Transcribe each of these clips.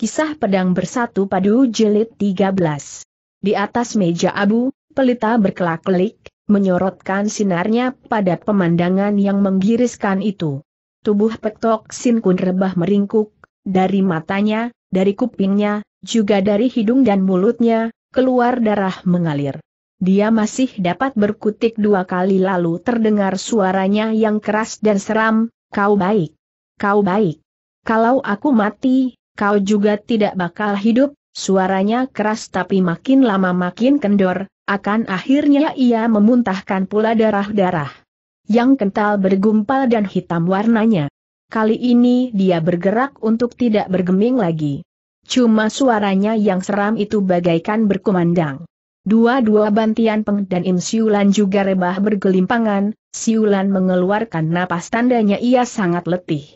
Kisah Pedang Bersatu Padu Jelit 13. Di atas meja abu, pelita berkelak-kelik, menyorotkan sinarnya pada pemandangan yang menggiriskan itu. Tubuh petok Sin rebah meringkuk, dari matanya, dari kupingnya, juga dari hidung dan mulutnya, keluar darah mengalir. Dia masih dapat berkutik dua kali lalu terdengar suaranya yang keras dan seram, kau baik. Kau baik. Kalau aku mati, kau juga tidak bakal hidup, suaranya keras tapi makin lama makin kendor, akan akhirnya ia memuntahkan pula darah-darah. Yang kental bergumpal dan hitam warnanya. Kali ini dia bergerak untuk tidak bergeming lagi. Cuma suaranya yang seram itu bagaikan berkumandang. Dua-dua bantian Peng dan Im Siulan juga rebah bergelimpangan, Siulan mengeluarkan napas tandanya ia sangat letih.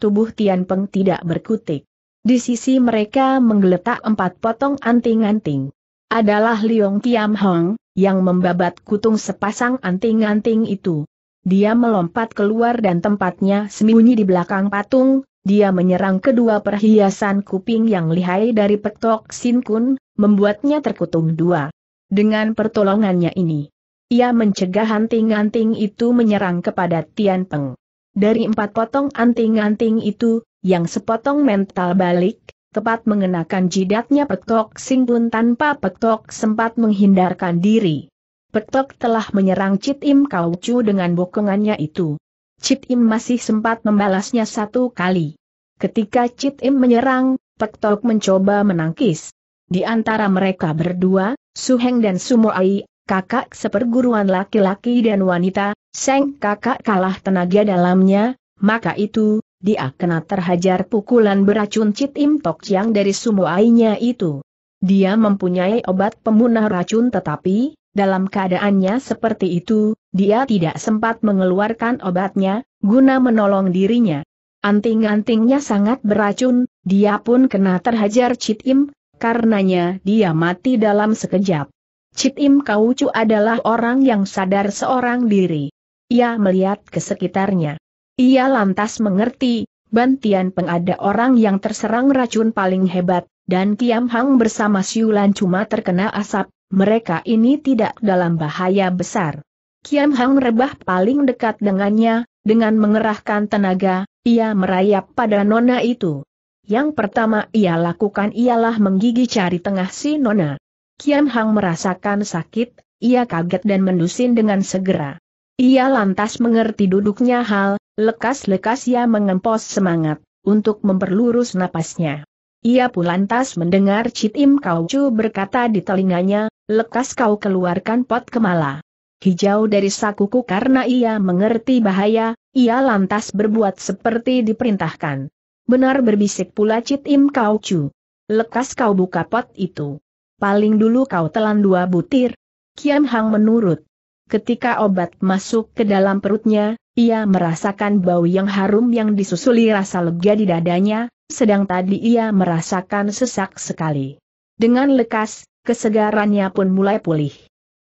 Tubuh Tian Peng tidak berkutik. Di sisi mereka menggeletak empat potong anting-anting. Adalah Liong Tiam Hong, yang membabat kutung sepasang anting-anting itu. Dia melompat keluar dan tempatnya sembunyi di belakang patung, dia menyerang kedua perhiasan kuping yang lihai dari petok Sin Kun, membuatnya terkutung dua. Dengan pertolongannya ini, ia mencegah anting-anting itu menyerang kepada Tian Peng. Dari empat potong anting-anting itu, yang sepotong mental balik, tepat mengenakan jidatnya Petok Sing pun tanpa Petok sempat menghindarkan diri. Petok telah menyerang Cit Im Kau dengan bokongannya itu. Cit Im masih sempat membalasnya satu kali. Ketika Cit Im menyerang, Petok mencoba menangkis. Di antara mereka berdua, Suheng dan Sumoai kakak seperguruan laki-laki dan wanita, seng kakak kalah tenaga dalamnya, maka itu, dia kena terhajar pukulan beracun Cit Im Tok Chiang dari sumuainya itu. Dia mempunyai obat pemunah racun tetapi, dalam keadaannya seperti itu, dia tidak sempat mengeluarkan obatnya, guna menolong dirinya. Anting-antingnya sangat beracun, dia pun kena terhajar Cit Im, karenanya dia mati dalam sekejap. Cip Im Kau adalah orang yang sadar seorang diri. Ia melihat ke sekitarnya. Ia lantas mengerti, Bantian pengada orang yang terserang racun paling hebat, dan Kiam Hang bersama Siulan cuma terkena asap, mereka ini tidak dalam bahaya besar. Kiam Hang rebah paling dekat dengannya, dengan mengerahkan tenaga, ia merayap pada nona itu. Yang pertama ia lakukan ialah menggigi cari tengah si nona. Kian Hang merasakan sakit, ia kaget dan mendusin dengan segera. Ia lantas mengerti duduknya hal, lekas-lekas ia mengempos semangat, untuk memperlurus napasnya. Ia pun lantas mendengar Cit Im Kau Chu berkata di telinganya, lekas kau keluarkan pot kemala. Hijau dari sakuku karena ia mengerti bahaya, ia lantas berbuat seperti diperintahkan. Benar berbisik pula Cit Im Kau Chu. Lekas kau buka pot itu paling dulu kau telan dua butir. Kian Hang menurut. Ketika obat masuk ke dalam perutnya, ia merasakan bau yang harum yang disusuli rasa lega di dadanya, sedang tadi ia merasakan sesak sekali. Dengan lekas, kesegarannya pun mulai pulih.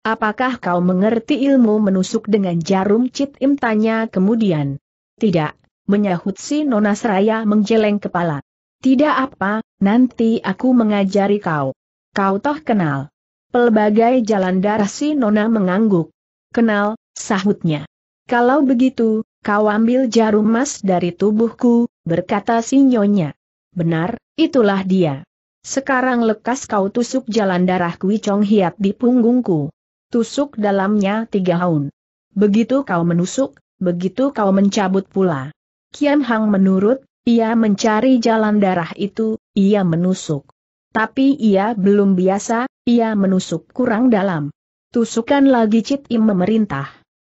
Apakah kau mengerti ilmu menusuk dengan jarum cit im kemudian? Tidak, menyahut si Nona Seraya menjeleng kepala. Tidak apa, nanti aku mengajari kau. Kau toh kenal. Pelbagai jalan darah si Nona mengangguk. Kenal, sahutnya. Kalau begitu, kau ambil jarum emas dari tubuhku, berkata si Nyonya. Benar, itulah dia. Sekarang lekas kau tusuk jalan darah Kui Chong Hiat di punggungku. Tusuk dalamnya tiga haun. Begitu kau menusuk, begitu kau mencabut pula. Kian Hang menurut, ia mencari jalan darah itu, ia menusuk. Tapi ia belum biasa, ia menusuk kurang dalam. Tusukan lagi Cit Im memerintah.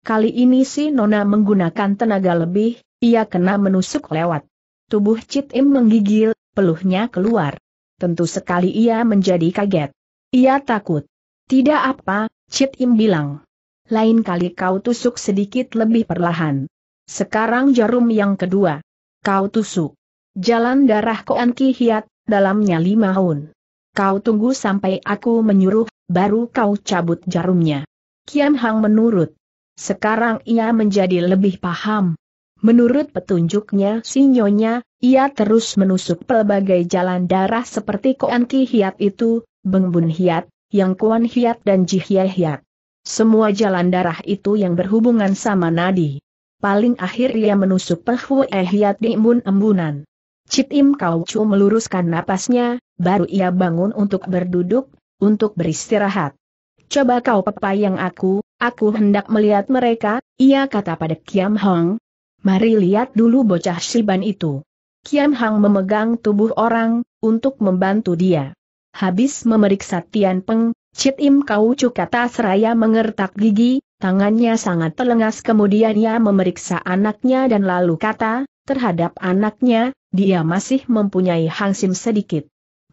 Kali ini si Nona menggunakan tenaga lebih, ia kena menusuk lewat. Tubuh Cit Im menggigil, peluhnya keluar. Tentu sekali ia menjadi kaget. Ia takut. Tidak apa, Cit Im bilang. Lain kali kau tusuk sedikit lebih perlahan. Sekarang jarum yang kedua. Kau tusuk. Jalan darah Koan Ki Hiat dalamnya lima haun. Kau tunggu sampai aku menyuruh, baru kau cabut jarumnya. Kian Hang menurut. Sekarang ia menjadi lebih paham. Menurut petunjuknya sinyonya, ia terus menusuk pelbagai jalan darah seperti Koan Ki Hiat itu, Beng Bun Hiat, Yang Kuan Hiat dan Ji Hiat. Semua jalan darah itu yang berhubungan sama nadi. Paling akhir ia menusuk Pehu Hiat di embun-embunan. Cip Im Kau Chu meluruskan napasnya, baru ia bangun untuk berduduk, untuk beristirahat. Coba kau pepayang aku, aku hendak melihat mereka, ia kata pada Kiam Hong. Mari lihat dulu bocah Siban itu. Kiam Hang memegang tubuh orang, untuk membantu dia. Habis memeriksa Tian Peng, Cit Im Kau Chu kata seraya mengertak gigi, tangannya sangat telengas kemudian ia memeriksa anaknya dan lalu kata, terhadap anaknya, dia masih mempunyai hangsim sedikit.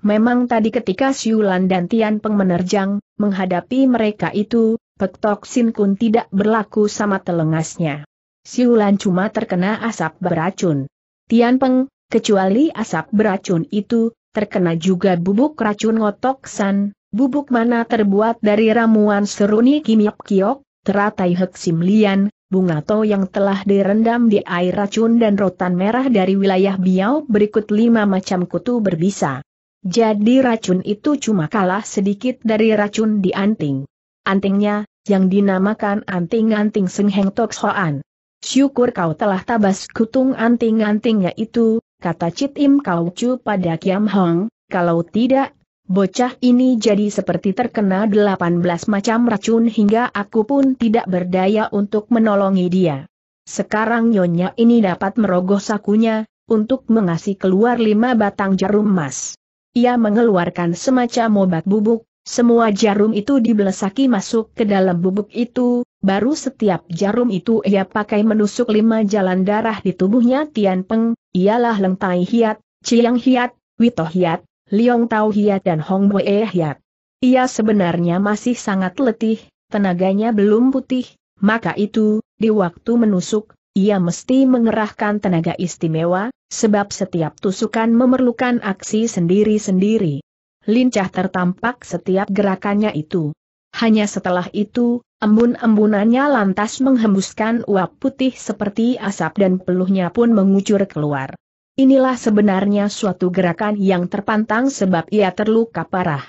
Memang tadi ketika Siulan dan Tian Peng menerjang, menghadapi mereka itu, Pek Sin Kun tidak berlaku sama telengasnya. Siulan cuma terkena asap beracun. Tian Peng, kecuali asap beracun itu, terkena juga bubuk racun ngotok san, bubuk mana terbuat dari ramuan seruni kimiok kiok, teratai heksim lian, bunga to yang telah direndam di air racun dan rotan merah dari wilayah Biau berikut lima macam kutu berbisa. Jadi racun itu cuma kalah sedikit dari racun di anting. Antingnya, yang dinamakan anting-anting Sengheng Toksoan. Syukur kau telah tabas kutung anting-antingnya itu, kata Chit Im Kau Chu pada Kiam Hong, kalau tidak Bocah ini jadi seperti terkena 18 macam racun hingga aku pun tidak berdaya untuk menolongi dia. Sekarang nyonya ini dapat merogoh sakunya, untuk mengasih keluar lima batang jarum emas. Ia mengeluarkan semacam obat bubuk, semua jarum itu dibelesaki masuk ke dalam bubuk itu, baru setiap jarum itu ia pakai menusuk lima jalan darah di tubuhnya Tian Peng, ialah Leng Tai Hiat, Ciang Hiat, Wito Hiat, Liong Tau hiat dan Hong Wei Hiat. Ia sebenarnya masih sangat letih, tenaganya belum putih, maka itu, di waktu menusuk, ia mesti mengerahkan tenaga istimewa, sebab setiap tusukan memerlukan aksi sendiri-sendiri. Lincah tertampak setiap gerakannya itu. Hanya setelah itu, embun-embunannya lantas menghembuskan uap putih seperti asap dan peluhnya pun mengucur keluar. Inilah sebenarnya suatu gerakan yang terpantang sebab ia terluka parah.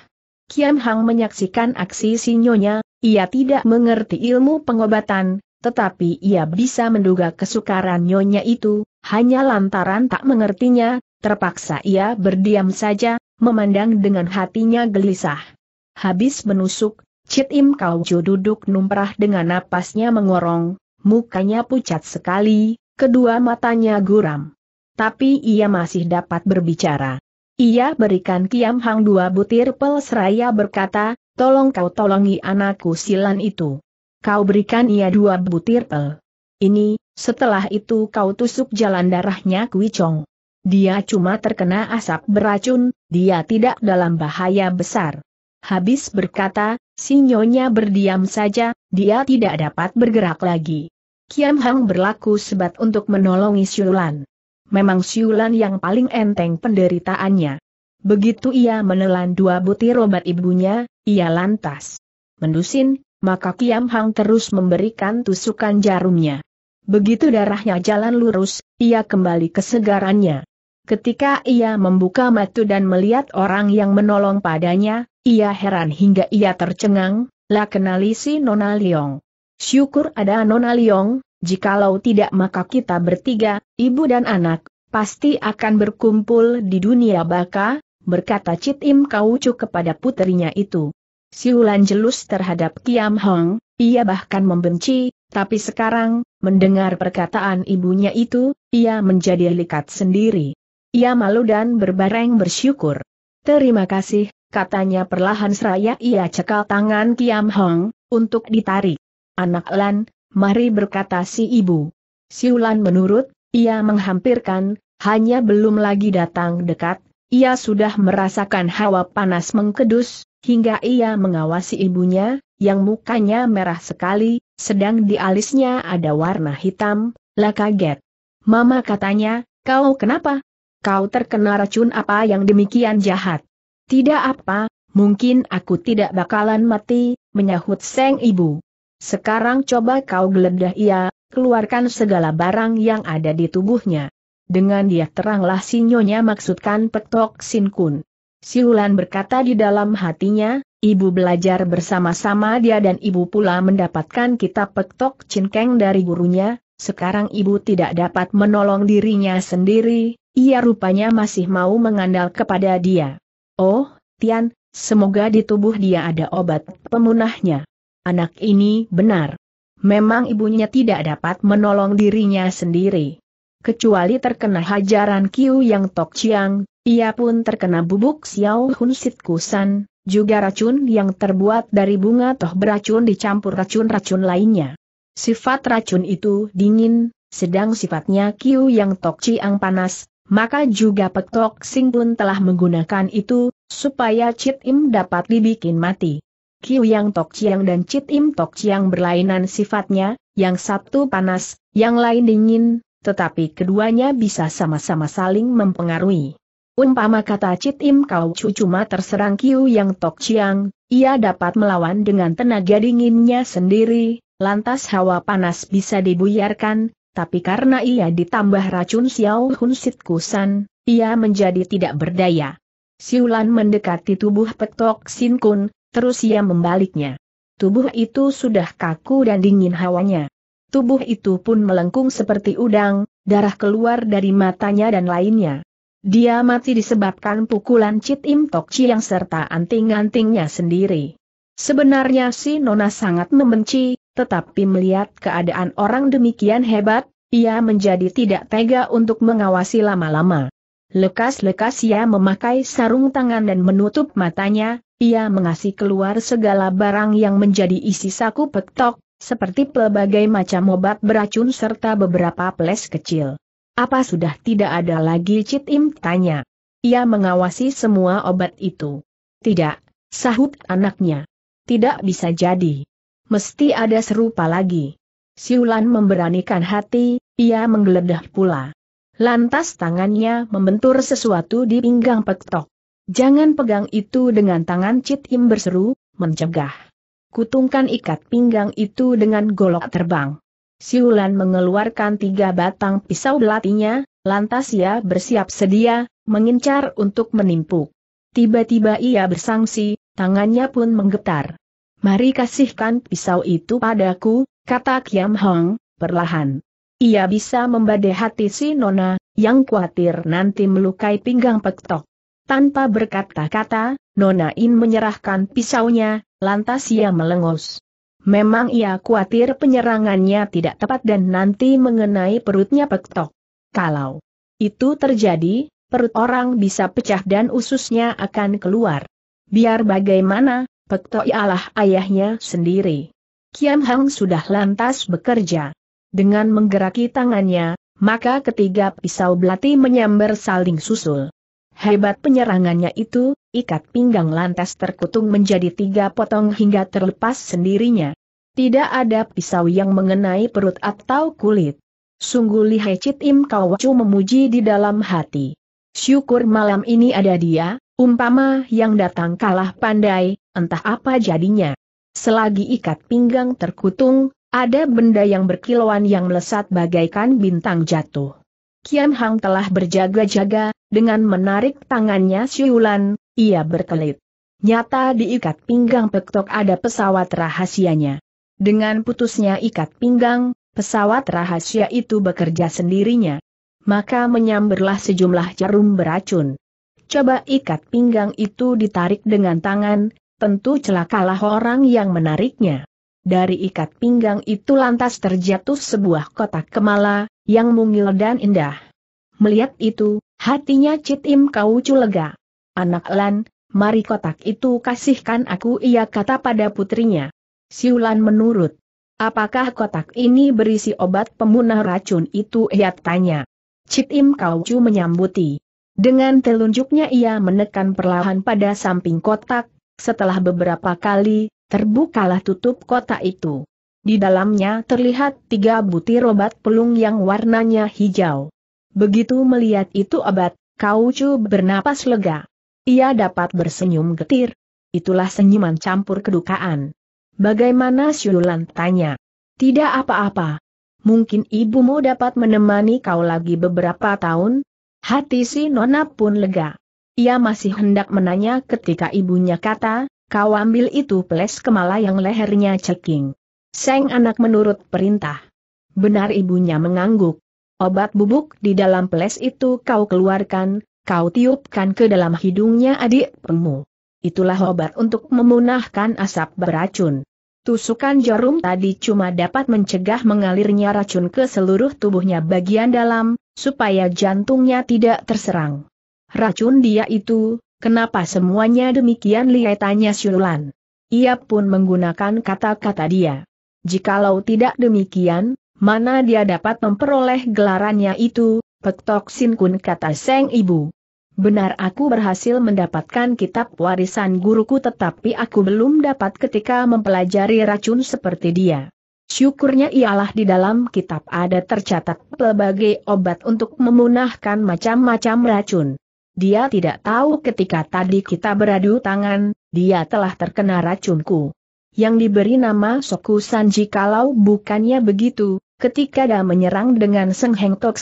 Kiam Hang menyaksikan aksi sinyonya, ia tidak mengerti ilmu pengobatan, tetapi ia bisa menduga kesukaran nyonya itu, hanya lantaran tak mengertinya, terpaksa ia berdiam saja, memandang dengan hatinya gelisah. Habis menusuk, Cit Im Kaujo duduk numrah dengan napasnya mengorong, mukanya pucat sekali, kedua matanya guram tapi ia masih dapat berbicara. Ia berikan Kiam Hang dua butir pel seraya berkata, tolong kau tolongi anakku silan itu. Kau berikan ia dua butir pel. Ini, setelah itu kau tusuk jalan darahnya Kui Chong. Dia cuma terkena asap beracun, dia tidak dalam bahaya besar. Habis berkata, sinyonya berdiam saja, dia tidak dapat bergerak lagi. Kiam Hang berlaku sebat untuk menolongi Siulan memang siulan yang paling enteng penderitaannya. Begitu ia menelan dua butir obat ibunya, ia lantas mendusin, maka Kiam Hang terus memberikan tusukan jarumnya. Begitu darahnya jalan lurus, ia kembali kesegarannya. Ketika ia membuka mata dan melihat orang yang menolong padanya, ia heran hingga ia tercengang, lah kenali si Nona Liong. Syukur ada Nona Liong, Jikalau tidak maka kita bertiga, ibu dan anak, pasti akan berkumpul di dunia baka, berkata Cit Im Kaucu kepada putrinya itu. Siulan jelus terhadap Kiam Hong, ia bahkan membenci, tapi sekarang, mendengar perkataan ibunya itu, ia menjadi likat sendiri. Ia malu dan berbareng bersyukur. Terima kasih, katanya perlahan seraya ia cekal tangan Kiam Hong, untuk ditarik. Anak Lan, Mari berkata si ibu. Siulan menurut, ia menghampirkan, hanya belum lagi datang dekat, ia sudah merasakan hawa panas mengkedus, hingga ia mengawasi ibunya, yang mukanya merah sekali, sedang di alisnya ada warna hitam, lah kaget. Mama katanya, kau kenapa? Kau terkena racun apa yang demikian jahat? Tidak apa, mungkin aku tidak bakalan mati, menyahut seng ibu. Sekarang coba kau geledah ia, keluarkan segala barang yang ada di tubuhnya. Dengan dia teranglah sinyonya maksudkan Petok Sin Kun. Siulan berkata di dalam hatinya, ibu belajar bersama-sama dia dan ibu pula mendapatkan kitab Petok Cinkeng dari gurunya, sekarang ibu tidak dapat menolong dirinya sendiri, ia rupanya masih mau mengandalkan kepada dia. Oh, Tian, semoga di tubuh dia ada obat pemunahnya anak ini benar. Memang ibunya tidak dapat menolong dirinya sendiri. Kecuali terkena hajaran Kiu Yang Tok Chiang, ia pun terkena bubuk Xiao Hun Sit Kusan, juga racun yang terbuat dari bunga toh beracun dicampur racun-racun lainnya. Sifat racun itu dingin, sedang sifatnya Kiu Yang Tok Chiang panas, maka juga Pek Tok Sing pun telah menggunakan itu, supaya Chit Im dapat dibikin mati. Kiu Yang Tok Chiang dan Chit Im Tok Chiang berlainan sifatnya, yang satu panas, yang lain dingin, tetapi keduanya bisa sama-sama saling mempengaruhi. Umpama kata Chit Im Kau Chu cuma terserang Kiu Yang Tok Chiang, ia dapat melawan dengan tenaga dinginnya sendiri, lantas hawa panas bisa dibuyarkan, tapi karena ia ditambah racun Xiao Hun Sit Kusan, ia menjadi tidak berdaya. Siulan mendekati tubuh Petok Sin Kun, terus ia membaliknya. Tubuh itu sudah kaku dan dingin hawanya. Tubuh itu pun melengkung seperti udang, darah keluar dari matanya dan lainnya. Dia mati disebabkan pukulan Cit Im Tok yang serta anting-antingnya sendiri. Sebenarnya si Nona sangat membenci, tetapi melihat keadaan orang demikian hebat, ia menjadi tidak tega untuk mengawasi lama-lama. Lekas-lekas ia memakai sarung tangan dan menutup matanya, ia mengasih keluar segala barang yang menjadi isi saku petok, seperti pelbagai macam obat beracun serta beberapa peles kecil. Apa sudah tidak ada lagi Cit Im tanya. Ia mengawasi semua obat itu. Tidak, sahut anaknya. Tidak bisa jadi. Mesti ada serupa lagi. Siulan memberanikan hati, ia menggeledah pula. Lantas tangannya membentur sesuatu di pinggang Pektok. Jangan pegang itu dengan tangan Cit Im berseru, mencegah. Kutungkan ikat pinggang itu dengan golok terbang. Siulan mengeluarkan tiga batang pisau belatinya, lantas ia bersiap sedia, mengincar untuk menimpuk. Tiba-tiba ia bersangsi, tangannya pun menggetar. Mari kasihkan pisau itu padaku, kata Kiam Hong, perlahan. Ia bisa membadai hati si Nona, yang khawatir nanti melukai pinggang Pektok. Tanpa berkata-kata, Nona In menyerahkan pisaunya, lantas ia melengus. Memang ia khawatir penyerangannya tidak tepat dan nanti mengenai perutnya Pektok. Kalau itu terjadi, perut orang bisa pecah dan ususnya akan keluar. Biar bagaimana, Pektok ialah ayahnya sendiri. Kiam Hang sudah lantas bekerja. Dengan menggeraki tangannya, maka ketiga pisau belati menyambar saling susul. Hebat penyerangannya itu, ikat pinggang lantas terkutung menjadi tiga potong hingga terlepas sendirinya. Tidak ada pisau yang mengenai perut atau kulit. Sungguh lihai Cit Im Kawacu memuji di dalam hati. Syukur malam ini ada dia, umpama yang datang kalah pandai, entah apa jadinya. Selagi ikat pinggang terkutung, ada benda yang berkilauan yang melesat bagaikan bintang jatuh. Kian Hang telah berjaga-jaga, dengan menarik tangannya siulan, ia berkelit. Nyata diikat pinggang pektok ada pesawat rahasianya. Dengan putusnya ikat pinggang, pesawat rahasia itu bekerja sendirinya. Maka menyamberlah sejumlah jarum beracun. Coba ikat pinggang itu ditarik dengan tangan, tentu celakalah orang yang menariknya. Dari ikat pinggang itu lantas terjatuh sebuah kotak kemala, yang mungil dan indah. Melihat itu, hatinya Cit Im lega. Anak Lan, mari kotak itu kasihkan aku ia kata pada putrinya. Siulan menurut. Apakah kotak ini berisi obat pemunah racun itu ia tanya. Cit Im menyambuti. Dengan telunjuknya ia menekan perlahan pada samping kotak, setelah beberapa kali, Terbukalah tutup kotak itu. Di dalamnya terlihat tiga butir obat pelung yang warnanya hijau. Begitu melihat itu obat, Kaucu bernapas lega. Ia dapat bersenyum getir. Itulah senyuman campur kedukaan. Bagaimana Syululan tanya? Tidak apa-apa. Mungkin ibumu dapat menemani kau lagi beberapa tahun? Hati si Nona pun lega. Ia masih hendak menanya ketika ibunya kata, Kau ambil itu peles kemala yang lehernya ceking. Seng anak menurut perintah. Benar ibunya mengangguk. Obat bubuk di dalam peles itu kau keluarkan, kau tiupkan ke dalam hidungnya adik pemu. Itulah obat untuk memunahkan asap beracun. Tusukan jarum tadi cuma dapat mencegah mengalirnya racun ke seluruh tubuhnya bagian dalam, supaya jantungnya tidak terserang. Racun dia itu, Kenapa semuanya demikian liai tanya Syulan. Ia pun menggunakan kata-kata dia. Jikalau tidak demikian, mana dia dapat memperoleh gelarannya itu, Pektok Sin Kun kata Seng Ibu. Benar aku berhasil mendapatkan kitab warisan guruku tetapi aku belum dapat ketika mempelajari racun seperti dia. Syukurnya ialah di dalam kitab ada tercatat pelbagai obat untuk memunahkan macam-macam racun. Dia tidak tahu ketika tadi kita beradu tangan, dia telah terkena racunku. Yang diberi nama Soku Sanji kalau bukannya begitu, ketika dia menyerang dengan Seng Heng Tok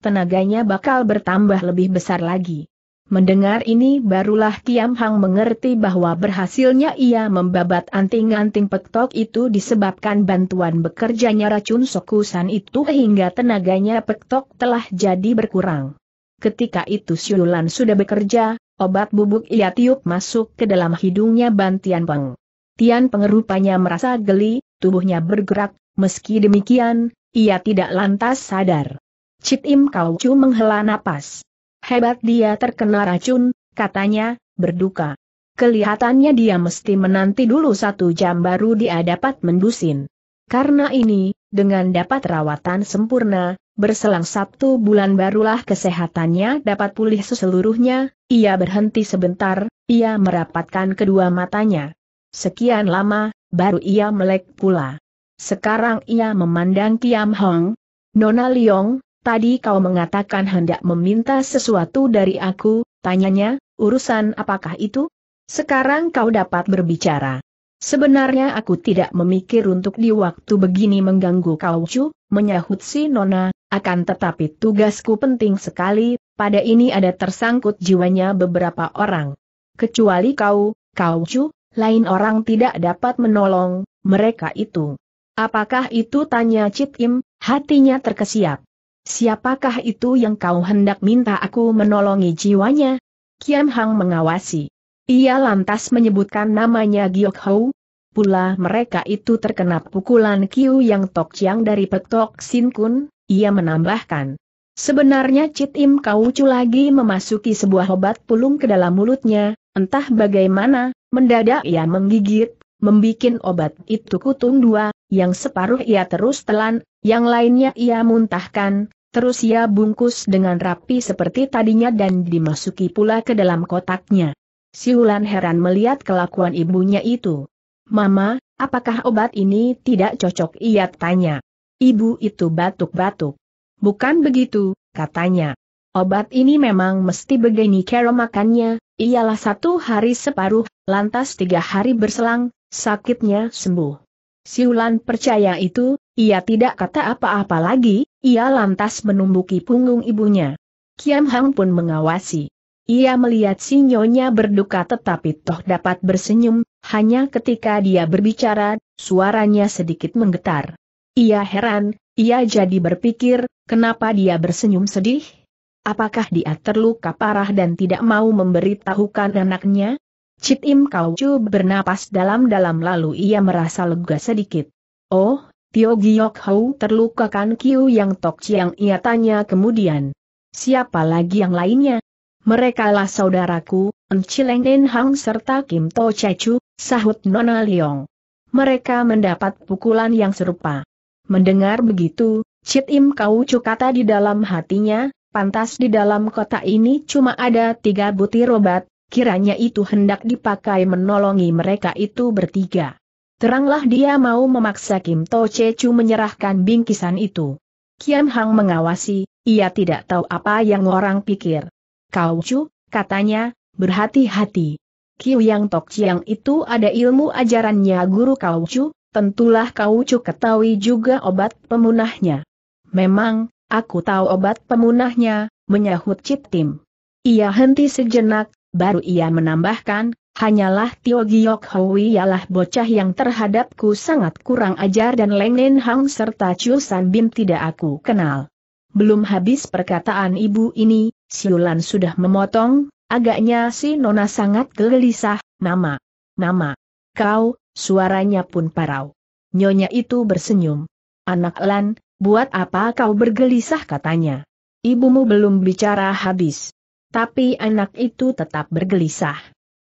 tenaganya bakal bertambah lebih besar lagi. Mendengar ini barulah Kiam Hang mengerti bahwa berhasilnya ia membabat anting-anting petok itu disebabkan bantuan bekerjanya racun sokusan itu hingga tenaganya petok telah jadi berkurang. Ketika itu Siulan sudah bekerja, obat bubuk ia tiup masuk ke dalam hidungnya Ban Tian Peng. Tian Peng rupanya merasa geli, tubuhnya bergerak, meski demikian, ia tidak lantas sadar. Cip Im Kau Chu menghela nafas. Hebat dia terkena racun, katanya, berduka. Kelihatannya dia mesti menanti dulu satu jam baru dia dapat mendusin. Karena ini, dengan dapat rawatan sempurna, berselang sabtu bulan barulah kesehatannya dapat pulih seseluruhnya, ia berhenti sebentar, ia merapatkan kedua matanya. Sekian lama, baru ia melek pula. Sekarang ia memandang Kiam Hong. Nona Liong, tadi kau mengatakan hendak meminta sesuatu dari aku, tanyanya, urusan apakah itu? Sekarang kau dapat berbicara. Sebenarnya aku tidak memikir untuk di waktu begini mengganggu kau cu, menyahut si Nona, akan tetapi tugasku penting sekali, pada ini ada tersangkut jiwanya beberapa orang. Kecuali kau, kau cu, lain orang tidak dapat menolong, mereka itu. Apakah itu tanya Cit Im, hatinya terkesiap. Siapakah itu yang kau hendak minta aku menolongi jiwanya? Kiam Hang mengawasi. Ia lantas menyebutkan namanya Giok Hou, Pula mereka itu terkena pukulan Kiu Yang Tok Chiang dari Petok Sin Kun, ia menambahkan. Sebenarnya Cit Im Kaucu lagi memasuki sebuah obat pulung ke dalam mulutnya, entah bagaimana, mendadak ia menggigit, membuat obat itu kutung dua, yang separuh ia terus telan, yang lainnya ia muntahkan, terus ia bungkus dengan rapi seperti tadinya dan dimasuki pula ke dalam kotaknya. Siulan heran melihat kelakuan ibunya itu. Mama, apakah obat ini tidak cocok ia tanya. Ibu itu batuk-batuk. Bukan begitu, katanya. Obat ini memang mesti begini cara makannya, ialah satu hari separuh, lantas tiga hari berselang, sakitnya sembuh. Siulan percaya itu, ia tidak kata apa-apa lagi, ia lantas menumbuki punggung ibunya. Kiam Hang pun mengawasi. Ia melihat sinyonya berduka tetapi toh dapat bersenyum, hanya ketika dia berbicara, suaranya sedikit menggetar. Ia heran, ia jadi berpikir, kenapa dia bersenyum sedih? Apakah dia terluka parah dan tidak mau memberitahukan anaknya? Chit Im Kau Chu bernapas dalam-dalam lalu ia merasa lega sedikit. Oh, Tio Giok Hou terluka kan Kiu Yang Tok Chiang ia tanya kemudian. Siapa lagi yang lainnya? Mereka Merekalah saudaraku, Encileng Nen Hang serta Kim To Chechu, sahut Nona Leong. Mereka mendapat pukulan yang serupa. Mendengar begitu, Cit Im Kau kata di dalam hatinya, pantas di dalam kota ini cuma ada tiga butir obat, kiranya itu hendak dipakai menolongi mereka itu bertiga. Teranglah dia mau memaksa Kim To Chu menyerahkan bingkisan itu. Kian Hang mengawasi, ia tidak tahu apa yang orang pikir. Kau Chu, katanya, berhati-hati. Kiu Yang Tok Chiang itu ada ilmu ajarannya guru Kau Chu, tentulah kau cukup ketahui juga obat pemunahnya. Memang, aku tahu obat pemunahnya, menyahut Cip Tim. Ia henti sejenak, baru ia menambahkan, hanyalah Tio Giok Hui ialah bocah yang terhadapku sangat kurang ajar dan Leng Nen Hang serta Chiu San Bin tidak aku kenal. Belum habis perkataan ibu ini, Siulan sudah memotong, agaknya si Nona sangat gelisah, nama, nama, kau, Suaranya pun parau. Nyonya itu bersenyum. Anak Lan, buat apa kau bergelisah katanya. Ibumu belum bicara habis. Tapi anak itu tetap bergelisah.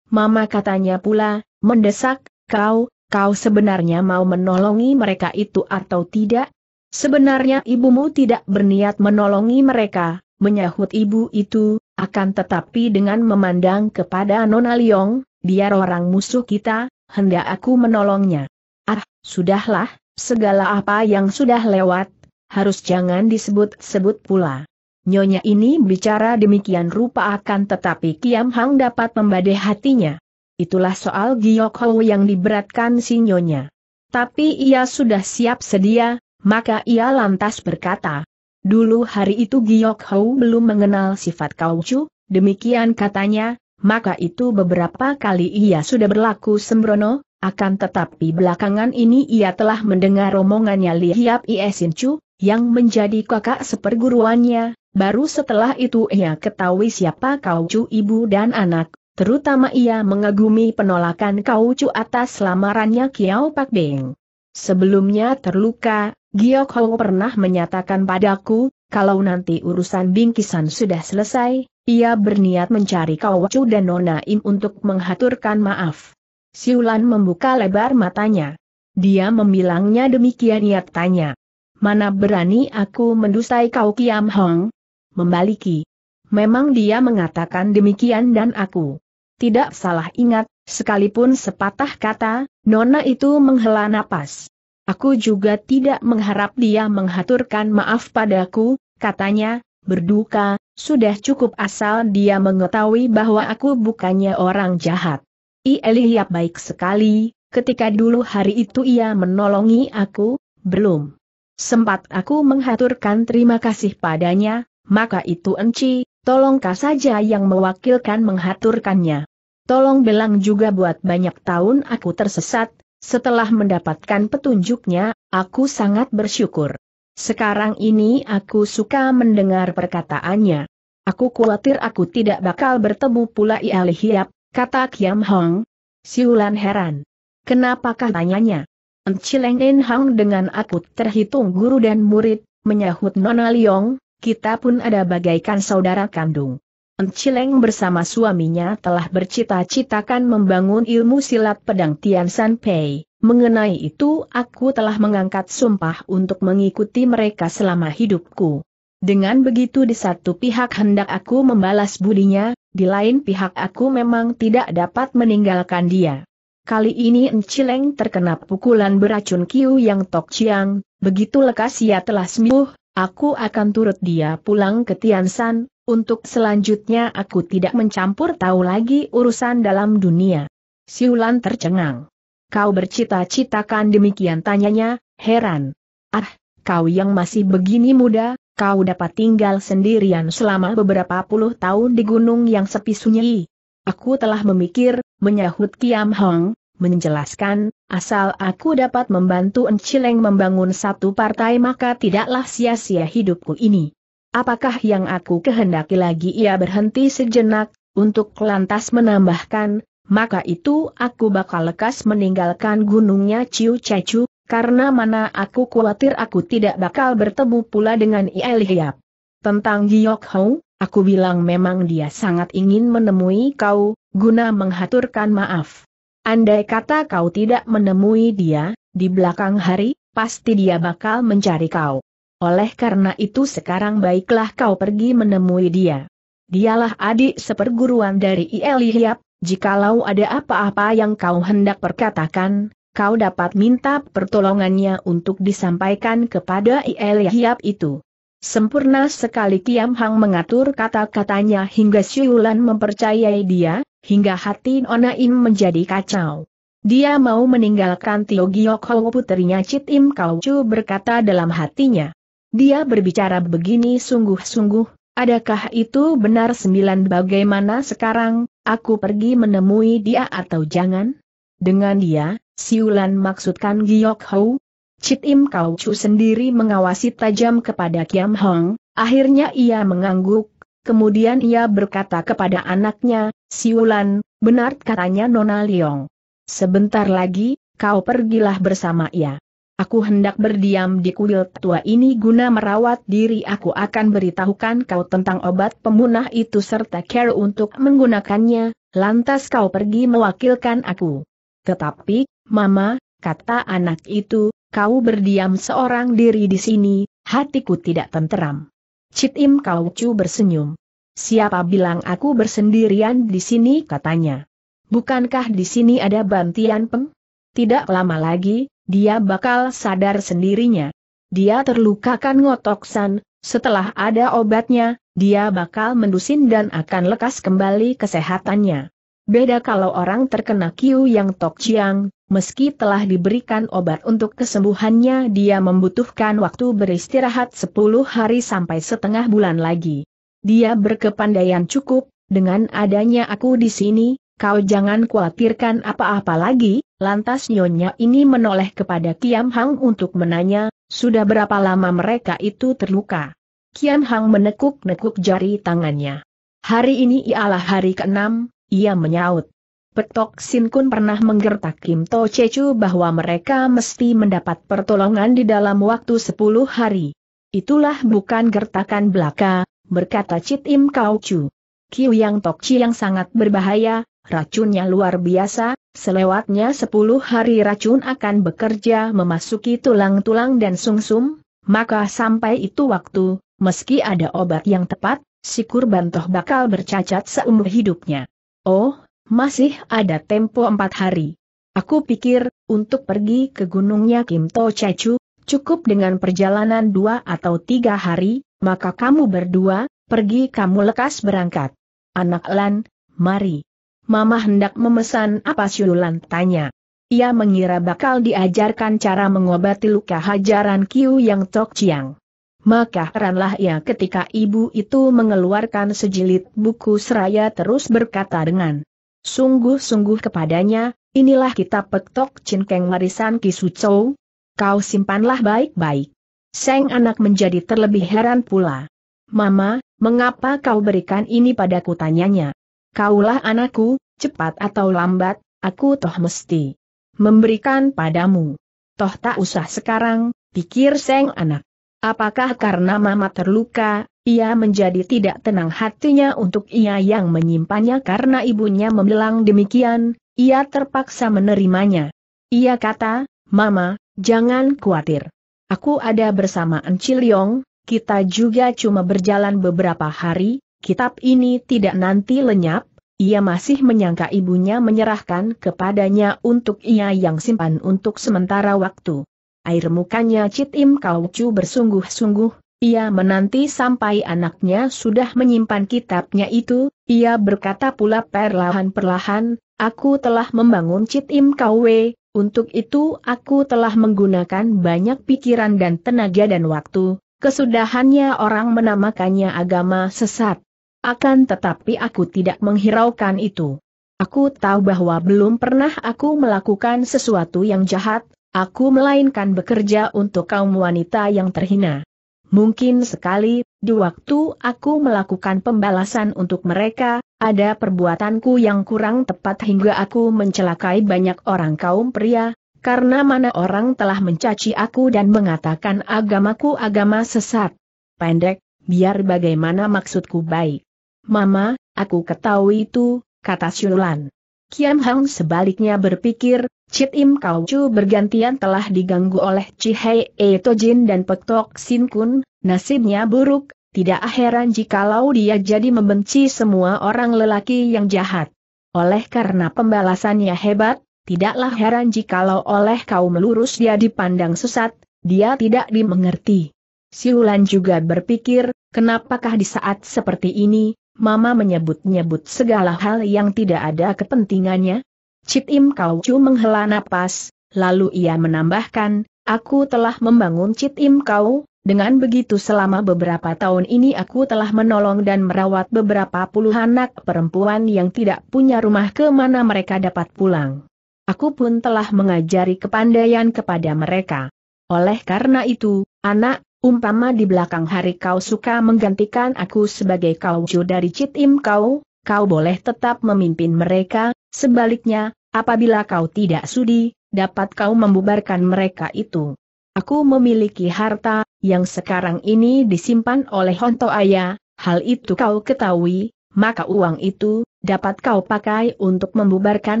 Mama katanya pula, mendesak, kau, kau sebenarnya mau menolongi mereka itu atau tidak? Sebenarnya ibumu tidak berniat menolongi mereka, menyahut ibu itu, akan tetapi dengan memandang kepada Nona Liong, biar orang musuh kita, hendak aku menolongnya. Ah, sudahlah, segala apa yang sudah lewat, harus jangan disebut-sebut pula. Nyonya ini bicara demikian rupa akan tetapi Kiam Hang dapat membadai hatinya. Itulah soal Giok Ho yang diberatkan si Nyonya. Tapi ia sudah siap sedia, maka ia lantas berkata. Dulu hari itu Giok Ho belum mengenal sifat Kau Chu, demikian katanya, maka itu beberapa kali ia sudah berlaku sembrono, akan tetapi belakangan ini ia telah mendengar omongannya Li Hiap Iesin Chu, yang menjadi kakak seperguruannya, baru setelah itu ia ketahui siapa kau Chu ibu dan anak, terutama ia mengagumi penolakan kau Chu atas lamarannya Kiao Pak Beng. Sebelumnya terluka, Giok Kau pernah menyatakan padaku, kalau nanti urusan bingkisan sudah selesai, ia berniat mencari Kawacu dan Nona Im untuk menghaturkan maaf. Siulan membuka lebar matanya. Dia memilangnya demikian ia tanya. Mana berani aku mendustai kau Kiam Hong? Membaliki. Memang dia mengatakan demikian dan aku. Tidak salah ingat, sekalipun sepatah kata, Nona itu menghela napas. Aku juga tidak mengharap dia menghaturkan maaf padaku, katanya, berduka, sudah cukup asal dia mengetahui bahwa aku bukannya orang jahat. Ielihap ya, baik sekali, ketika dulu hari itu ia menolongi aku, belum. Sempat aku menghaturkan terima kasih padanya, maka itu enci, tolongkah saja yang mewakilkan menghaturkannya. Tolong belang juga buat banyak tahun aku tersesat, setelah mendapatkan petunjuknya, aku sangat bersyukur. Sekarang ini aku suka mendengar perkataannya. Aku khawatir aku tidak bakal bertemu pula Ia Hiap, kata Kiam Hong. Siulan heran. Kenapakah tanyanya? Encileng In Hong dengan aku terhitung guru dan murid, menyahut Nona Liong, kita pun ada bagaikan saudara kandung. Encileng bersama suaminya telah bercita-citakan membangun ilmu silat pedang Tian San Pei. Mengenai itu aku telah mengangkat sumpah untuk mengikuti mereka selama hidupku. Dengan begitu di satu pihak hendak aku membalas budinya, di lain pihak aku memang tidak dapat meninggalkan dia. Kali ini Encileng terkena pukulan beracun Kiu Yang Tok Chiang, begitu lekas ia telah sembuh, aku akan turut dia pulang ke Tian Tiansan, untuk selanjutnya aku tidak mencampur tahu lagi urusan dalam dunia. Siulan tercengang. Kau bercita-citakan demikian tanyanya, heran. Ah, kau yang masih begini muda, kau dapat tinggal sendirian selama beberapa puluh tahun di gunung yang sepi sunyi. Aku telah memikir, menyahut Kiam Hong, menjelaskan, asal aku dapat membantu Encileng membangun satu partai maka tidaklah sia-sia hidupku ini. Apakah yang aku kehendaki lagi ia berhenti sejenak, untuk lantas menambahkan, maka itu aku bakal lekas meninggalkan gunungnya Ciu Cecu, karena mana aku khawatir aku tidak bakal bertemu pula dengan Iel Hiap. Tentang Giyok Hong, aku bilang memang dia sangat ingin menemui kau, guna menghaturkan maaf. Andai kata kau tidak menemui dia, di belakang hari, pasti dia bakal mencari kau. Oleh karena itu sekarang baiklah kau pergi menemui dia. Dialah adik seperguruan dari Ieli Hiap, jikalau ada apa-apa yang kau hendak perkatakan, kau dapat minta pertolongannya untuk disampaikan kepada Ieli Hiap itu. Sempurna sekali Kiam Hang mengatur kata-katanya hingga Siulan mempercayai dia, hingga hati Nona Im menjadi kacau. Dia mau meninggalkan Tio Giok Ho putrinya Chit Im Kau Chu berkata dalam hatinya. Dia berbicara begini sungguh-sungguh, adakah itu benar sembilan bagaimana sekarang, aku pergi menemui dia atau jangan? Dengan dia, siulan maksudkan Giok Hou? Citim Im Kau Chu sendiri mengawasi tajam kepada Kiam Hong, akhirnya ia mengangguk, kemudian ia berkata kepada anaknya, Siulan, benar katanya Nona Liong. Sebentar lagi, kau pergilah bersama ia. Aku hendak berdiam di kuil tua ini guna merawat diri aku akan beritahukan kau tentang obat pemunah itu serta care untuk menggunakannya, lantas kau pergi mewakilkan aku. Tetapi, Mama, kata anak itu, kau berdiam seorang diri di sini, hatiku tidak tenteram. Citim Kau Chu bersenyum. Siapa bilang aku bersendirian di sini katanya. Bukankah di sini ada bantian peng? Tidak lama lagi, dia bakal sadar sendirinya. Dia terlukakan ngotoksan, setelah ada obatnya, dia bakal mendusin dan akan lekas kembali kesehatannya. Beda kalau orang terkena kiu yang tok ciang, meski telah diberikan obat untuk kesembuhannya dia membutuhkan waktu beristirahat 10 hari sampai setengah bulan lagi. Dia berkepandaian cukup, dengan adanya aku di sini, Kau jangan khawatirkan apa-apa lagi, lantas nyonya ini menoleh kepada Kiam Hang untuk menanya, sudah berapa lama mereka itu terluka. Kiam Hang menekuk-nekuk jari tangannya. Hari ini ialah hari ke-6, ia menyaut. Petok Sin Kun pernah menggertak Kim To Chechu bahwa mereka mesti mendapat pertolongan di dalam waktu 10 hari. Itulah bukan gertakan belaka, berkata Chit Im Kau Chu. Kiu Yang Tok Chi yang sangat berbahaya, racunnya luar biasa, selewatnya 10 hari racun akan bekerja memasuki tulang-tulang dan sungsum, maka sampai itu waktu, meski ada obat yang tepat, si kurban toh bakal bercacat seumur hidupnya. Oh, masih ada tempo empat hari. Aku pikir, untuk pergi ke gunungnya Kim To Chechu, cukup dengan perjalanan dua atau tiga hari, maka kamu berdua, pergi kamu lekas berangkat. Anak Lan, mari. Mama hendak memesan apa siulan tanya. Ia mengira bakal diajarkan cara mengobati luka hajaran Kiu Yang Tok Chiang. Maka heranlah ia ketika ibu itu mengeluarkan sejilid buku seraya terus berkata dengan sungguh-sungguh kepadanya, inilah kitab petok cinkeng warisan Kisu Chou. Kau simpanlah baik-baik. Seng anak menjadi terlebih heran pula. Mama, mengapa kau berikan ini padaku tanyanya? Kaulah anakku, cepat atau lambat, aku toh mesti memberikan padamu. Toh tak usah sekarang, pikir seng anak. Apakah karena mama terluka, ia menjadi tidak tenang hatinya untuk ia yang menyimpannya karena ibunya memelang demikian, ia terpaksa menerimanya. Ia kata, Mama, jangan khawatir. Aku ada bersama Encil Yong, kita juga cuma berjalan beberapa hari, kitab ini tidak nanti lenyap, ia masih menyangka ibunya menyerahkan kepadanya untuk ia yang simpan untuk sementara waktu. Air mukanya Cit Im chu bersungguh-sungguh, ia menanti sampai anaknya sudah menyimpan kitabnya itu, ia berkata pula perlahan-perlahan, aku telah membangun Cit Im Kauwe, untuk itu aku telah menggunakan banyak pikiran dan tenaga dan waktu, kesudahannya orang menamakannya agama sesat. Akan tetapi aku tidak menghiraukan itu. Aku tahu bahwa belum pernah aku melakukan sesuatu yang jahat, aku melainkan bekerja untuk kaum wanita yang terhina. Mungkin sekali, di waktu aku melakukan pembalasan untuk mereka, ada perbuatanku yang kurang tepat hingga aku mencelakai banyak orang kaum pria, karena mana orang telah mencaci aku dan mengatakan agamaku agama sesat. Pendek, biar bagaimana maksudku baik. Mama, aku ketahui itu, kata Siulan. Kiam Hang sebaliknya berpikir, Cit Im Kau Chu bergantian telah diganggu oleh Cihai E Tojin dan Petok Sin Kun, nasibnya buruk, tidak heran jikalau dia jadi membenci semua orang lelaki yang jahat. Oleh karena pembalasannya hebat, tidaklah heran jikalau oleh kaum lurus dia dipandang sesat, dia tidak dimengerti. Siulan juga berpikir, kenapakah di saat seperti ini, Mama menyebut-nyebut segala hal yang tidak ada kepentingannya? Cip Im Kau Chu menghela napas, lalu ia menambahkan, aku telah membangun Cip Im Kau, dengan begitu selama beberapa tahun ini aku telah menolong dan merawat beberapa puluh anak perempuan yang tidak punya rumah ke mana mereka dapat pulang. Aku pun telah mengajari kepandaian kepada mereka. Oleh karena itu, anak, Umpama di belakang hari kau suka menggantikan aku sebagai kauju dari Citim kau, kau boleh tetap memimpin mereka, sebaliknya, apabila kau tidak sudi, dapat kau membubarkan mereka itu. Aku memiliki harta, yang sekarang ini disimpan oleh Honto Ayah, hal itu kau ketahui, maka uang itu, dapat kau pakai untuk membubarkan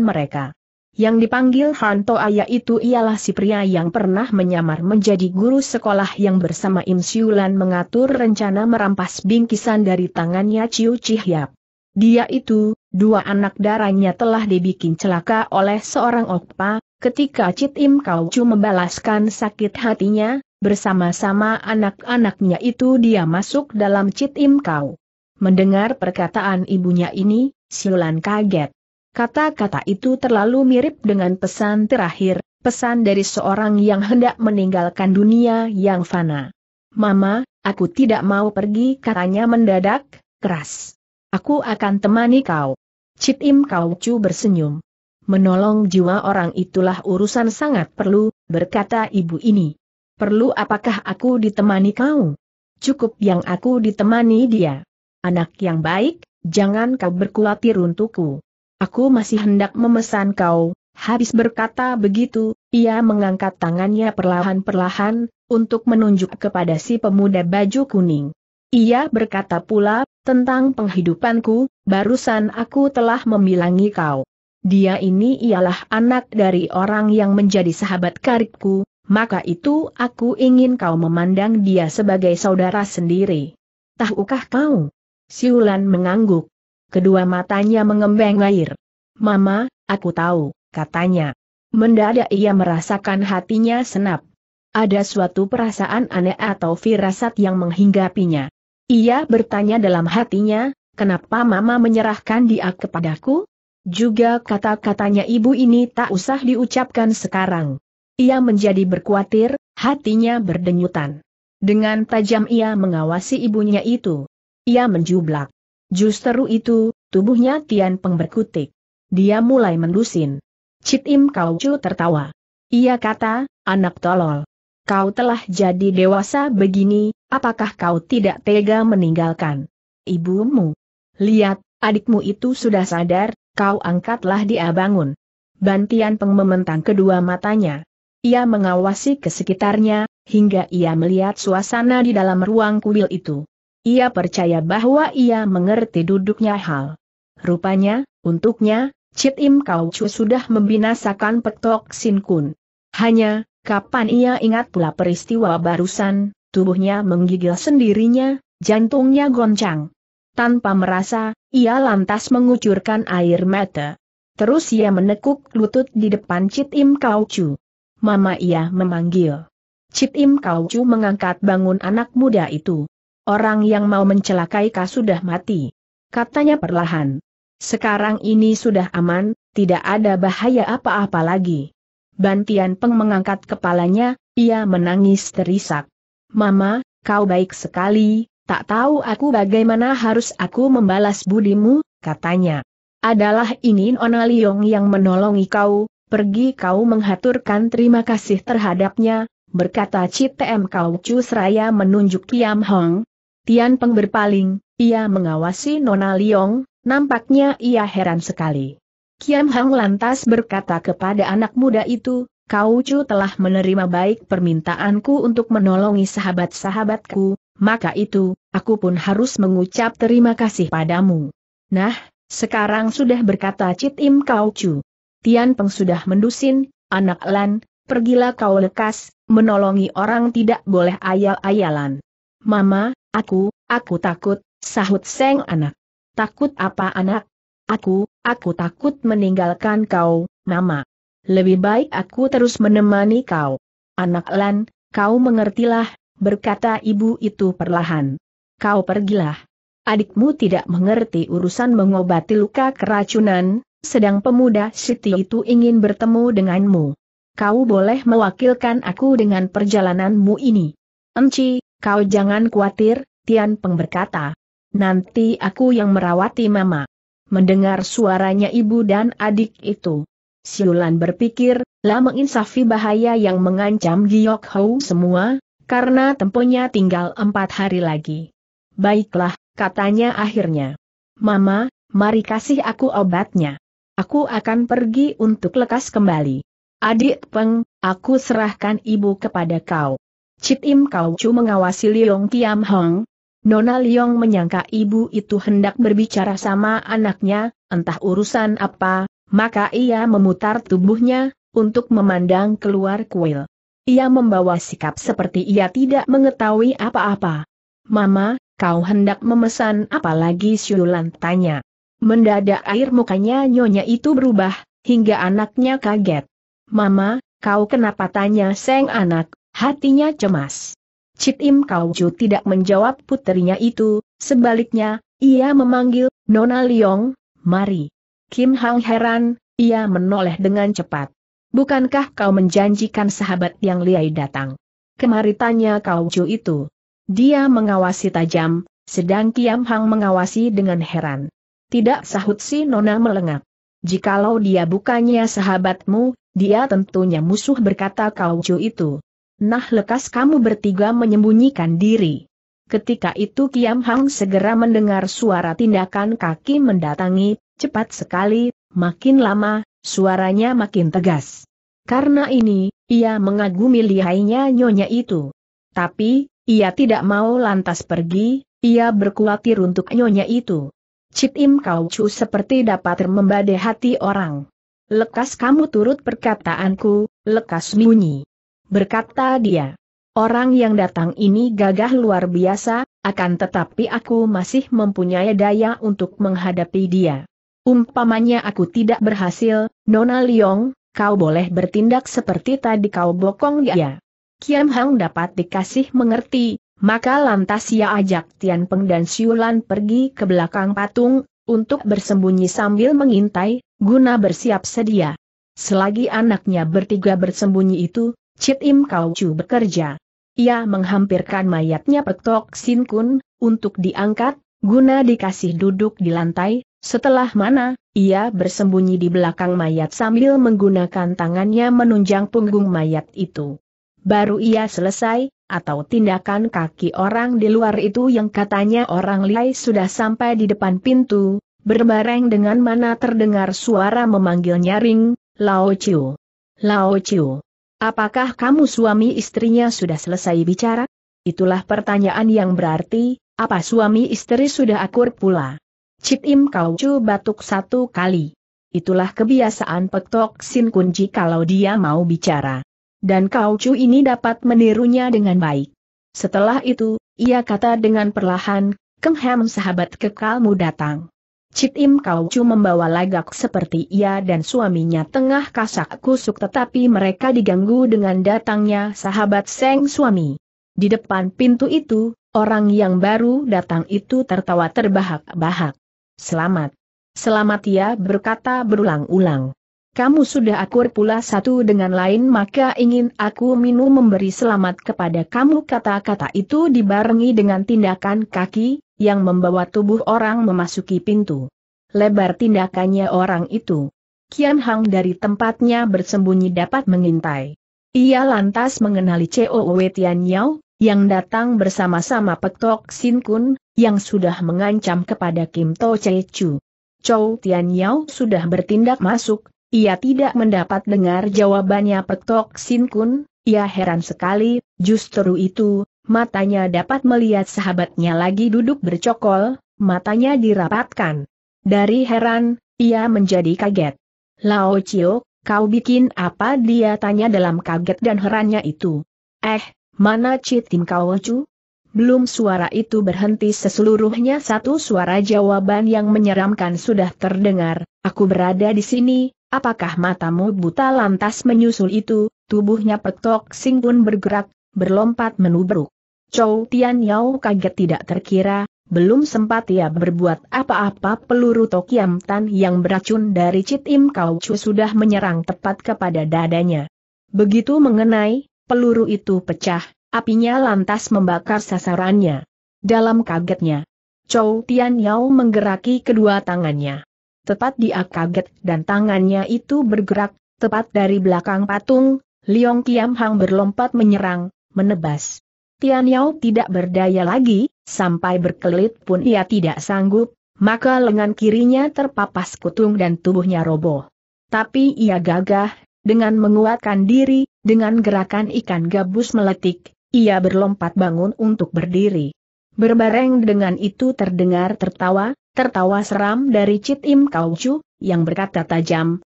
mereka. Yang dipanggil Hanto Aya itu ialah si pria yang pernah menyamar menjadi guru sekolah yang bersama Im Siulan mengatur rencana merampas bingkisan dari tangannya Ciu Cihyap. Dia itu, dua anak darahnya telah dibikin celaka oleh seorang okpa, ketika Cit Im Kau Chu membalaskan sakit hatinya, Bersama-sama anak-anaknya itu dia masuk dalam cit im kau. Mendengar perkataan ibunya ini, Siulan kaget. Kata-kata itu terlalu mirip dengan pesan terakhir, pesan dari seorang yang hendak meninggalkan dunia yang fana. Mama, aku tidak mau pergi katanya mendadak, keras. Aku akan temani kau. Cip Im Kau Chu bersenyum. Menolong jiwa orang itulah urusan sangat perlu, berkata ibu ini. Perlu apakah aku ditemani kau? Cukup yang aku ditemani dia. Anak yang baik, jangan kau berkulatir untukku. Aku masih hendak memesan kau. Habis berkata begitu, ia mengangkat tangannya perlahan-perlahan, untuk menunjuk kepada si pemuda baju kuning. Ia berkata pula, tentang penghidupanku, barusan aku telah memilangi kau. Dia ini ialah anak dari orang yang menjadi sahabat karibku, maka itu aku ingin kau memandang dia sebagai saudara sendiri. Tahukah kau? Siulan mengangguk. Kedua matanya mengembang air. Mama, aku tahu, katanya. Mendadak ia merasakan hatinya senap. Ada suatu perasaan aneh atau firasat yang menghinggapinya. Ia bertanya dalam hatinya, kenapa mama menyerahkan dia kepadaku? Juga kata-katanya ibu ini tak usah diucapkan sekarang. Ia menjadi berkuatir, hatinya berdenyutan. Dengan tajam ia mengawasi ibunya itu. Ia menjublak. Justru itu, tubuhnya Tian Peng berkutik. Dia mulai mendusin. Cit Im Kau Chu tertawa. Ia kata, anak tolol. Kau telah jadi dewasa begini, apakah kau tidak tega meninggalkan ibumu? Lihat, adikmu itu sudah sadar, kau angkatlah dia bangun. Bantian Peng mementang kedua matanya. Ia mengawasi ke sekitarnya, hingga ia melihat suasana di dalam ruang kuil itu. Ia percaya bahwa ia mengerti duduknya hal. Rupanya, untuknya, Chit Im Kau Chu sudah membinasakan Petok Sin Kun. Hanya, kapan ia ingat pula peristiwa barusan, tubuhnya menggigil sendirinya, jantungnya goncang. Tanpa merasa, ia lantas mengucurkan air mata. Terus ia menekuk lutut di depan Chit Im Kau Chu. Mama ia memanggil. Chit Im Kau Chu mengangkat bangun anak muda itu orang yang mau mencelakai kau sudah mati. Katanya perlahan. Sekarang ini sudah aman, tidak ada bahaya apa-apa lagi. Bantian Peng mengangkat kepalanya, ia menangis terisak. Mama, kau baik sekali, tak tahu aku bagaimana harus aku membalas budimu, katanya. Adalah ini Nona Liong yang menolongi kau, pergi kau menghaturkan terima kasih terhadapnya, berkata Citem Kau Chu Seraya menunjuk Kiam Hong, Tian Peng berpaling, ia mengawasi Nona Liong, nampaknya ia heran sekali. Kiam Hang lantas berkata kepada anak muda itu, Kau Chu telah menerima baik permintaanku untuk menolongi sahabat-sahabatku, maka itu, aku pun harus mengucap terima kasih padamu. Nah, sekarang sudah berkata Cit Im Kau Chu. Tian Peng sudah mendusin, anak Lan, pergilah kau lekas, menolongi orang tidak boleh ayal-ayalan. Mama, Aku, aku takut, sahut Seng anak. Takut apa anak? Aku, aku takut meninggalkan kau, Mama. Lebih baik aku terus menemani kau. Anak Lan, kau mengertilah, berkata ibu itu perlahan. Kau pergilah. Adikmu tidak mengerti urusan mengobati luka keracunan, sedang pemuda Siti itu ingin bertemu denganmu. Kau boleh mewakilkan aku dengan perjalananmu ini. Enci, Kau jangan khawatir, Tian Peng berkata. Nanti aku yang merawati mama. Mendengar suaranya ibu dan adik itu. Siulan berpikir, lah menginsafi bahaya yang mengancam Giok Hou semua, karena temponya tinggal empat hari lagi. Baiklah, katanya akhirnya. Mama, mari kasih aku obatnya. Aku akan pergi untuk lekas kembali. Adik Peng, aku serahkan ibu kepada kau. Cit Im Kau Chu mengawasi Liong Tiam Hong. Nona Liong menyangka ibu itu hendak berbicara sama anaknya, entah urusan apa, maka ia memutar tubuhnya, untuk memandang keluar kuil. Ia membawa sikap seperti ia tidak mengetahui apa-apa. Mama, kau hendak memesan apa lagi Siulan tanya. Mendadak air mukanya nyonya itu berubah, hingga anaknya kaget. Mama, kau kenapa tanya seng anak, Hatinya cemas. Cip Im Kauju tidak menjawab putrinya itu, sebaliknya, ia memanggil, Nona Liong, mari. Kim Hang heran, ia menoleh dengan cepat. Bukankah kau menjanjikan sahabat yang liai datang? Kemari tanya Kauju itu. Dia mengawasi tajam, sedang Kiam Hang mengawasi dengan heran. Tidak sahut si Nona melengak. Jikalau dia bukannya sahabatmu, dia tentunya musuh berkata Kauju itu. Nah lekas kamu bertiga menyembunyikan diri. Ketika itu Kiam Hang segera mendengar suara tindakan kaki mendatangi, cepat sekali, makin lama, suaranya makin tegas. Karena ini, ia mengagumi lihainya nyonya itu. Tapi, ia tidak mau lantas pergi, ia berkuatir untuk nyonya itu. Cip Im Kau Chu seperti dapat membadai hati orang. Lekas kamu turut perkataanku, lekas bunyi berkata dia. Orang yang datang ini gagah luar biasa, akan tetapi aku masih mempunyai daya untuk menghadapi dia. Umpamanya aku tidak berhasil, Nona Liong, kau boleh bertindak seperti tadi kau bokong dia. Kiam Hang dapat dikasih mengerti, maka lantas ia ajak Tian Peng dan Siulan pergi ke belakang patung, untuk bersembunyi sambil mengintai, guna bersiap sedia. Selagi anaknya bertiga bersembunyi itu, Cit Im Kau Chu bekerja. Ia menghampirkan mayatnya Petok Sin Kun, untuk diangkat, guna dikasih duduk di lantai, setelah mana, ia bersembunyi di belakang mayat sambil menggunakan tangannya menunjang punggung mayat itu. Baru ia selesai, atau tindakan kaki orang di luar itu yang katanya orang lihai sudah sampai di depan pintu, berbareng dengan mana terdengar suara memanggilnya ring, Lao Chiu. Lao Chiu. Apakah kamu suami istrinya sudah selesai bicara? Itulah pertanyaan yang berarti, apa suami istri sudah akur pula? Cip Im Kau Chu batuk satu kali. Itulah kebiasaan petok Sin kunci kalau dia mau bicara. Dan Kau Chu ini dapat menirunya dengan baik. Setelah itu, ia kata dengan perlahan, Keng Hem sahabat kekalmu datang. Cip Im Kaucu membawa lagak seperti ia dan suaminya tengah kasak kusuk tetapi mereka diganggu dengan datangnya sahabat Seng suami. Di depan pintu itu, orang yang baru datang itu tertawa terbahak-bahak. Selamat. Selamat ia ya, berkata berulang-ulang. Kamu sudah akur pula satu dengan lain maka ingin aku minum memberi selamat kepada kamu kata-kata itu dibarengi dengan tindakan kaki, yang membawa tubuh orang memasuki pintu. Lebar tindakannya orang itu. Kian Hang dari tempatnya bersembunyi dapat mengintai. Ia lantas mengenali CEO Tian Yao, yang datang bersama-sama Petok Sin Kun, yang sudah mengancam kepada Kim To Che Chu. Chou Tian Yao sudah bertindak masuk, ia tidak mendapat dengar jawabannya Petok Sin Kun, ia heran sekali, justru itu, matanya dapat melihat sahabatnya lagi duduk bercokol, matanya dirapatkan. Dari heran, ia menjadi kaget. Lao Chiu, kau bikin apa dia tanya dalam kaget dan herannya itu. Eh, mana Citim kau cu? Belum suara itu berhenti seseluruhnya satu suara jawaban yang menyeramkan sudah terdengar, aku berada di sini, apakah matamu buta lantas menyusul itu, tubuhnya petok sing pun bergerak, berlompat menubruk. Chow Tian Yao kaget tidak terkira, belum sempat ia berbuat apa-apa peluru Tokiam Tan yang beracun dari Chit Im Kau Chu sudah menyerang tepat kepada dadanya. Begitu mengenai, peluru itu pecah, apinya lantas membakar sasarannya. Dalam kagetnya, Chow Tian Yao menggeraki kedua tangannya. Tepat dia kaget dan tangannya itu bergerak, tepat dari belakang patung, Liong Kiam Hang berlompat menyerang, menebas. Tian Yao tidak berdaya lagi, sampai berkelit pun ia tidak sanggup, maka lengan kirinya terpapas kutung dan tubuhnya roboh. Tapi ia gagah, dengan menguatkan diri, dengan gerakan ikan gabus meletik, ia berlompat bangun untuk berdiri. Berbareng dengan itu terdengar tertawa, tertawa seram dari Cit Im Kau yang berkata tajam,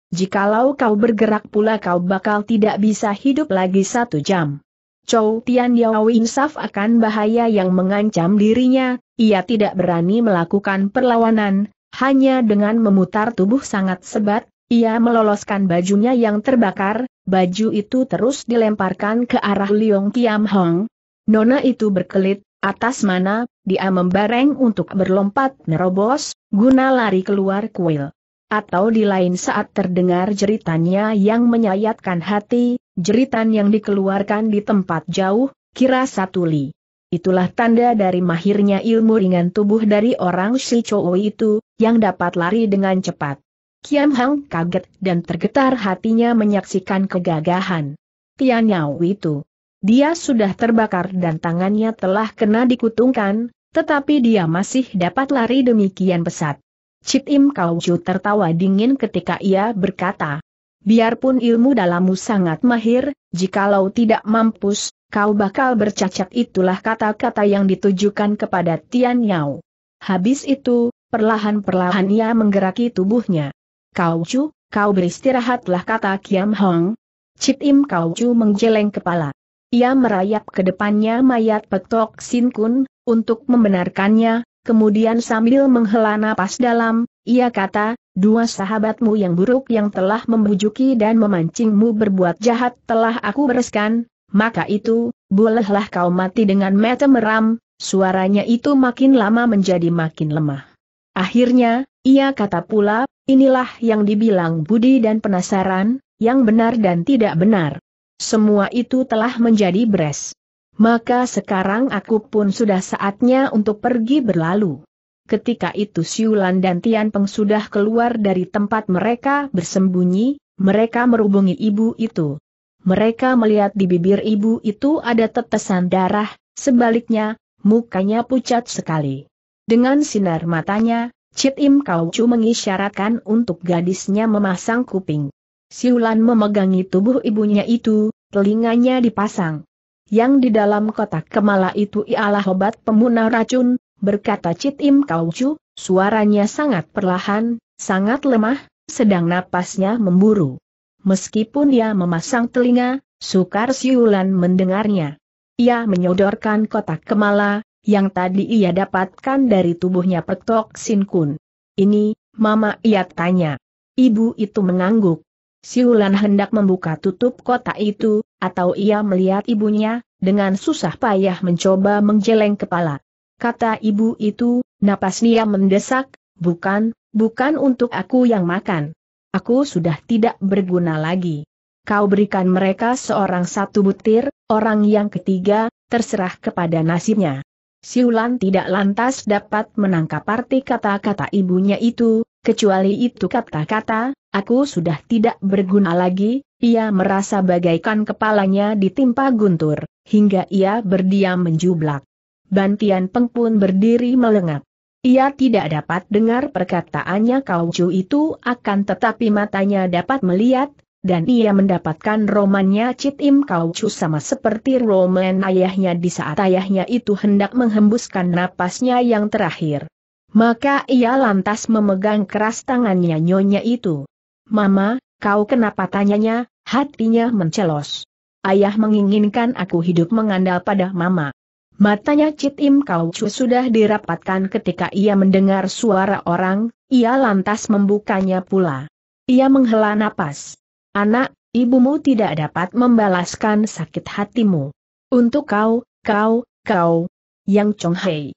Jikalau kau bergerak pula kau bakal tidak bisa hidup lagi satu jam. Chow Tian Yao insaf akan bahaya yang mengancam dirinya, ia tidak berani melakukan perlawanan, hanya dengan memutar tubuh sangat sebat, ia meloloskan bajunya yang terbakar, baju itu terus dilemparkan ke arah Liong Kiam Hong. Nona itu berkelit, atas mana, dia membareng untuk berlompat nerobos, guna lari keluar kuil. Atau di lain saat terdengar jeritannya yang menyayatkan hati, jeritan yang dikeluarkan di tempat jauh, kira satu li. Itulah tanda dari mahirnya ilmu ringan tubuh dari orang si itu, yang dapat lari dengan cepat. Kian Hang kaget dan tergetar hatinya menyaksikan kegagahan. Tian Yao itu. Dia sudah terbakar dan tangannya telah kena dikutungkan, tetapi dia masih dapat lari demikian pesat. Cip Im Kauju tertawa dingin ketika ia berkata, Biarpun ilmu dalammu sangat mahir, jikalau tidak mampus, kau bakal bercacat itulah kata-kata yang ditujukan kepada Tian Yao. Habis itu, perlahan-perlahan ia menggeraki tubuhnya. Kau Chu, kau beristirahatlah kata Kiam Hong. Cip Im Kau Chu menggeleng kepala. Ia merayap ke depannya mayat Petok Sin Kun, untuk membenarkannya, kemudian sambil menghela napas dalam, ia kata, dua sahabatmu yang buruk yang telah membujuki dan memancingmu berbuat jahat telah aku bereskan, maka itu, bolehlah kau mati dengan mata meram, suaranya itu makin lama menjadi makin lemah. Akhirnya, ia kata pula, inilah yang dibilang budi dan penasaran, yang benar dan tidak benar. Semua itu telah menjadi beres. Maka sekarang aku pun sudah saatnya untuk pergi berlalu. Ketika itu Siulan dan Tian Peng sudah keluar dari tempat mereka bersembunyi, mereka merubungi ibu itu. Mereka melihat di bibir ibu itu ada tetesan darah, sebaliknya, mukanya pucat sekali. Dengan sinar matanya, Cit Im Kau Chu mengisyaratkan untuk gadisnya memasang kuping. Siulan memegangi tubuh ibunya itu, telinganya dipasang yang di dalam kotak kemala itu ialah obat pemunah racun, berkata Cit Im Kau suaranya sangat perlahan, sangat lemah, sedang napasnya memburu. Meskipun ia memasang telinga, sukar siulan mendengarnya. Ia menyodorkan kotak kemala, yang tadi ia dapatkan dari tubuhnya petok Sin Kun. Ini, Mama ia tanya. Ibu itu mengangguk. Siulan hendak membuka tutup kotak itu, atau ia melihat ibunya, dengan susah payah mencoba menjeleng kepala. Kata ibu itu, napas napasnya mendesak, bukan, bukan untuk aku yang makan. Aku sudah tidak berguna lagi. Kau berikan mereka seorang satu butir, orang yang ketiga, terserah kepada nasibnya. Siulan tidak lantas dapat menangkap arti kata-kata ibunya itu, kecuali itu kata-kata, aku sudah tidak berguna lagi, ia merasa bagaikan kepalanya ditimpa guntur, hingga ia berdiam menjublak. Bantian Peng pun berdiri melengak. Ia tidak dapat dengar perkataannya kauju itu akan tetapi matanya dapat melihat, dan ia mendapatkan romannya Cit Im sama seperti roman ayahnya di saat ayahnya itu hendak menghembuskan napasnya yang terakhir. Maka ia lantas memegang keras tangannya nyonya itu. Mama, Kau kenapa tanyanya, hatinya mencelos. Ayah menginginkan aku hidup mengandal pada mama. Matanya Cit Im Kau Chu sudah dirapatkan ketika ia mendengar suara orang, ia lantas membukanya pula. Ia menghela napas. Anak, ibumu tidak dapat membalaskan sakit hatimu. Untuk kau, kau, kau, yang Chong Hei.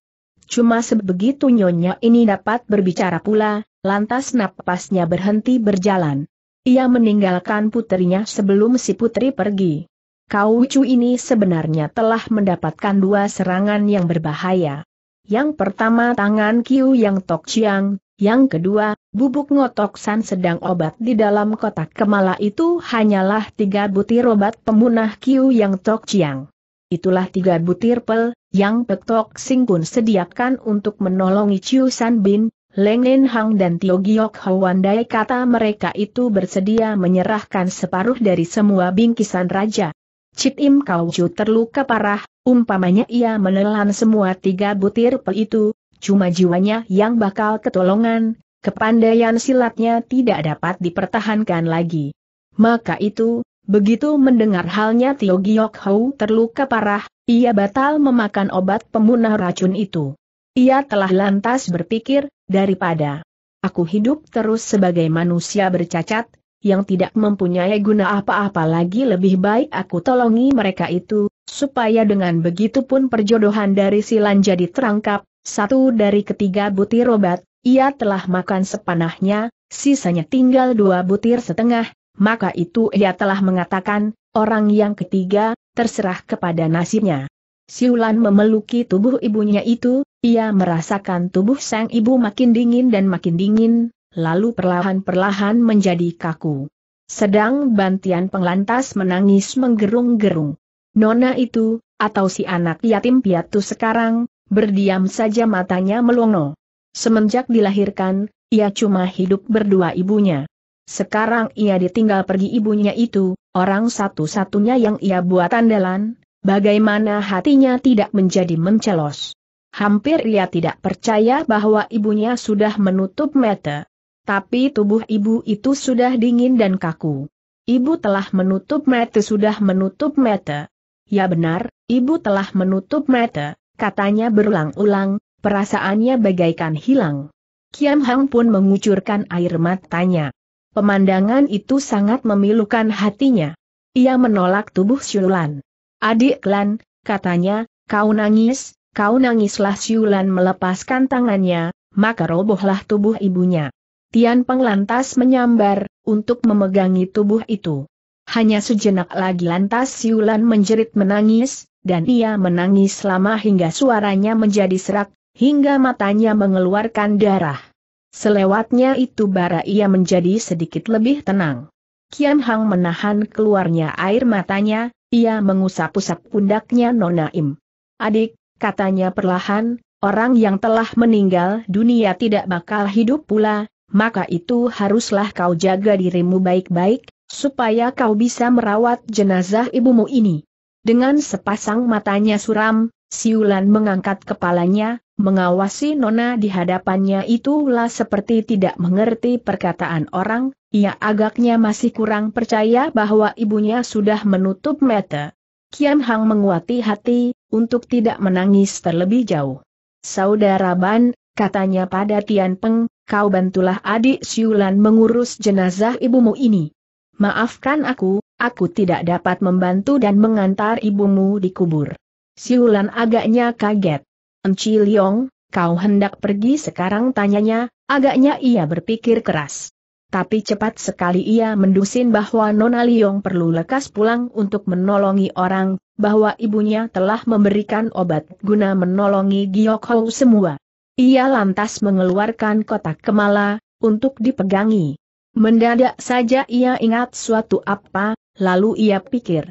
Cuma sebegitu nyonya ini dapat berbicara pula, lantas napasnya berhenti berjalan. Ia meninggalkan putrinya sebelum si putri pergi. Kau Ucu ini sebenarnya telah mendapatkan dua serangan yang berbahaya. Yang pertama tangan Kiu Yang Tok Chiang, yang kedua, bubuk ngotok san sedang obat di dalam kotak kemala itu hanyalah tiga butir obat pemunah Kiu Yang Tok Chiang. Itulah tiga butir pel, yang Pek Tok pun sediakan untuk menolongi Chiu San Bin, Leng Nen Hang dan Tio Giok Hwandai kata mereka itu bersedia menyerahkan separuh dari semua bingkisan raja. Cip Im Kau Ju terluka parah, umpamanya ia menelan semua tiga butir pel itu, cuma jiwanya yang bakal ketolongan, kepandaian silatnya tidak dapat dipertahankan lagi. Maka itu, begitu mendengar halnya Tio Giok Hau terluka parah, ia batal memakan obat pemunah racun itu. Ia telah lantas berpikir, daripada aku hidup terus sebagai manusia bercacat, yang tidak mempunyai guna apa-apa lagi lebih baik aku tolongi mereka itu, supaya dengan begitu pun perjodohan dari silan jadi terangkap, satu dari ketiga butir obat, ia telah makan sepanahnya, sisanya tinggal dua butir setengah, maka itu ia telah mengatakan, orang yang ketiga, terserah kepada nasibnya. Siulan memeluki tubuh ibunya itu, ia merasakan tubuh sang ibu makin dingin dan makin dingin, lalu perlahan-perlahan menjadi kaku. Sedang bantian penglantas menangis menggerung-gerung. Nona itu, atau si anak yatim piatu sekarang, berdiam saja matanya melongo. Semenjak dilahirkan, ia cuma hidup berdua ibunya. Sekarang ia ditinggal pergi ibunya itu, orang satu-satunya yang ia buat andalan, bagaimana hatinya tidak menjadi mencelos. Hampir ia tidak percaya bahwa ibunya sudah menutup mata. Tapi tubuh ibu itu sudah dingin dan kaku. Ibu telah menutup mata sudah menutup mata. Ya benar, ibu telah menutup mata, katanya berulang-ulang, perasaannya bagaikan hilang. Kiam Hang pun mengucurkan air matanya. Pemandangan itu sangat memilukan hatinya. Ia menolak tubuh Syulan. Adik Lan, katanya, kau nangis, Kau nangislah Siulan melepaskan tangannya, maka robohlah tubuh ibunya. Tian Peng lantas menyambar, untuk memegangi tubuh itu. Hanya sejenak lagi lantas Siulan menjerit menangis, dan ia menangis lama hingga suaranya menjadi serak, hingga matanya mengeluarkan darah. Selewatnya itu bara ia menjadi sedikit lebih tenang. Kian Hang menahan keluarnya air matanya, ia mengusap-usap pundaknya Nona Im. Adik, katanya perlahan, orang yang telah meninggal dunia tidak bakal hidup pula, maka itu haruslah kau jaga dirimu baik-baik, supaya kau bisa merawat jenazah ibumu ini. Dengan sepasang matanya suram, Siulan mengangkat kepalanya, mengawasi Nona di hadapannya itulah seperti tidak mengerti perkataan orang, ia agaknya masih kurang percaya bahwa ibunya sudah menutup mata. Kian Hang menguati hati, untuk tidak menangis terlebih jauh. Saudara Ban, katanya pada Tian Peng, kau bantulah adik Siulan mengurus jenazah ibumu ini. Maafkan aku, aku tidak dapat membantu dan mengantar ibumu dikubur. Siulan agaknya kaget. Enci Liong, kau hendak pergi sekarang tanyanya, agaknya ia berpikir keras tapi cepat sekali ia mendusin bahwa Nona Liong perlu lekas pulang untuk menolongi orang, bahwa ibunya telah memberikan obat guna menolongi Giok Hou semua. Ia lantas mengeluarkan kotak kemala, untuk dipegangi. Mendadak saja ia ingat suatu apa, lalu ia pikir.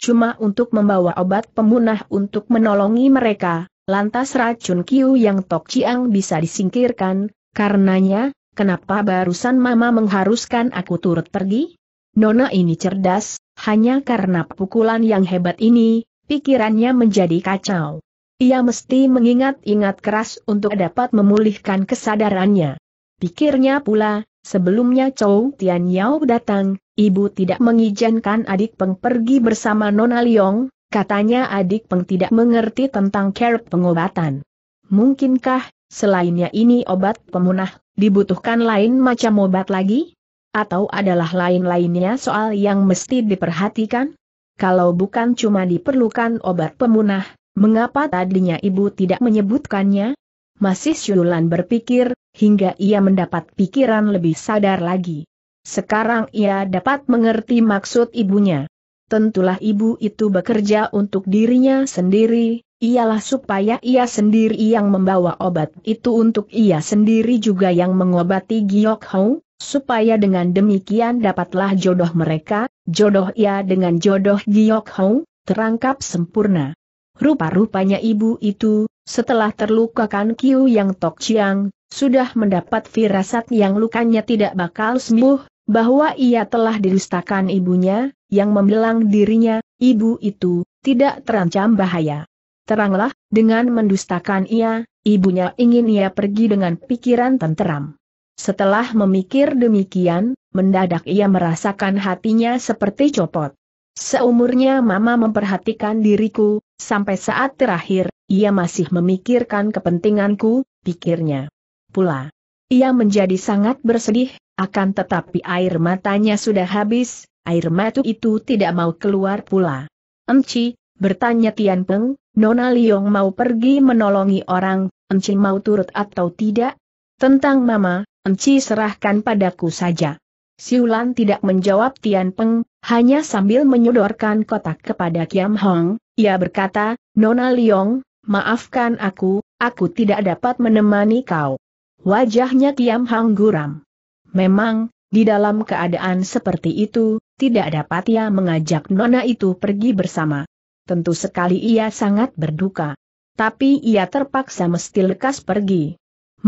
Cuma untuk membawa obat pemunah untuk menolongi mereka, lantas racun Kiu yang Tok Chiang bisa disingkirkan, karenanya kenapa barusan mama mengharuskan aku turut pergi? Nona ini cerdas, hanya karena pukulan yang hebat ini, pikirannya menjadi kacau. Ia mesti mengingat-ingat keras untuk dapat memulihkan kesadarannya. Pikirnya pula, sebelumnya Chow Tian Yao datang, ibu tidak mengizinkan adik Peng pergi bersama Nona Liong, katanya adik Peng tidak mengerti tentang care pengobatan. Mungkinkah Selainnya ini obat pemunah, dibutuhkan lain macam obat lagi? Atau adalah lain-lainnya soal yang mesti diperhatikan? Kalau bukan cuma diperlukan obat pemunah, mengapa tadinya ibu tidak menyebutkannya? Masih Syulan berpikir, hingga ia mendapat pikiran lebih sadar lagi. Sekarang ia dapat mengerti maksud ibunya. Tentulah ibu itu bekerja untuk dirinya sendiri, ialah supaya ia sendiri yang membawa obat itu untuk ia sendiri juga yang mengobati Giok Hong, supaya dengan demikian dapatlah jodoh mereka, jodoh ia dengan jodoh Giok Hong, terangkap sempurna. Rupa-rupanya ibu itu, setelah terlukakan Kiu Yang Tok Chiang, sudah mendapat firasat yang lukanya tidak bakal sembuh, bahwa ia telah dilustakan ibunya, yang membelang dirinya, ibu itu, tidak terancam bahaya teranglah, dengan mendustakan ia, ibunya ingin ia pergi dengan pikiran tenteram. Setelah memikir demikian, mendadak ia merasakan hatinya seperti copot. Seumurnya mama memperhatikan diriku, sampai saat terakhir, ia masih memikirkan kepentinganku, pikirnya. Pula, ia menjadi sangat bersedih, akan tetapi air matanya sudah habis, air mata itu tidak mau keluar pula. Enci, Bertanya Tian Peng, Nona Liong mau pergi menolongi orang, Enci mau turut atau tidak? Tentang Mama, Enci serahkan padaku saja. Siulan tidak menjawab Tian Peng, hanya sambil menyodorkan kotak kepada Kiam Hong, ia berkata, Nona Liong, maafkan aku, aku tidak dapat menemani kau. Wajahnya Kiam Hong guram. Memang, di dalam keadaan seperti itu, tidak dapat ia mengajak Nona itu pergi bersama tentu sekali ia sangat berduka. Tapi ia terpaksa mesti lekas pergi.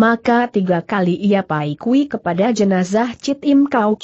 Maka tiga kali ia paikui kepada jenazah Cit Im Kau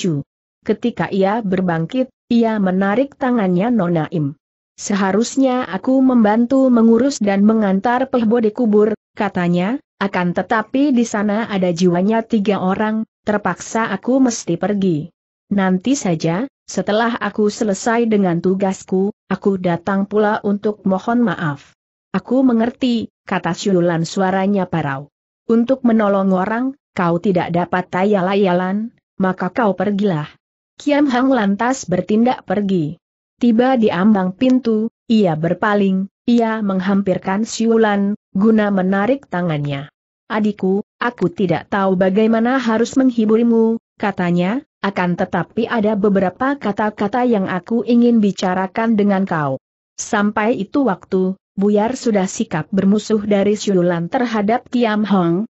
Ketika ia berbangkit, ia menarik tangannya Nona Im. Seharusnya aku membantu mengurus dan mengantar pehbo dikubur, katanya, akan tetapi di sana ada jiwanya tiga orang, terpaksa aku mesti pergi. Nanti saja, setelah aku selesai dengan tugasku, aku datang pula untuk mohon maaf. Aku mengerti, kata siulan suaranya parau. Untuk menolong orang, kau tidak dapat tayal layalan maka kau pergilah. Kiam Hang lantas bertindak pergi. Tiba di ambang pintu, ia berpaling, ia menghampirkan siulan, guna menarik tangannya. Adikku, aku tidak tahu bagaimana harus menghiburimu, katanya, akan tetapi ada beberapa kata-kata yang aku ingin bicarakan dengan kau. Sampai itu waktu, Buyar sudah sikap bermusuh dari Siulan terhadap Kiam Hong.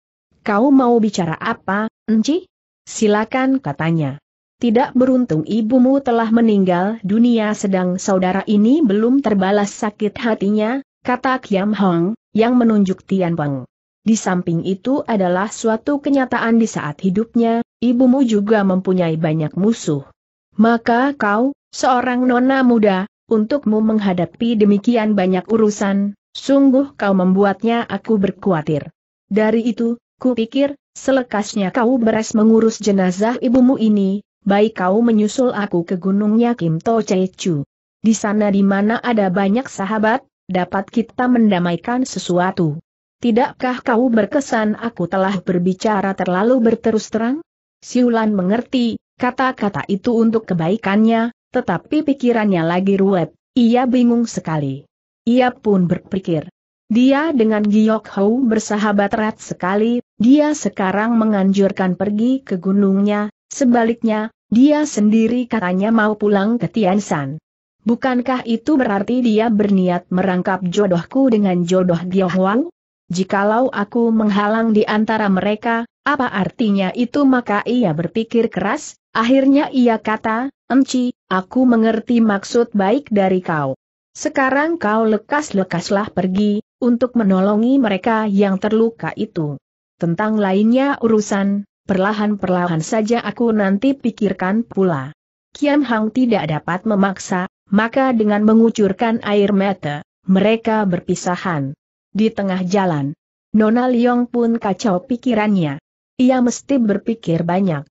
Kau mau bicara apa, Enci? Silakan katanya. Tidak beruntung ibumu telah meninggal dunia sedang saudara ini belum terbalas sakit hatinya, kata Kiam Hong, yang menunjuk Tian Peng. Di samping itu adalah suatu kenyataan di saat hidupnya, ibumu juga mempunyai banyak musuh. Maka kau, seorang nona muda, untukmu menghadapi demikian banyak urusan, sungguh kau membuatnya aku berkhawatir. Dari itu, kupikir, selekasnya kau beres mengurus jenazah ibumu ini, baik kau menyusul aku ke gunungnya Kim To Chu. Di sana di mana ada banyak sahabat, dapat kita mendamaikan sesuatu. Tidakkah kau berkesan aku telah berbicara terlalu berterus terang? Siulan mengerti, kata-kata itu untuk kebaikannya, tetapi pikirannya lagi ruwet, ia bingung sekali. Ia pun berpikir. Dia dengan Giok Hou bersahabat erat sekali, dia sekarang menganjurkan pergi ke gunungnya, sebaliknya, dia sendiri katanya mau pulang ke Tiansan. Bukankah itu berarti dia berniat merangkap jodohku dengan jodoh Giok Hou? Jikalau aku menghalang di antara mereka, apa artinya itu maka ia berpikir keras, akhirnya ia kata, Enci, aku mengerti maksud baik dari kau. Sekarang kau lekas-lekaslah pergi, untuk menolongi mereka yang terluka itu. Tentang lainnya urusan, perlahan-perlahan saja aku nanti pikirkan pula. Kian Hang tidak dapat memaksa, maka dengan mengucurkan air mata, mereka berpisahan. Di tengah jalan, Nona Leong pun kacau pikirannya. Ia mesti berpikir banyak.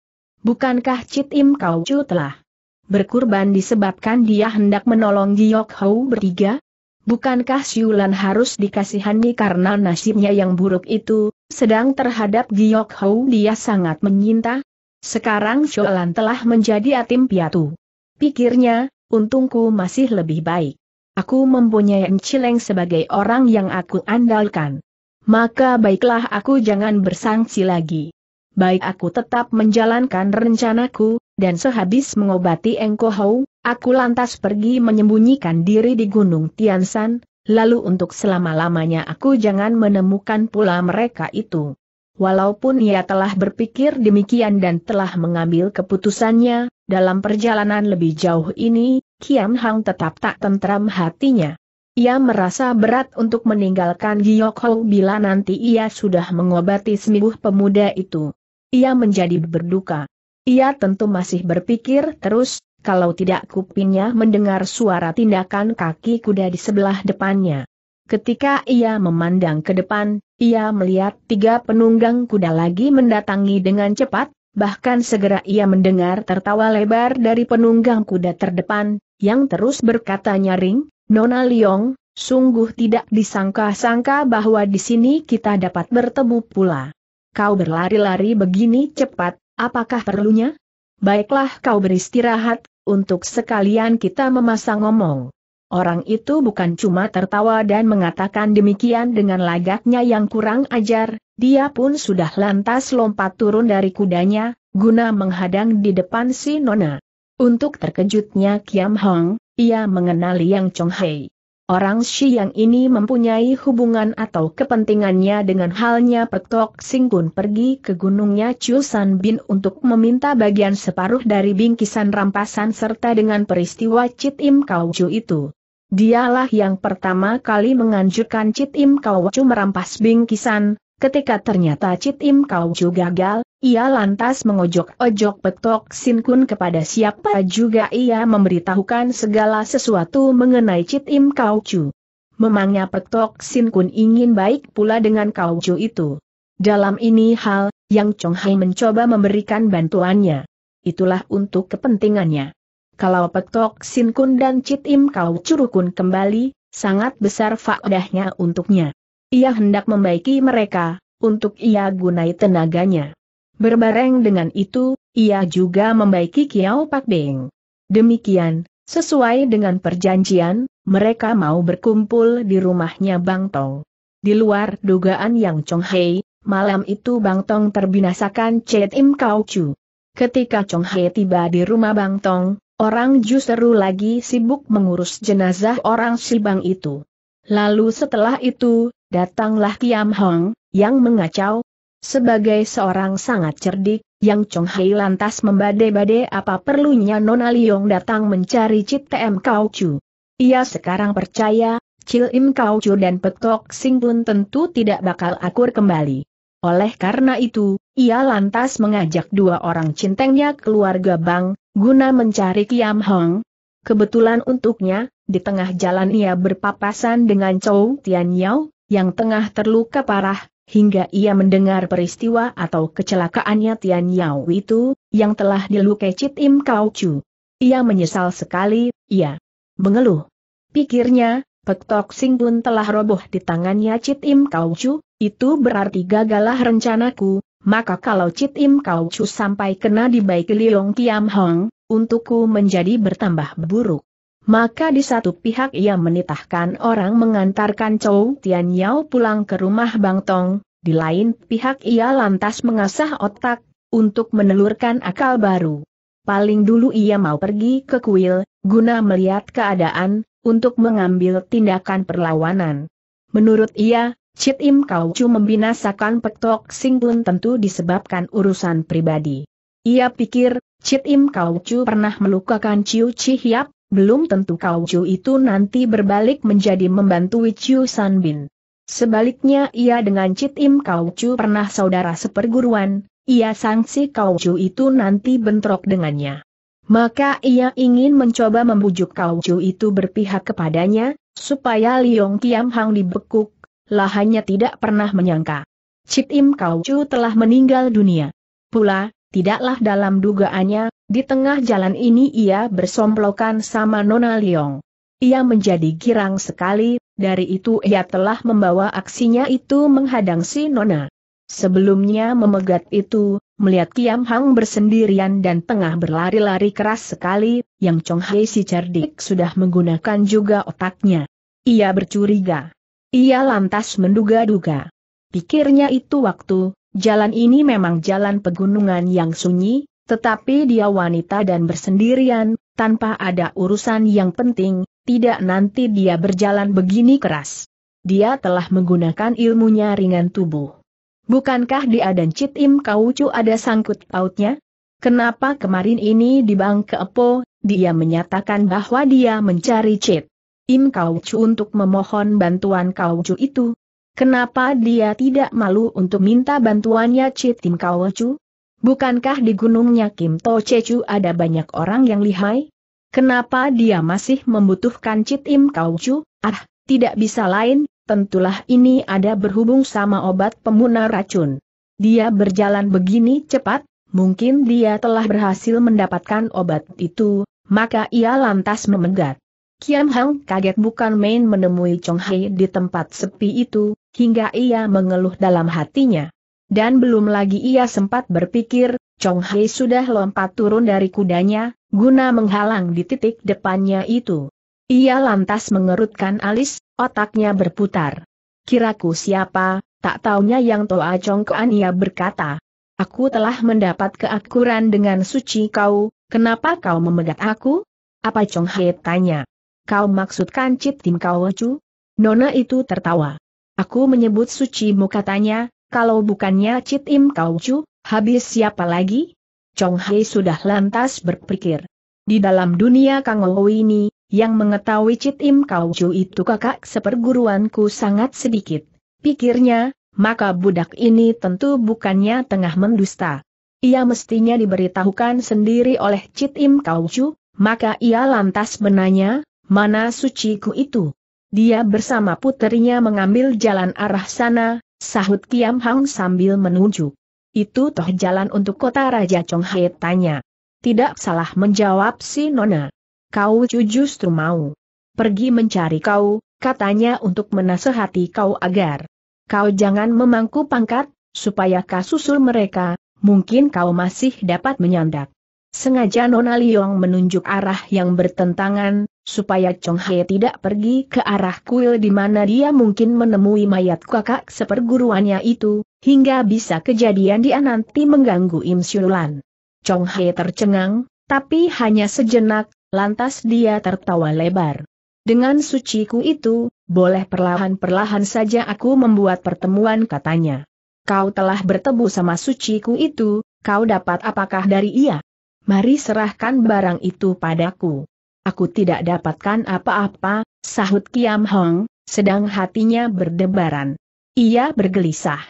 Bukankah Cit Im Kau Chu telah berkurban disebabkan dia hendak menolong Giok Hou bertiga? Bukankah Siulan harus dikasihani karena nasibnya yang buruk itu, sedang terhadap Giok Hou dia sangat menyinta? Sekarang Siulan telah menjadi atim piatu. Pikirnya, untungku masih lebih baik. Aku mempunyai Encileng sebagai orang yang aku andalkan. Maka baiklah aku jangan bersangsi lagi baik aku tetap menjalankan rencanaku, dan sehabis mengobati Engko Hou, aku lantas pergi menyembunyikan diri di Gunung Tiansan, lalu untuk selama-lamanya aku jangan menemukan pula mereka itu. Walaupun ia telah berpikir demikian dan telah mengambil keputusannya, dalam perjalanan lebih jauh ini, Kian Hang tetap tak tentram hatinya. Ia merasa berat untuk meninggalkan Giyokhou bila nanti ia sudah mengobati sembuh pemuda itu. Ia menjadi berduka. Ia tentu masih berpikir terus, kalau tidak kupingnya mendengar suara tindakan kaki kuda di sebelah depannya. Ketika ia memandang ke depan, ia melihat tiga penunggang kuda lagi mendatangi dengan cepat, bahkan segera ia mendengar tertawa lebar dari penunggang kuda terdepan, yang terus berkata nyaring, Nona Liong, sungguh tidak disangka-sangka bahwa di sini kita dapat bertemu pula. Kau berlari-lari begini cepat, apakah perlunya? Baiklah kau beristirahat, untuk sekalian kita memasang omong. Orang itu bukan cuma tertawa dan mengatakan demikian dengan lagaknya yang kurang ajar, dia pun sudah lantas lompat turun dari kudanya, guna menghadang di depan si Nona. Untuk terkejutnya Kiam Hong, ia mengenali Yang Chong Hei. Orang yang ini mempunyai hubungan atau kepentingannya dengan halnya Petok Singkun pergi ke gunungnya San Bin untuk meminta bagian separuh dari bingkisan rampasan serta dengan peristiwa Chit Im Kau Chu itu. Dialah yang pertama kali menganjurkan Chit Im Kau Chu merampas bingkisan, ketika ternyata Chit Im Kau Chu gagal, ia lantas mengojok-ojok petok Sin Kun kepada siapa juga ia memberitahukan segala sesuatu mengenai Cit Im Kau Chu. Memangnya petok Sin Kun ingin baik pula dengan Kau Chu itu. Dalam ini hal, Yang Chong Hai mencoba memberikan bantuannya. Itulah untuk kepentingannya. Kalau petok Sin Kun dan Cit Im Kau Chu rukun kembali, sangat besar faedahnya untuknya. Ia hendak membaiki mereka, untuk ia gunai tenaganya. Berbareng dengan itu, ia juga membaiki Kiau Pak Beng. Demikian, sesuai dengan perjanjian, mereka mau berkumpul di rumahnya Bang Tong. Di luar dugaan yang Chong Hei, malam itu Bang Tong terbinasakan Chet Im Kau Chu. Ketika Chong Hei tiba di rumah Bang Tong, orang justru lagi sibuk mengurus jenazah orang si Bang itu. Lalu setelah itu, datanglah Kiam Hong, yang mengacau, sebagai seorang sangat cerdik, Yang Chong Hai lantas membade-bade apa perlunya Nona Liong datang mencari Cit TM Kau Chu. Ia sekarang percaya, Cil Im Kau Chu dan Petok Sing pun tentu tidak bakal akur kembali. Oleh karena itu, ia lantas mengajak dua orang cintengnya keluarga Bang, guna mencari Kiam Hong. Kebetulan untuknya, di tengah jalan ia berpapasan dengan Chou Tian Yao, yang tengah terluka parah, hingga ia mendengar peristiwa atau kecelakaannya Tian Yao itu, yang telah dilukai Cit Im Kau Chu. Ia menyesal sekali, ia mengeluh. Pikirnya, Pektok Sing pun telah roboh di tangannya Cit Im Kau Chu, itu berarti gagalah rencanaku, maka kalau Cit Im Kau Chu sampai kena dibaiki Liong Kiam Hong, untukku menjadi bertambah buruk. Maka di satu pihak ia menitahkan orang mengantarkan Chou Tian Yao pulang ke rumah Bang Tong, di lain pihak ia lantas mengasah otak, untuk menelurkan akal baru. Paling dulu ia mau pergi ke kuil, guna melihat keadaan, untuk mengambil tindakan perlawanan. Menurut ia, Chit Im Kau Chu membinasakan petok Sing pun tentu disebabkan urusan pribadi. Ia pikir, Chit Im Kau Chu pernah melukakan Chiu Chi Hiap, belum tentu Kau Chu itu nanti berbalik menjadi membantu Wichu Sanbin. Sebaliknya ia dengan Cit Im Kau Chu pernah saudara seperguruan, ia sangsi Kau Chu itu nanti bentrok dengannya. Maka ia ingin mencoba membujuk Kau Chu itu berpihak kepadanya, supaya Liong Kiam Hang dibekuk, lahannya tidak pernah menyangka. Cit Im Kau Chu telah meninggal dunia. Pula, tidaklah dalam dugaannya, di tengah jalan ini ia bersomplokan sama Nona Liong. Ia menjadi girang sekali, dari itu ia telah membawa aksinya itu menghadang si Nona. Sebelumnya memegat itu, melihat Kiam Hang bersendirian dan tengah berlari-lari keras sekali, yang Chong Hai si cerdik sudah menggunakan juga otaknya. Ia bercuriga. Ia lantas menduga-duga. Pikirnya itu waktu, jalan ini memang jalan pegunungan yang sunyi, tetapi dia wanita dan bersendirian, tanpa ada urusan yang penting, tidak nanti dia berjalan begini keras. Dia telah menggunakan ilmunya ringan tubuh. Bukankah dia dan Cit Im Kaucu ada sangkut pautnya? Kenapa kemarin ini di Bang Keepo, dia menyatakan bahwa dia mencari Cit Im Kaucu untuk memohon bantuan Kaucu itu? Kenapa dia tidak malu untuk minta bantuannya Cit Im Kaucu? Bukankah di gunungnya Kim To Chechu ada banyak orang yang lihai? Kenapa dia masih membutuhkan Cit Im Kau Chu? Ah, tidak bisa lain, tentulah ini ada berhubung sama obat pemuna racun. Dia berjalan begini cepat, mungkin dia telah berhasil mendapatkan obat itu, maka ia lantas memegat. Kiam Hang kaget bukan main menemui Chong Hai di tempat sepi itu, hingga ia mengeluh dalam hatinya. Dan belum lagi ia sempat berpikir, Chong Hei sudah lompat turun dari kudanya, guna menghalang di titik depannya itu. Ia lantas mengerutkan alis, otaknya berputar. Kiraku siapa, tak taunya yang Toa Kuan ia berkata. Aku telah mendapat keakuran dengan suci kau, kenapa kau memegat aku? Apa Chong Hei tanya. Kau maksudkan Cit Tim Kau Chu? Nona itu tertawa. Aku menyebut sucimu katanya, kalau bukannya Cit Im Kau Chu, habis siapa lagi? Chong Hei sudah lantas berpikir. Di dalam dunia Kang Ou ini, yang mengetahui Cit Im Kau Chu itu kakak seperguruanku sangat sedikit. Pikirnya, maka budak ini tentu bukannya tengah mendusta. Ia mestinya diberitahukan sendiri oleh Cit Im Kau Chu, maka ia lantas menanya, mana suciku itu? Dia bersama puterinya mengambil jalan arah sana, Sahut Kiam Hang sambil menunjuk. Itu toh jalan untuk kota Raja chong hai tanya. Tidak salah menjawab si Nona. Kau justru mau pergi mencari kau, katanya untuk menasehati kau agar kau jangan memangku pangkat, supaya kau susul mereka, mungkin kau masih dapat menyandak. Sengaja Nona Liong menunjuk arah yang bertentangan, supaya Chong He tidak pergi ke arah kuil di mana dia mungkin menemui mayat kakak seperguruannya itu, hingga bisa kejadian dia nanti mengganggu Im Siulan. Chong He tercengang, tapi hanya sejenak, lantas dia tertawa lebar. Dengan suciku itu, boleh perlahan-perlahan saja aku membuat pertemuan katanya. Kau telah bertemu sama suciku itu, kau dapat apakah dari ia? Mari serahkan barang itu padaku. Aku tidak dapatkan apa-apa, sahut Kiam Hong, sedang hatinya berdebaran. Ia bergelisah.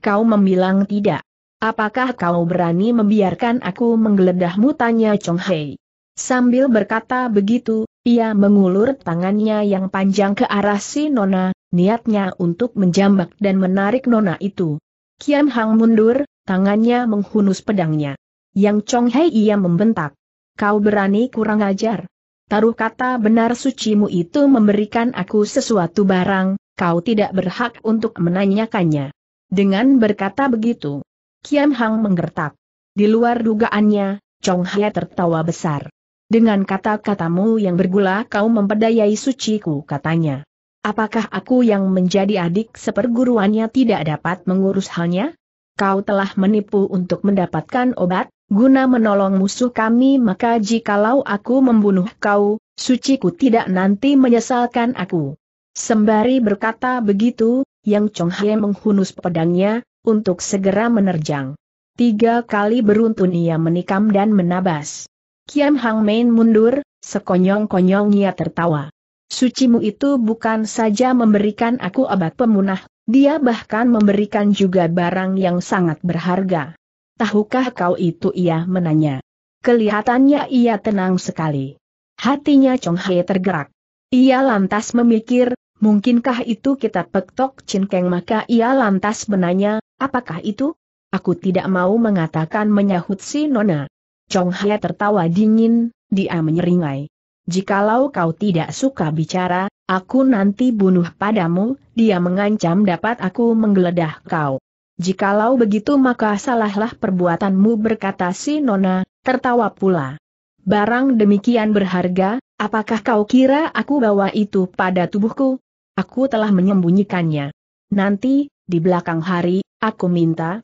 Kau membilang tidak. Apakah kau berani membiarkan aku menggeledah tanya Chong Hei? Sambil berkata begitu, ia mengulur tangannya yang panjang ke arah si Nona, niatnya untuk menjambak dan menarik Nona itu. Kiam Hang mundur, tangannya menghunus pedangnya. Yang Chong Hei ia membentak. Kau berani kurang ajar taruh kata benar sucimu itu memberikan aku sesuatu barang, kau tidak berhak untuk menanyakannya. Dengan berkata begitu, Kian Hang menggertak. Di luar dugaannya, Chong Hye tertawa besar. Dengan kata-katamu yang bergula kau memperdayai suciku katanya. Apakah aku yang menjadi adik seperguruannya tidak dapat mengurus halnya? Kau telah menipu untuk mendapatkan obat, guna menolong musuh kami maka jikalau aku membunuh kau, suciku tidak nanti menyesalkan aku. Sembari berkata begitu, Yang Chong Hye menghunus pedangnya, untuk segera menerjang. Tiga kali beruntun ia menikam dan menabas. Kiam Hang Main mundur, sekonyong konyong ia tertawa. Sucimu itu bukan saja memberikan aku abad pemunah, dia bahkan memberikan juga barang yang sangat berharga. Tahukah kau itu ia menanya. Kelihatannya ia tenang sekali. Hatinya Chong He tergerak. Ia lantas memikir, mungkinkah itu kita pektok cinkeng maka ia lantas menanya, apakah itu? Aku tidak mau mengatakan menyahut si Nona. Chong He tertawa dingin, dia menyeringai. Jikalau kau tidak suka bicara, aku nanti bunuh padamu, dia mengancam dapat aku menggeledah kau. Jikalau begitu maka salahlah perbuatanmu berkata si Nona, tertawa pula. Barang demikian berharga, apakah kau kira aku bawa itu pada tubuhku? Aku telah menyembunyikannya. Nanti, di belakang hari, aku minta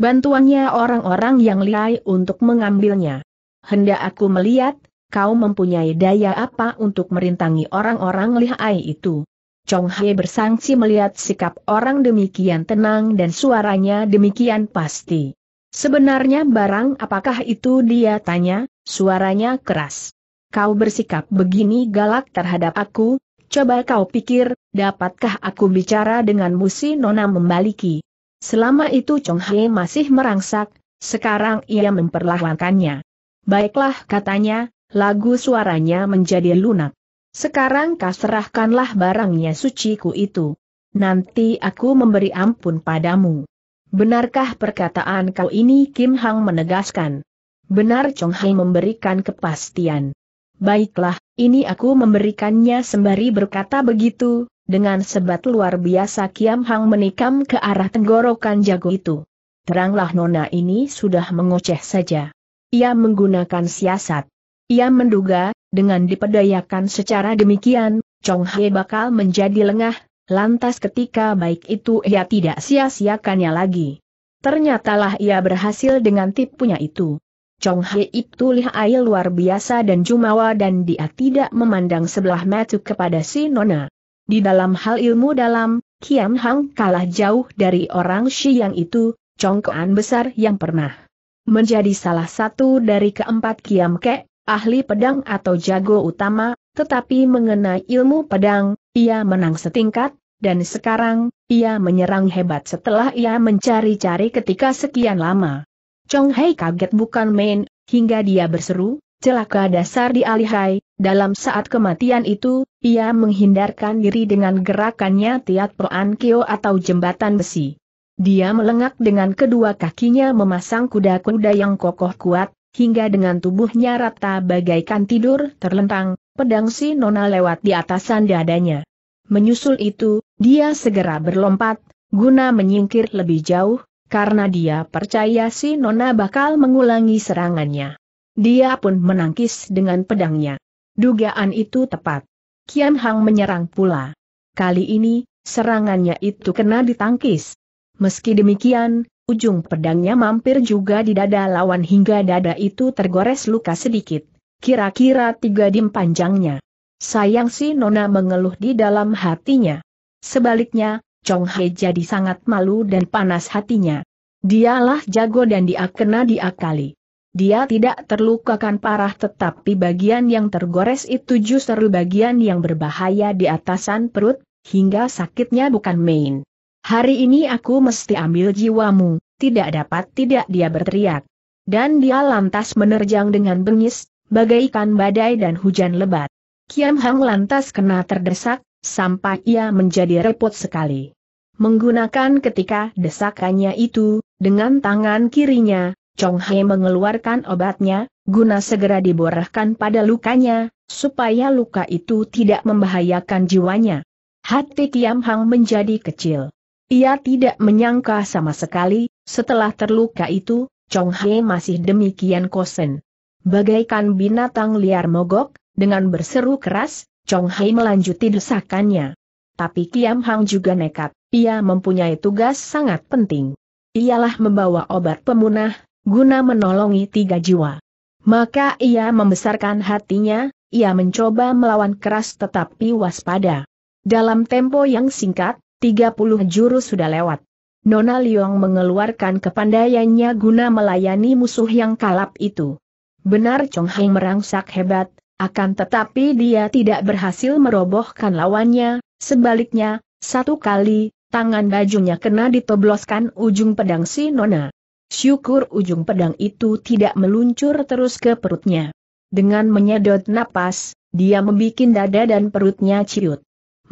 bantuannya orang-orang yang lihai untuk mengambilnya. Hendak aku melihat, kau mempunyai daya apa untuk merintangi orang-orang lihai itu. Chong Hai bersangsi melihat sikap orang demikian tenang dan suaranya demikian pasti. Sebenarnya barang apakah itu dia tanya, suaranya keras. Kau bersikap begini galak terhadap aku, coba kau pikir, dapatkah aku bicara dengan musi Nona membaliki. Selama itu Chong Hai masih merangsak, sekarang ia memperlakukannya. Baiklah katanya, lagu suaranya menjadi lunak. Sekarang kau serahkanlah barangnya suciku itu. Nanti aku memberi ampun padamu. Benarkah perkataan kau ini Kim Hang menegaskan? Benar Chong Hai memberikan kepastian. Baiklah, ini aku memberikannya sembari berkata begitu, dengan sebat luar biasa Kim Hang menikam ke arah tenggorokan jago itu. Teranglah nona ini sudah mengoceh saja. Ia menggunakan siasat. Ia menduga, dengan diperdayakan secara demikian, Chong He bakal menjadi lengah, lantas ketika baik itu ia tidak sia-siakannya lagi. Ternyatalah ia berhasil dengan tipunya itu. Chong He itu lihai luar biasa dan jumawa dan dia tidak memandang sebelah mata kepada si Nona. Di dalam hal ilmu dalam, Kian Hang kalah jauh dari orang Shi yang itu, Chong Kuan besar yang pernah menjadi salah satu dari keempat Kiam Kek, ahli pedang atau jago utama, tetapi mengenai ilmu pedang, ia menang setingkat, dan sekarang, ia menyerang hebat setelah ia mencari-cari ketika sekian lama. Chong Hai kaget bukan main, hingga dia berseru, celaka dasar di Alihai, dalam saat kematian itu, ia menghindarkan diri dengan gerakannya tiat peran kio atau jembatan besi. Dia melengak dengan kedua kakinya memasang kuda-kuda yang kokoh kuat, hingga dengan tubuhnya rata bagaikan tidur terlentang, pedang si Nona lewat di atasan dadanya. Menyusul itu, dia segera berlompat, guna menyingkir lebih jauh, karena dia percaya si Nona bakal mengulangi serangannya. Dia pun menangkis dengan pedangnya. Dugaan itu tepat. Kian Hang menyerang pula. Kali ini, serangannya itu kena ditangkis. Meski demikian, Ujung pedangnya mampir juga di dada lawan hingga dada itu tergores luka sedikit. Kira-kira tiga dim panjangnya. Sayang si Nona mengeluh di dalam hatinya. Sebaliknya, Chong He jadi sangat malu dan panas hatinya. Dialah jago dan dia kena diakali. Dia tidak terlukakan parah tetapi bagian yang tergores itu justru bagian yang berbahaya di atasan perut, hingga sakitnya bukan main. Hari ini aku mesti ambil jiwamu tidak dapat tidak dia berteriak. Dan dia lantas menerjang dengan bengis, bagaikan badai dan hujan lebat. Kiam Hang lantas kena terdesak, sampai ia menjadi repot sekali. Menggunakan ketika desakannya itu, dengan tangan kirinya, Chong Hai mengeluarkan obatnya, guna segera diborahkan pada lukanya, supaya luka itu tidak membahayakan jiwanya. Hati Kiam Hang menjadi kecil. Ia tidak menyangka sama sekali, setelah terluka itu, Chong He masih demikian kosen. Bagaikan binatang liar mogok, dengan berseru keras, Chong He melanjuti desakannya. Tapi Kiam Hang juga nekat, ia mempunyai tugas sangat penting. Ialah membawa obat pemunah, guna menolongi tiga jiwa. Maka ia membesarkan hatinya, ia mencoba melawan keras tetapi waspada. Dalam tempo yang singkat, 30 jurus sudah lewat. Nona Liong mengeluarkan kepandaiannya guna melayani musuh yang kalap itu. Benar Chong Heng merangsak hebat, akan tetapi dia tidak berhasil merobohkan lawannya, sebaliknya, satu kali, tangan bajunya kena ditobloskan ujung pedang si Nona. Syukur ujung pedang itu tidak meluncur terus ke perutnya. Dengan menyedot napas, dia membuat dada dan perutnya ciut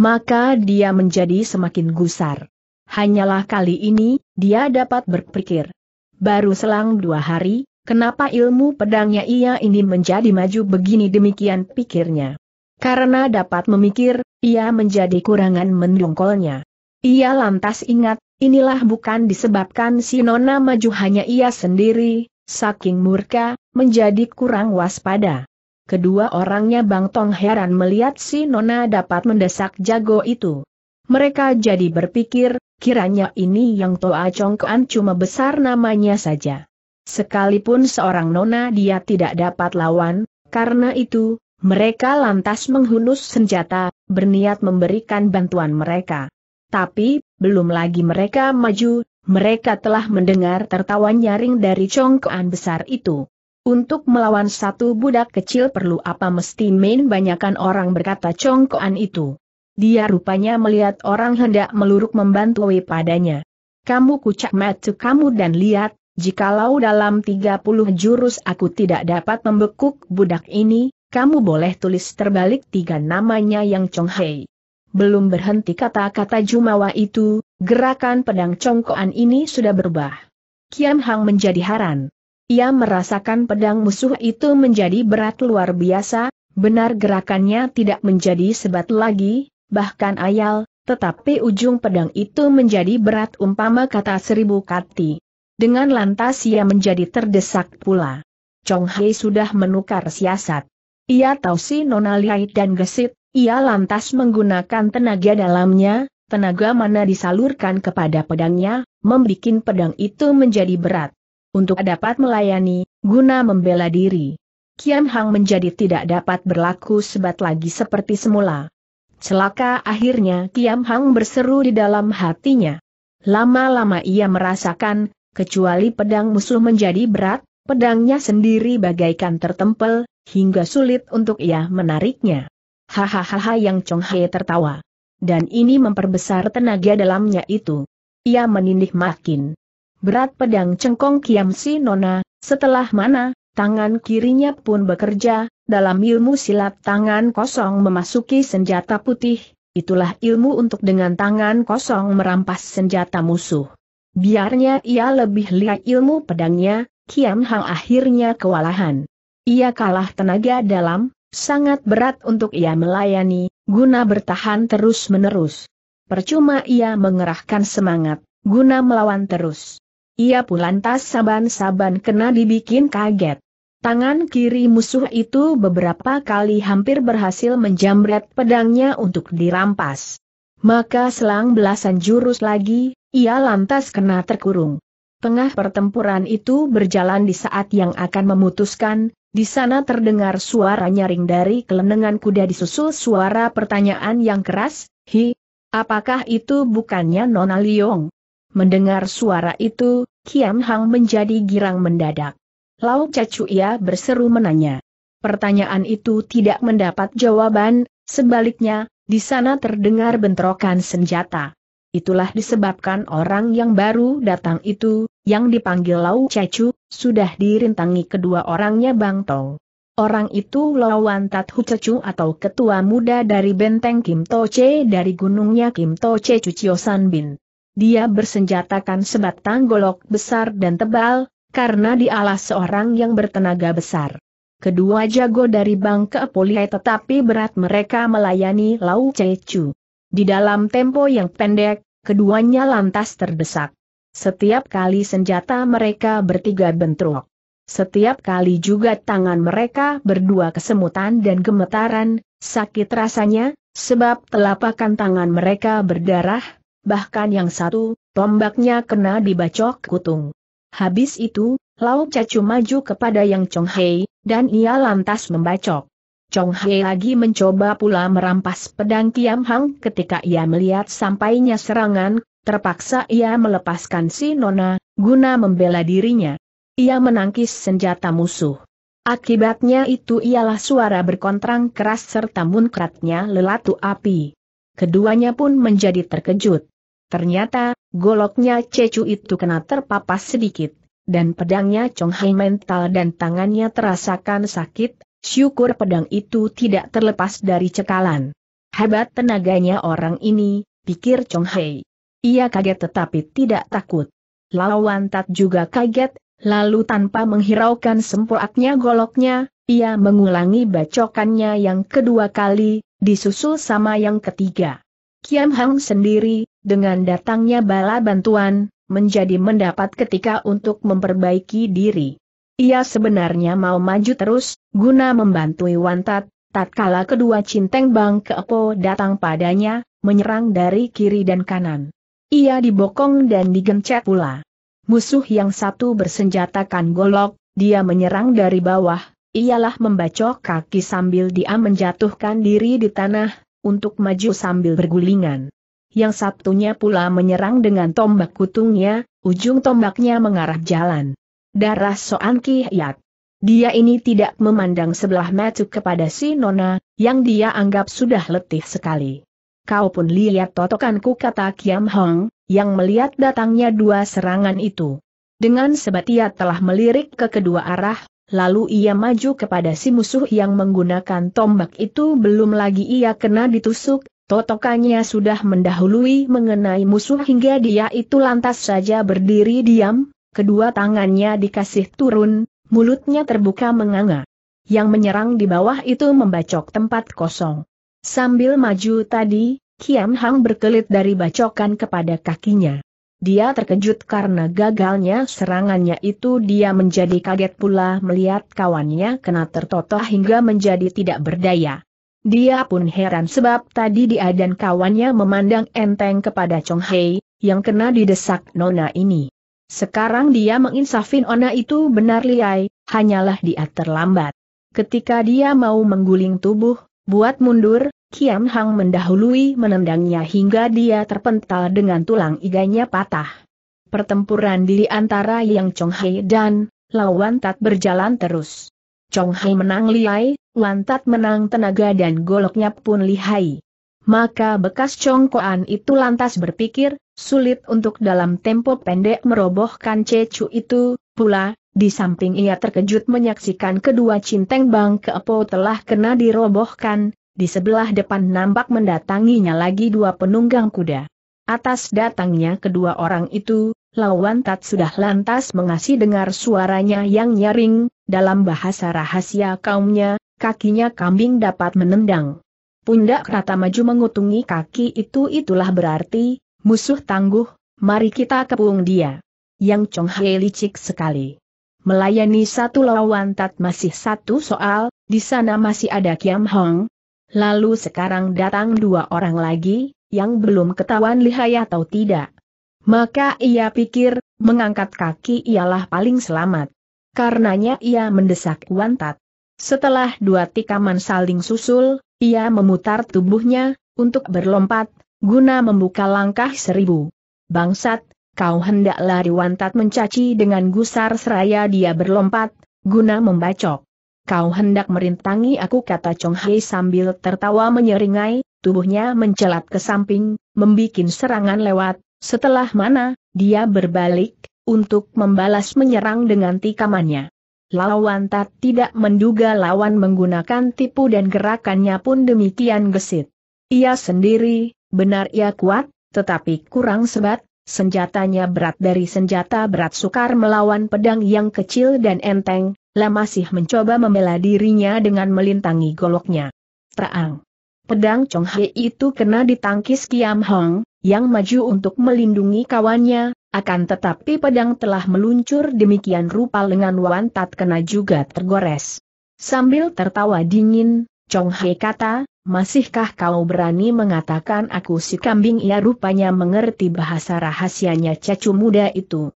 maka dia menjadi semakin gusar. Hanyalah kali ini, dia dapat berpikir. Baru selang dua hari, kenapa ilmu pedangnya ia ini menjadi maju begini demikian pikirnya. Karena dapat memikir, ia menjadi kurangan mendongkolnya. Ia lantas ingat, inilah bukan disebabkan si Nona maju hanya ia sendiri, saking murka, menjadi kurang waspada kedua orangnya Bang Tong heran melihat si Nona dapat mendesak jago itu. Mereka jadi berpikir, kiranya ini yang Toa Congkoan cuma besar namanya saja. Sekalipun seorang Nona dia tidak dapat lawan, karena itu, mereka lantas menghunus senjata, berniat memberikan bantuan mereka. Tapi, belum lagi mereka maju, mereka telah mendengar tertawa nyaring dari congkoan besar itu. Untuk melawan satu budak kecil perlu apa mesti main banyakan orang berkata congkoan itu. Dia rupanya melihat orang hendak meluruk membantu padanya. Kamu kucak matu kamu dan lihat, jikalau dalam 30 jurus aku tidak dapat membekuk budak ini, kamu boleh tulis terbalik tiga namanya yang Chong Hei. Belum berhenti kata-kata Jumawa itu, gerakan pedang congkoan ini sudah berubah. Kiam Hang menjadi haran. Ia merasakan pedang musuh itu menjadi berat luar biasa, benar gerakannya tidak menjadi sebat lagi, bahkan ayal, tetapi ujung pedang itu menjadi berat umpama kata seribu kati. Dengan lantas ia menjadi terdesak pula. Chong Hei sudah menukar siasat. Ia tahu si Nona Liai dan gesit, ia lantas menggunakan tenaga dalamnya, tenaga mana disalurkan kepada pedangnya, membuat pedang itu menjadi berat untuk dapat melayani, guna membela diri. Kian Hang menjadi tidak dapat berlaku sebat lagi seperti semula. Celaka akhirnya Kiam Hang berseru di dalam hatinya. Lama-lama ia merasakan, kecuali pedang musuh menjadi berat, pedangnya sendiri bagaikan tertempel, hingga sulit untuk ia menariknya. Hahaha yang Chong He tertawa. Dan ini memperbesar tenaga dalamnya itu. Ia menindih makin. Berat pedang cengkong Kiam Si Nona, setelah mana, tangan kirinya pun bekerja, dalam ilmu silat tangan kosong memasuki senjata putih, itulah ilmu untuk dengan tangan kosong merampas senjata musuh. Biarnya ia lebih lihat ilmu pedangnya, Kiam Hang akhirnya kewalahan. Ia kalah tenaga dalam, sangat berat untuk ia melayani, guna bertahan terus-menerus. Percuma ia mengerahkan semangat, guna melawan terus. Ia pun lantas saban-saban kena dibikin kaget. Tangan kiri musuh itu beberapa kali hampir berhasil menjamret pedangnya untuk dirampas. Maka selang belasan jurus lagi, ia lantas kena terkurung. Tengah pertempuran itu berjalan di saat yang akan memutuskan, di sana terdengar suara nyaring dari kelenengan kuda disusul suara pertanyaan yang keras, Hi, apakah itu bukannya Nona Liong? Mendengar suara itu, Kiam Hang menjadi girang mendadak. Lau Cacu ia berseru menanya. Pertanyaan itu tidak mendapat jawaban, sebaliknya, di sana terdengar bentrokan senjata. Itulah disebabkan orang yang baru datang itu, yang dipanggil Lau Cacu, sudah dirintangi kedua orangnya Bang Tong. Orang itu lawan Tat Hu Cacu atau ketua muda dari benteng Kim Toce dari gunungnya Kim Toche Cuciosan Bin dia bersenjatakan sebatang golok besar dan tebal, karena dialah seorang yang bertenaga besar. Kedua jago dari Bangka Poliai tetapi berat mereka melayani Lau Cecu. Di dalam tempo yang pendek, keduanya lantas terdesak. Setiap kali senjata mereka bertiga bentrok. Setiap kali juga tangan mereka berdua kesemutan dan gemetaran, sakit rasanya, sebab telapakan tangan mereka berdarah, bahkan yang satu, tombaknya kena dibacok kutung. Habis itu, Lau Cacu maju kepada Yang Chong Hei, dan ia lantas membacok. Chong Hei lagi mencoba pula merampas pedang Kiam Hang ketika ia melihat sampainya serangan, terpaksa ia melepaskan si Nona, guna membela dirinya. Ia menangkis senjata musuh. Akibatnya itu ialah suara berkontrang keras serta munkratnya lelatu api keduanya pun menjadi terkejut. Ternyata, goloknya Cecu itu kena terpapas sedikit, dan pedangnya Chong Hai mental dan tangannya terasakan sakit, syukur pedang itu tidak terlepas dari cekalan. Hebat tenaganya orang ini, pikir Chong Hai. Ia kaget tetapi tidak takut. Lawan Tat juga kaget, lalu tanpa menghiraukan semproaknya goloknya, ia mengulangi bacokannya yang kedua kali, disusul sama yang ketiga. Kiam Hang sendiri, dengan datangnya bala bantuan, menjadi mendapat ketika untuk memperbaiki diri. Ia sebenarnya mau maju terus, guna membantu Wantat, tatkala kedua Cinteng Bang Keepo datang padanya, menyerang dari kiri dan kanan. Ia dibokong dan digencet pula. Musuh yang satu bersenjatakan golok, dia menyerang dari bawah, Ialah membacok kaki sambil dia menjatuhkan diri di tanah, untuk maju sambil bergulingan. Yang Sabtunya pula menyerang dengan tombak kutungnya, ujung tombaknya mengarah jalan. Darah Soan Ki Hiat. Dia ini tidak memandang sebelah mata kepada si Nona, yang dia anggap sudah letih sekali. Kau pun lihat totokanku kata Kiam Hong, yang melihat datangnya dua serangan itu. Dengan sebat telah melirik ke kedua arah, Lalu ia maju kepada si musuh yang menggunakan tombak itu belum lagi ia kena ditusuk, totokannya sudah mendahului mengenai musuh hingga dia itu lantas saja berdiri diam, kedua tangannya dikasih turun, mulutnya terbuka menganga. Yang menyerang di bawah itu membacok tempat kosong. Sambil maju tadi, Kiam Hang berkelit dari bacokan kepada kakinya. Dia terkejut karena gagalnya serangannya itu dia menjadi kaget pula melihat kawannya kena tertotoh hingga menjadi tidak berdaya. Dia pun heran sebab tadi dia dan kawannya memandang enteng kepada Chong Hei, yang kena didesak Nona ini. Sekarang dia menginsafin Nona itu benar liai, hanyalah dia terlambat. Ketika dia mau mengguling tubuh, buat mundur, Kiam Hang mendahului menendangnya hingga dia terpental dengan tulang iganya patah. Pertempuran di antara Yang Chong Hai dan lawan Tat berjalan terus. Chong Hai menang lihai, Wan Tat menang tenaga dan goloknya pun lihai. Maka bekas Chong congkoan itu lantas berpikir, sulit untuk dalam tempo pendek merobohkan Cecu itu, pula, di samping ia terkejut menyaksikan kedua cinteng Bang Keepo telah kena dirobohkan, di sebelah depan nampak mendatanginya lagi dua penunggang kuda. Atas datangnya kedua orang itu, Lawan Tat sudah lantas mengasih dengar suaranya yang nyaring, dalam bahasa rahasia kaumnya, kakinya kambing dapat menendang. Pundak rata maju mengutungi kaki itu itulah berarti, musuh tangguh, mari kita kepung dia. Yang Chong Hei licik sekali. Melayani satu lawan Tat masih satu soal, di sana masih ada Kiam Hong, Lalu sekarang datang dua orang lagi, yang belum ketahuan lihai atau tidak. Maka ia pikir, mengangkat kaki ialah paling selamat. Karenanya ia mendesak Wantat. Setelah dua tikaman saling susul, ia memutar tubuhnya, untuk berlompat, guna membuka langkah seribu. Bangsat, kau hendak lari Wantat mencaci dengan gusar seraya dia berlompat, guna membacok. Kau hendak merintangi aku kata Chong Hei sambil tertawa menyeringai, tubuhnya mencelat ke samping, membuat serangan lewat, setelah mana, dia berbalik, untuk membalas menyerang dengan tikamannya. Lawan tak tidak menduga lawan menggunakan tipu dan gerakannya pun demikian gesit. Ia sendiri, benar ia kuat, tetapi kurang sebat, senjatanya berat dari senjata berat sukar melawan pedang yang kecil dan enteng, lah masih mencoba membela dirinya dengan melintangi goloknya. Terang. Pedang Chong Hei itu kena ditangkis Kiam Hong, yang maju untuk melindungi kawannya, akan tetapi pedang telah meluncur demikian rupa lengan Wan Tat kena juga tergores. Sambil tertawa dingin, Chong Hei kata, Masihkah kau berani mengatakan aku si kambing? Ia rupanya mengerti bahasa rahasianya cacu muda itu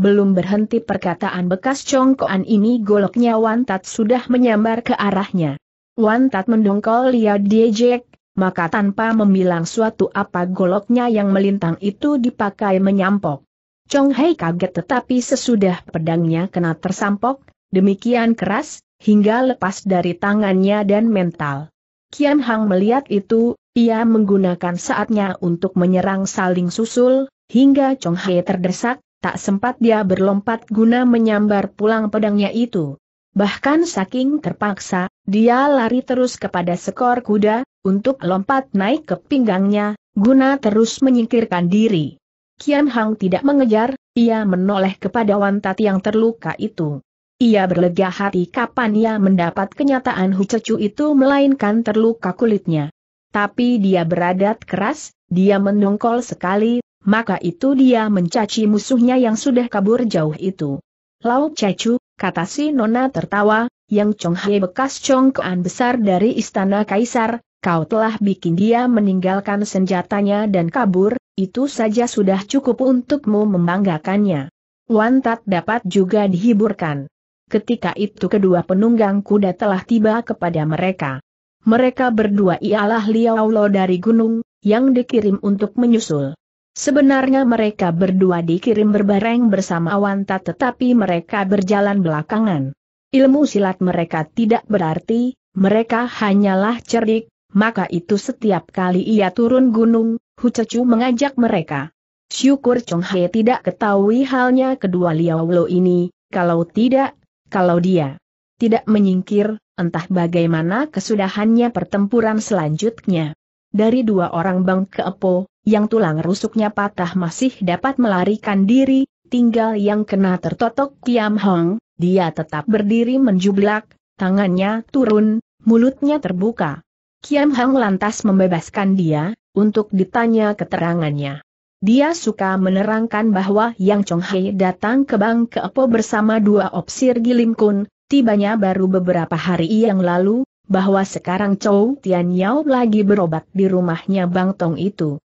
belum berhenti perkataan bekas congkoan ini goloknya Wantat sudah menyambar ke arahnya. Wantat mendongkol lihat diejek, maka tanpa membilang suatu apa goloknya yang melintang itu dipakai menyampok. Chong Hei kaget tetapi sesudah pedangnya kena tersampok, demikian keras, hingga lepas dari tangannya dan mental. Kian Hang melihat itu, ia menggunakan saatnya untuk menyerang saling susul, hingga Chong Hei terdesak, tak sempat dia berlompat guna menyambar pulang pedangnya itu. Bahkan saking terpaksa, dia lari terus kepada sekor kuda, untuk lompat naik ke pinggangnya, guna terus menyingkirkan diri. Kian Hang tidak mengejar, ia menoleh kepada Wan Tat yang terluka itu. Ia berlega hati kapan ia mendapat kenyataan Hu Cecu itu melainkan terluka kulitnya. Tapi dia beradat keras, dia mendongkol sekali, maka itu dia mencaci musuhnya yang sudah kabur jauh itu. Lau Cecu, kata si Nona tertawa, yang Chong Hai bekas congkean besar dari Istana Kaisar, kau telah bikin dia meninggalkan senjatanya dan kabur, itu saja sudah cukup untukmu membanggakannya. Wan Tat dapat juga dihiburkan. Ketika itu kedua penunggang kuda telah tiba kepada mereka. Mereka berdua ialah Liao Lo dari gunung, yang dikirim untuk menyusul. Sebenarnya mereka berdua dikirim berbareng bersama Awanta tetapi mereka berjalan belakangan. Ilmu silat mereka tidak berarti, mereka hanyalah cerdik, maka itu setiap kali ia turun gunung, Hu Cecu mengajak mereka. Syukur Chong He tidak ketahui halnya kedua Liao Lo ini, kalau tidak, kalau dia tidak menyingkir, entah bagaimana kesudahannya pertempuran selanjutnya. Dari dua orang Bang Keepo, yang tulang rusuknya patah masih dapat melarikan diri, tinggal yang kena tertotok Kiam Hong, dia tetap berdiri menjublak, tangannya turun, mulutnya terbuka. Kiam Hang lantas membebaskan dia, untuk ditanya keterangannya. Dia suka menerangkan bahwa Yang Chong Hei datang ke Bang Kepo bersama dua opsir Gilim Kun, tibanya baru beberapa hari yang lalu, bahwa sekarang Chow Tian Yao lagi berobat di rumahnya Bang Tong itu.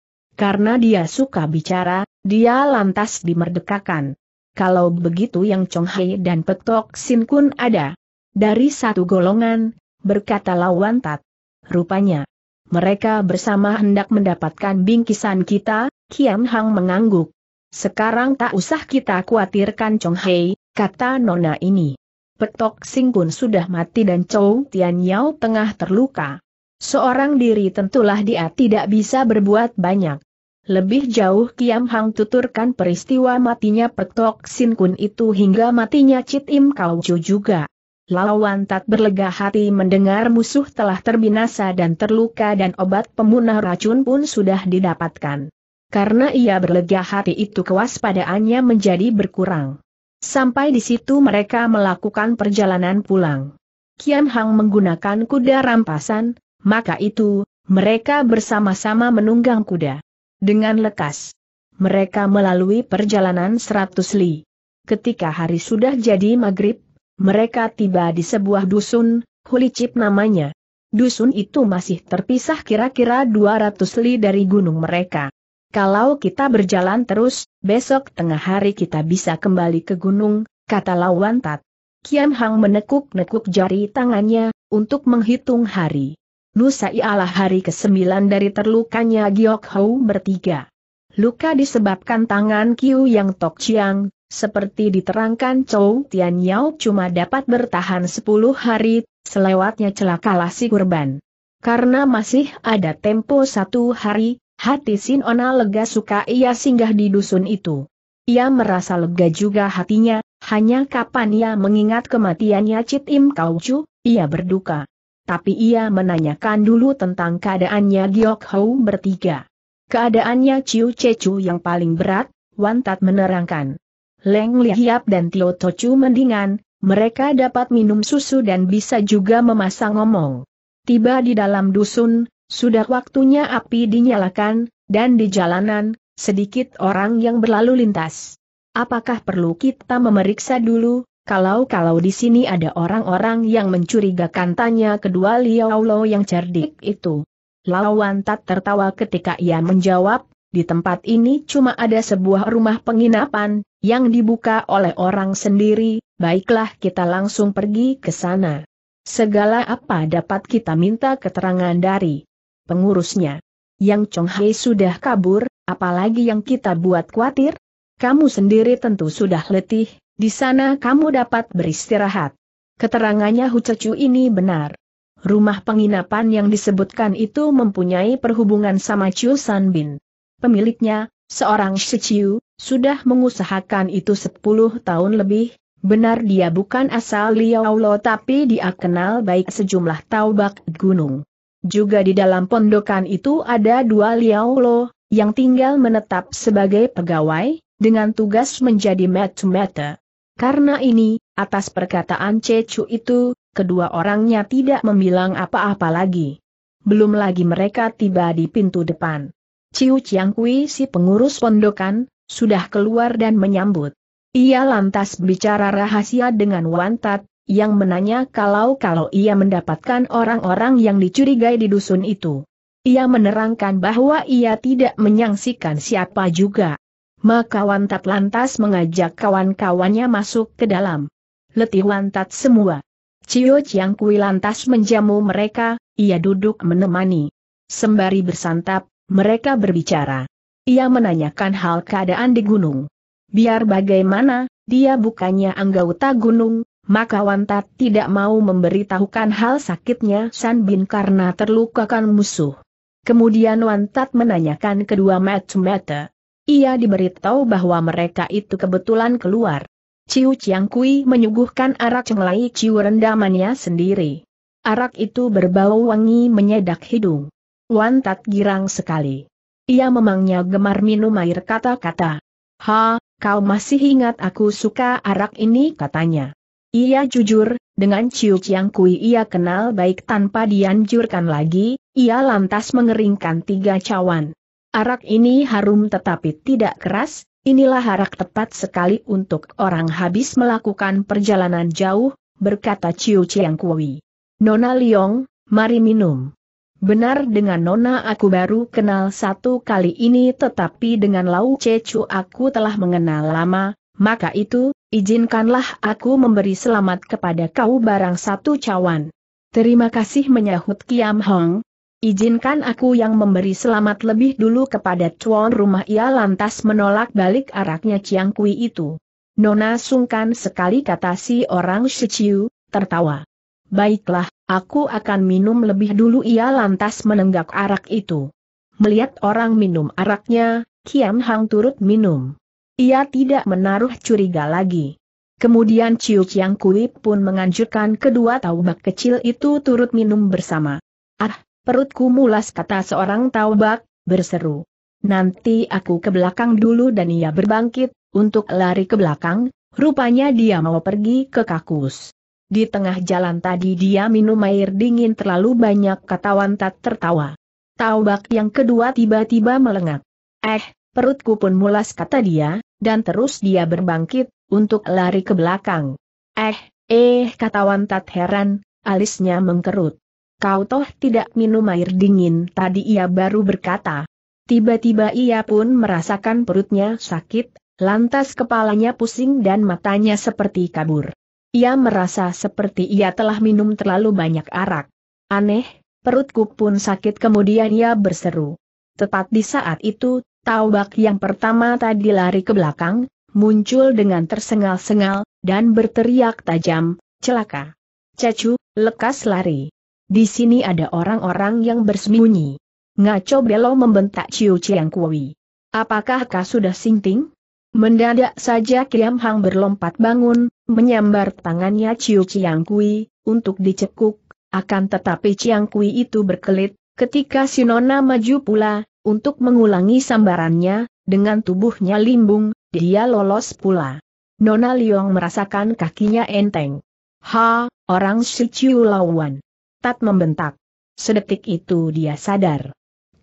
Karena dia suka bicara, dia lantas dimerdekakan. Kalau begitu yang Chong Hei dan Petok Sin Kun ada. Dari satu golongan, berkata lawan Tat. Rupanya, mereka bersama hendak mendapatkan bingkisan kita, Kian Hang mengangguk. Sekarang tak usah kita khawatirkan Chong Hei, kata Nona ini. Petok Kun sudah mati dan Chow Tian Yao tengah terluka. Seorang diri tentulah dia tidak bisa berbuat banyak. Lebih jauh Kiam Hang tuturkan peristiwa matinya Petok Sin Kun itu hingga matinya Cit Im Kau Chu juga. Lawan tak berlega hati mendengar musuh telah terbinasa dan terluka dan obat pemunah racun pun sudah didapatkan. Karena ia berlega hati itu kewaspadaannya menjadi berkurang. Sampai di situ mereka melakukan perjalanan pulang. Kiam Hang menggunakan kuda rampasan, maka itu, mereka bersama-sama menunggang kuda dengan lekas. Mereka melalui perjalanan seratus li. Ketika hari sudah jadi maghrib, mereka tiba di sebuah dusun, Hulicip namanya. Dusun itu masih terpisah kira-kira 200 li dari gunung mereka. Kalau kita berjalan terus, besok tengah hari kita bisa kembali ke gunung, kata Lawantat. Kian Hang menekuk-nekuk jari tangannya, untuk menghitung hari. Lusa ialah hari ke-9 dari terlukanya Giok Hou bertiga. Luka disebabkan tangan Kiu Yang Tok Chiang, seperti diterangkan Chou Tian Yao cuma dapat bertahan 10 hari, selewatnya celakalah si kurban. Karena masih ada tempo satu hari, hati Sin Ona lega suka ia singgah di dusun itu. Ia merasa lega juga hatinya, hanya kapan ia mengingat kematiannya Chit Im Kau Chu, ia berduka tapi ia menanyakan dulu tentang keadaannya Giok Hou bertiga. Keadaannya Ciu Cecu yang paling berat, Wan-tat menerangkan. Leng Lihiap dan Tio Tocu mendingan, mereka dapat minum susu dan bisa juga memasang ngomong. Tiba di dalam dusun, sudah waktunya api dinyalakan, dan di jalanan, sedikit orang yang berlalu lintas. Apakah perlu kita memeriksa dulu, kalau-kalau di sini ada orang-orang yang mencurigakan tanya kedua Liao Lo yang cerdik itu. Lawan tak tertawa ketika ia menjawab, di tempat ini cuma ada sebuah rumah penginapan, yang dibuka oleh orang sendiri, baiklah kita langsung pergi ke sana. Segala apa dapat kita minta keterangan dari pengurusnya. Yang Chong Hai sudah kabur, apalagi yang kita buat khawatir? Kamu sendiri tentu sudah letih, di sana kamu dapat beristirahat. Keterangannya Hu Cecu ini benar. Rumah penginapan yang disebutkan itu mempunyai perhubungan sama Chiu San Bin. Pemiliknya, seorang Shichiu, sudah mengusahakan itu 10 tahun lebih, benar dia bukan asal Liaolo tapi dia kenal baik sejumlah taubak gunung. Juga di dalam pondokan itu ada dua Liaolo, yang tinggal menetap sebagai pegawai, dengan tugas menjadi metu-mete. Karena ini, atas perkataan Cecu itu, kedua orangnya tidak membilang apa-apa lagi. Belum lagi mereka tiba di pintu depan. Ciu Chiang Kui si pengurus pondokan, sudah keluar dan menyambut. Ia lantas bicara rahasia dengan Wan yang menanya kalau-kalau ia mendapatkan orang-orang yang dicurigai di dusun itu. Ia menerangkan bahwa ia tidak menyangsikan siapa juga. Maka Wantat lantas mengajak kawan-kawannya masuk ke dalam. Letih Wantat semua. Cio Chiang Kui lantas menjamu mereka, ia duduk menemani. Sembari bersantap, mereka berbicara. Ia menanyakan hal keadaan di gunung. Biar bagaimana, dia bukannya anggota gunung, maka Wantat tidak mau memberitahukan hal sakitnya San Bin karena terlukakan musuh. Kemudian Wantat menanyakan kedua mata-mata, ia diberitahu bahwa mereka itu kebetulan keluar. Ciu Chiang Kui menyuguhkan arak cenglai ciu rendamannya sendiri. Arak itu berbau wangi menyedak hidung. Wan Tat girang sekali. Ia memangnya gemar minum air kata-kata. Ha, kau masih ingat aku suka arak ini katanya. Ia jujur, dengan Ciu Chiang Kui ia kenal baik tanpa dianjurkan lagi, ia lantas mengeringkan tiga cawan. Arak ini harum tetapi tidak keras, inilah arak tepat sekali untuk orang habis melakukan perjalanan jauh, berkata Ciu Chiang Kui. Nona Liong, mari minum. Benar dengan Nona aku baru kenal satu kali ini tetapi dengan Lau Cecu aku telah mengenal lama, maka itu, izinkanlah aku memberi selamat kepada kau barang satu cawan. Terima kasih menyahut Kiam Hong, Izinkan aku yang memberi selamat lebih dulu kepada tuan rumah ia lantas menolak balik araknya Chiang Kui itu. Nona sungkan sekali kata si orang Shichiu, tertawa. Baiklah, aku akan minum lebih dulu ia lantas menenggak arak itu. Melihat orang minum araknya, Kian Hang turut minum. Ia tidak menaruh curiga lagi. Kemudian Ciu Chiang Kui pun menganjurkan kedua taubak kecil itu turut minum bersama. Ah, Perutku mulas kata seorang taubak, berseru. Nanti aku ke belakang dulu dan ia berbangkit, untuk lari ke belakang, rupanya dia mau pergi ke kakus. Di tengah jalan tadi dia minum air dingin terlalu banyak katawan tak tertawa. Taubak yang kedua tiba-tiba melengak. Eh, perutku pun mulas kata dia, dan terus dia berbangkit, untuk lari ke belakang. Eh, eh katawan tak heran, alisnya mengkerut kau toh tidak minum air dingin tadi ia baru berkata. Tiba-tiba ia pun merasakan perutnya sakit, lantas kepalanya pusing dan matanya seperti kabur. Ia merasa seperti ia telah minum terlalu banyak arak. Aneh, perutku pun sakit kemudian ia berseru. Tepat di saat itu, taubak yang pertama tadi lari ke belakang, muncul dengan tersengal-sengal, dan berteriak tajam, celaka. Cacu, lekas lari. Di sini ada orang-orang yang bersembunyi. Ngaco Belo membentak Ciu Chiang Kui. Apakah kau sudah sinting? Mendadak saja Kiam Hang berlompat bangun, menyambar tangannya Ciu Chiang Kui, untuk dicekuk, akan tetapi Chiang Kui itu berkelit, ketika Sinona maju pula, untuk mengulangi sambarannya, dengan tubuhnya limbung, dia lolos pula. Nona Liong merasakan kakinya enteng. Ha, orang si Ciu lawan. Tat membentak. Sedetik itu dia sadar.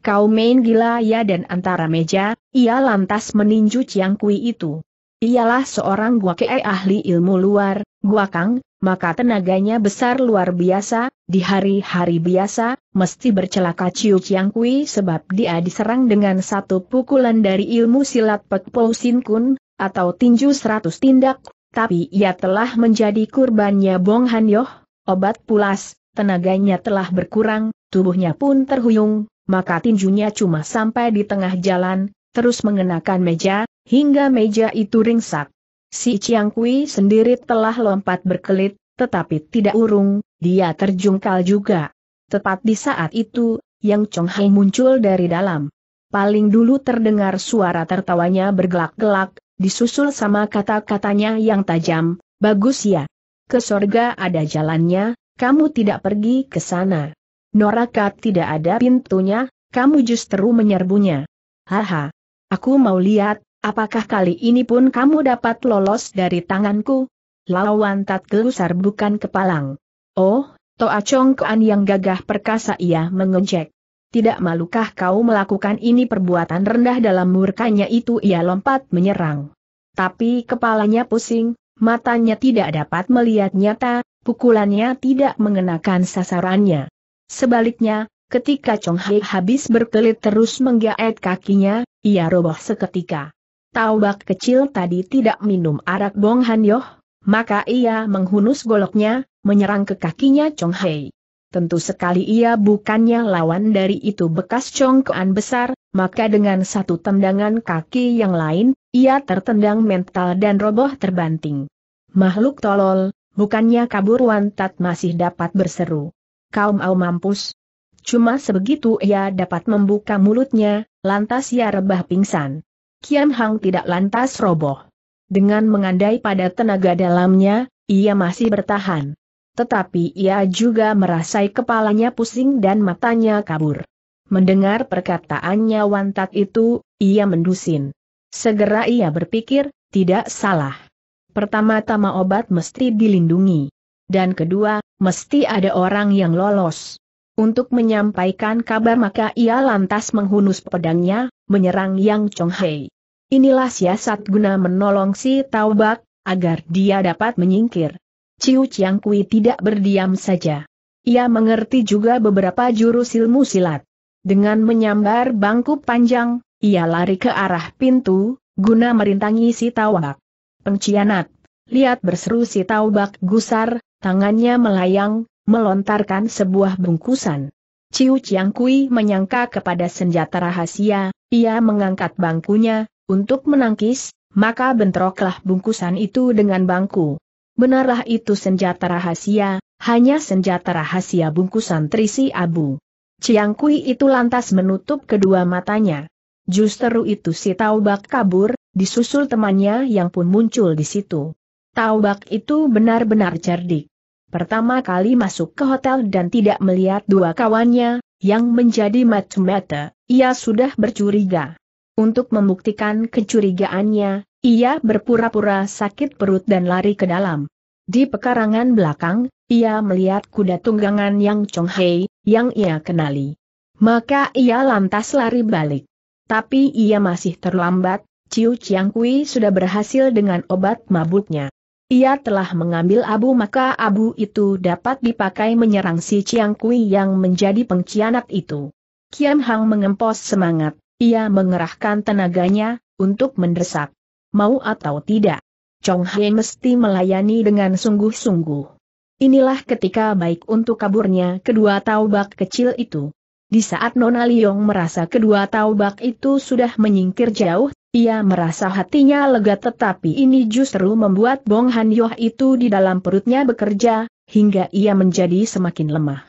Kau main gila ya dan antara meja, ia lantas meninju Chiang Kui itu. Ialah seorang gua ke ahli ilmu luar, gua kang, maka tenaganya besar luar biasa, di hari-hari biasa, mesti bercelaka Ciu Chiang Kui sebab dia diserang dengan satu pukulan dari ilmu silat Pek Po Sin Kun, atau tinju seratus tindak, tapi ia telah menjadi kurbannya Bong Han Yoh, obat pulas, tenaganya telah berkurang, tubuhnya pun terhuyung, maka tinjunya cuma sampai di tengah jalan, terus mengenakan meja, hingga meja itu ringsak. Si Chiang Kui sendiri telah lompat berkelit, tetapi tidak urung, dia terjungkal juga. Tepat di saat itu, Yang Chong Hai muncul dari dalam. Paling dulu terdengar suara tertawanya bergelak-gelak, disusul sama kata-katanya yang tajam, bagus ya. Ke sorga ada jalannya, kamu tidak pergi ke sana. Noraka tidak ada pintunya, kamu justru menyerbunya. Haha. Aku mau lihat, apakah kali ini pun kamu dapat lolos dari tanganku? Lawan Tat Gelusar bukan kepalang. Oh, Toa Chongkoan yang gagah perkasa ia mengejek. Tidak malukah kau melakukan ini perbuatan rendah dalam murkanya itu ia lompat menyerang. Tapi kepalanya pusing, matanya tidak dapat melihat nyata, pukulannya tidak mengenakan sasarannya. Sebaliknya, ketika Chong Hai habis berkelit terus menggaet kakinya, ia roboh seketika. Taubak kecil tadi tidak minum arak Bong Han Yoh, maka ia menghunus goloknya, menyerang ke kakinya Chong Hai. Tentu sekali ia bukannya lawan dari itu bekas Chong congkoan besar, maka dengan satu tendangan kaki yang lain, ia tertendang mental dan roboh terbanting. Makhluk tolol, Bukannya Wan Tat masih dapat berseru. Kaum au mampus. Cuma sebegitu ia dapat membuka mulutnya, lantas ia rebah pingsan. Kian Hang tidak lantas roboh. Dengan mengandai pada tenaga dalamnya, ia masih bertahan. Tetapi ia juga merasai kepalanya pusing dan matanya kabur. Mendengar perkataannya Wantat itu, ia mendusin. Segera ia berpikir, tidak salah. Pertama-tama obat mesti dilindungi. Dan kedua, mesti ada orang yang lolos. Untuk menyampaikan kabar maka ia lantas menghunus pedangnya, menyerang Yang Chonghei. Inilah siasat guna menolong si Taubak, agar dia dapat menyingkir. Ciu Chiang Kui tidak berdiam saja. Ia mengerti juga beberapa jurus ilmu silat. Dengan menyambar bangku panjang, ia lari ke arah pintu, guna merintangi si Taubak. Pengkhianat. Lihat berseru si taubak gusar, tangannya melayang, melontarkan sebuah bungkusan. Ciu Chiang Kui menyangka kepada senjata rahasia, ia mengangkat bangkunya, untuk menangkis, maka bentroklah bungkusan itu dengan bangku. Benarlah itu senjata rahasia, hanya senjata rahasia bungkusan terisi abu. Ciang Kui itu lantas menutup kedua matanya. Justru itu si taubak kabur, Disusul temannya yang pun muncul di situ. Taubak itu benar-benar cerdik. Pertama kali masuk ke hotel dan tidak melihat dua kawannya, yang menjadi mata-mata, ia sudah bercuriga. Untuk membuktikan kecurigaannya, ia berpura-pura sakit perut dan lari ke dalam. Di pekarangan belakang, ia melihat kuda tunggangan yang Chong Hei, yang ia kenali. Maka ia lantas lari balik. Tapi ia masih terlambat, Ciu Chiang Kui sudah berhasil dengan obat mabuknya. Ia telah mengambil abu maka abu itu dapat dipakai menyerang si Chiang Kui yang menjadi pengkhianat itu. Kian Hang mengempos semangat, ia mengerahkan tenaganya, untuk mendesak. Mau atau tidak, Chong Hai mesti melayani dengan sungguh-sungguh. Inilah ketika baik untuk kaburnya kedua taubak kecil itu. Di saat Nona Liong merasa kedua taubak itu sudah menyingkir jauh, ia merasa hatinya lega tetapi ini justru membuat Bong Han Yoh itu di dalam perutnya bekerja, hingga ia menjadi semakin lemah.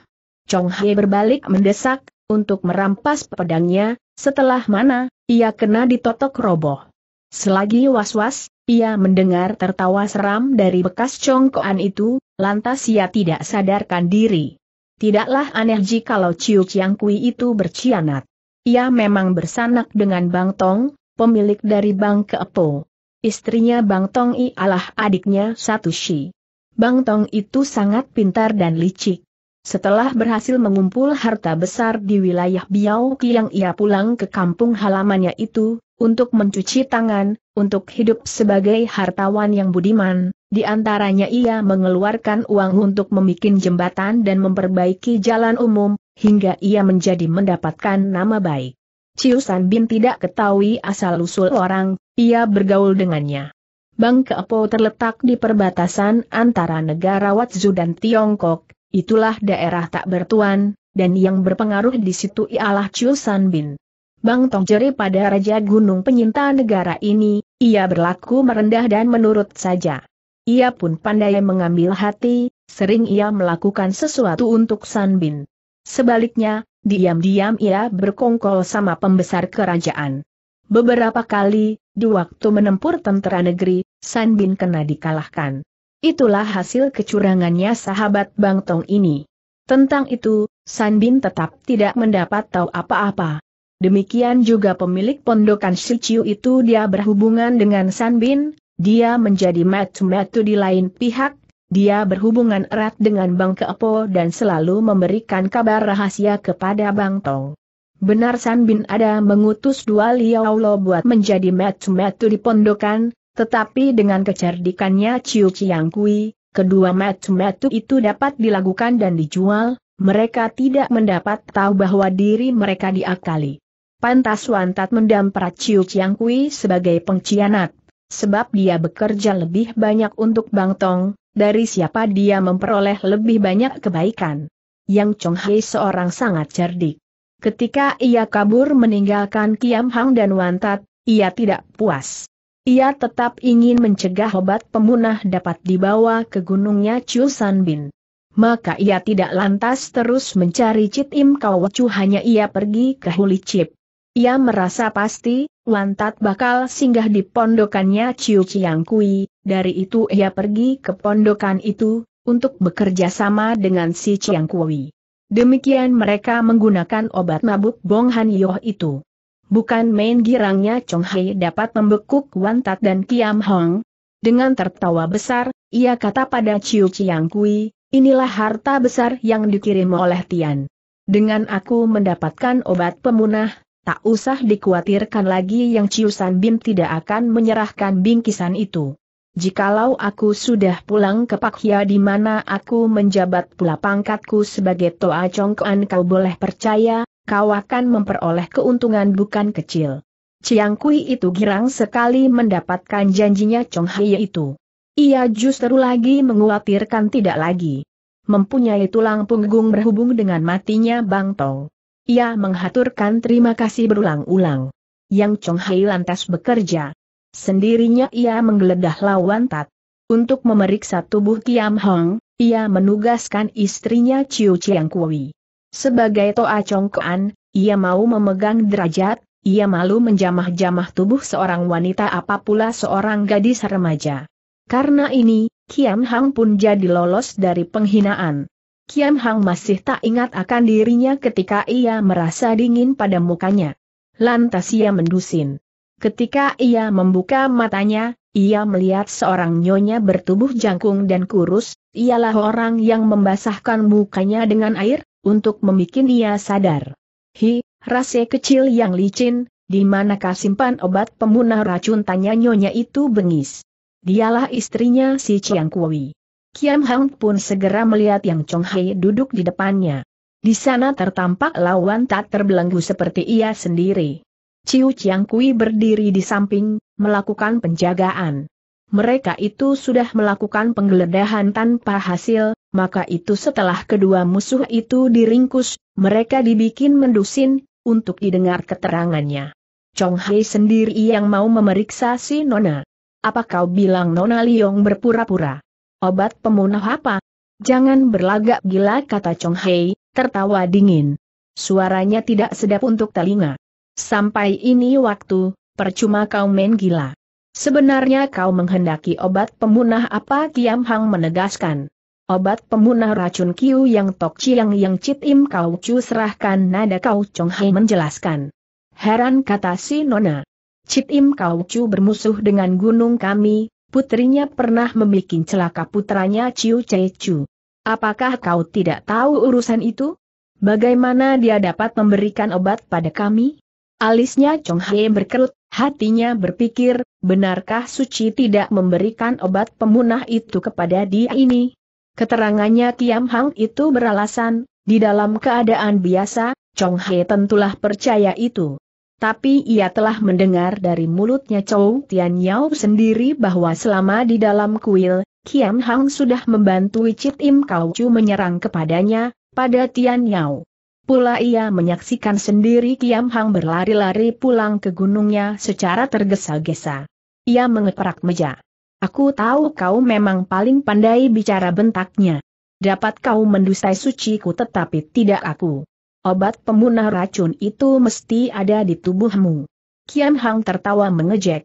Chong He berbalik mendesak, untuk merampas pedangnya, setelah mana, ia kena ditotok roboh. Selagi was-was, ia mendengar tertawa seram dari bekas Chong congkoan itu, lantas ia tidak sadarkan diri. Tidaklah aneh kalau Chiu Chiang Kui itu bercianat. Ia memang bersanak dengan Bang Tong, pemilik dari Bang Keepo. Istrinya Bang Tong I adalah adiknya satu Shi. Bang Tong itu sangat pintar dan licik. Setelah berhasil mengumpul harta besar di wilayah Biao Kiang ia pulang ke kampung halamannya itu, untuk mencuci tangan, untuk hidup sebagai hartawan yang budiman, di antaranya ia mengeluarkan uang untuk membuat jembatan dan memperbaiki jalan umum, hingga ia menjadi mendapatkan nama baik. Ciu San Bin tidak ketahui asal-usul orang, ia bergaul dengannya. Bang Kepo terletak di perbatasan antara negara Watsu dan Tiongkok, itulah daerah tak bertuan, dan yang berpengaruh di situ ialah Ciu San Bin. Bang Tongjeri pada Raja Gunung Penyinta negara ini, ia berlaku merendah dan menurut saja. Ia pun pandai mengambil hati, sering ia melakukan sesuatu untuk San Bin. Sebaliknya, Diam-diam ia berkongkol sama pembesar kerajaan. Beberapa kali, di waktu menempur tentara negeri, San Bin kena dikalahkan. Itulah hasil kecurangannya sahabat Bang Tong ini. Tentang itu, San Bin tetap tidak mendapat tahu apa-apa. Demikian juga pemilik pondokan Shiciu itu dia berhubungan dengan San Bin, dia menjadi metu-metu di lain pihak, dia berhubungan erat dengan Bang Keepo dan selalu memberikan kabar rahasia kepada Bang Tong. Benar San Bin Ada mengutus dua Liao Lo buat menjadi metu-metu di pondokan, tetapi dengan kecerdikannya Ciu Chiang Kui, kedua metu-metu itu dapat dilakukan dan dijual, mereka tidak mendapat tahu bahwa diri mereka diakali. Pantas Wantat mendamprat Ciu Chiang Kui sebagai pengkhianat, sebab dia bekerja lebih banyak untuk Bang Tong, dari siapa dia memperoleh lebih banyak kebaikan. Yang Chong Hei seorang sangat cerdik. Ketika ia kabur meninggalkan Kiam Hang dan Wantat, ia tidak puas. Ia tetap ingin mencegah obat pemunah dapat dibawa ke gunungnya Chu San Bin. Maka ia tidak lantas terus mencari Chit Im Kau Chu hanya ia pergi ke Huli Chip. Ia merasa pasti, Lantat bakal singgah di pondokannya Ciu Chiang Kui, dari itu ia pergi ke pondokan itu, untuk bekerja sama dengan si Chiang Kui. Demikian mereka menggunakan obat mabuk Bong Han Yoh itu. Bukan main girangnya Chong Hei dapat membekuk Wan Wantat dan Kiam Hong. Dengan tertawa besar, ia kata pada Ciu Chiang Kui, inilah harta besar yang dikirim oleh Tian. Dengan aku mendapatkan obat pemunah, tak usah dikhawatirkan lagi yang Ciusan Bim tidak akan menyerahkan bingkisan itu. Jikalau aku sudah pulang ke Pakia di mana aku menjabat pula pangkatku sebagai Toa Congkoan kau boleh percaya, kau akan memperoleh keuntungan bukan kecil. Chiang Kui itu girang sekali mendapatkan janjinya Chong Hai itu. Ia justru lagi menguatirkan tidak lagi mempunyai tulang punggung berhubung dengan matinya Bang Tong. Ia menghaturkan terima kasih berulang-ulang. Yang Chong Hai lantas bekerja. Sendirinya ia menggeledah lawan tat. Untuk memeriksa tubuh Kiam Hong, ia menugaskan istrinya Chiu Chiang Kui. Sebagai Toa Kuan, ia mau memegang derajat, ia malu menjamah-jamah tubuh seorang wanita apapula seorang gadis remaja. Karena ini, Kiam Hong pun jadi lolos dari penghinaan. Kian Hang masih tak ingat akan dirinya ketika ia merasa dingin pada mukanya. Lantas ia mendusin. Ketika ia membuka matanya, ia melihat seorang nyonya bertubuh jangkung dan kurus, ialah orang yang membasahkan mukanya dengan air, untuk membuat ia sadar. Hi, rasa kecil yang licin, di manakah simpan obat pemunah racun tanya nyonya itu bengis. Dialah istrinya si Chiang Kui. Kiam Hang pun segera melihat Yang Chong Hei duduk di depannya. Di sana tertampak lawan tak terbelenggu seperti ia sendiri. Ciu Chiang Kui berdiri di samping, melakukan penjagaan. Mereka itu sudah melakukan penggeledahan tanpa hasil, maka itu setelah kedua musuh itu diringkus, mereka dibikin mendusin, untuk didengar keterangannya. Chong Hei sendiri yang mau memeriksa si Nona. Apa kau bilang Nona Liong berpura-pura? Obat pemunah apa? Jangan berlagak gila kata Chong Hei, tertawa dingin. Suaranya tidak sedap untuk telinga. Sampai ini waktu, percuma kau main gila. Sebenarnya kau menghendaki obat pemunah apa Kiam Hang menegaskan. Obat pemunah racun kiu yang tok ciang yang Chit im kau cu serahkan nada kau Chong Hei menjelaskan. Heran kata si Nona. Chit im kau cu bermusuh dengan gunung kami, putrinya pernah memiliki celaka putranya Ciu Chu. Apakah kau tidak tahu urusan itu? Bagaimana dia dapat memberikan obat pada kami? Alisnya Chong Hye berkerut, hatinya berpikir, benarkah Suci tidak memberikan obat pemunah itu kepada dia ini? Keterangannya Kiam Hang itu beralasan, di dalam keadaan biasa, Chong Hye tentulah percaya itu tapi ia telah mendengar dari mulutnya Chou Tian Yao sendiri bahwa selama di dalam kuil, Kiam Hang sudah membantu Cit Im Kau Chu menyerang kepadanya, pada Tian Yao. Pula ia menyaksikan sendiri Kiam Hang berlari-lari pulang ke gunungnya secara tergesa-gesa. Ia mengeprak meja. Aku tahu kau memang paling pandai bicara bentaknya. Dapat kau mendustai suciku tetapi tidak aku. Obat pemunah racun itu mesti ada di tubuhmu. Kian Hang tertawa mengejek.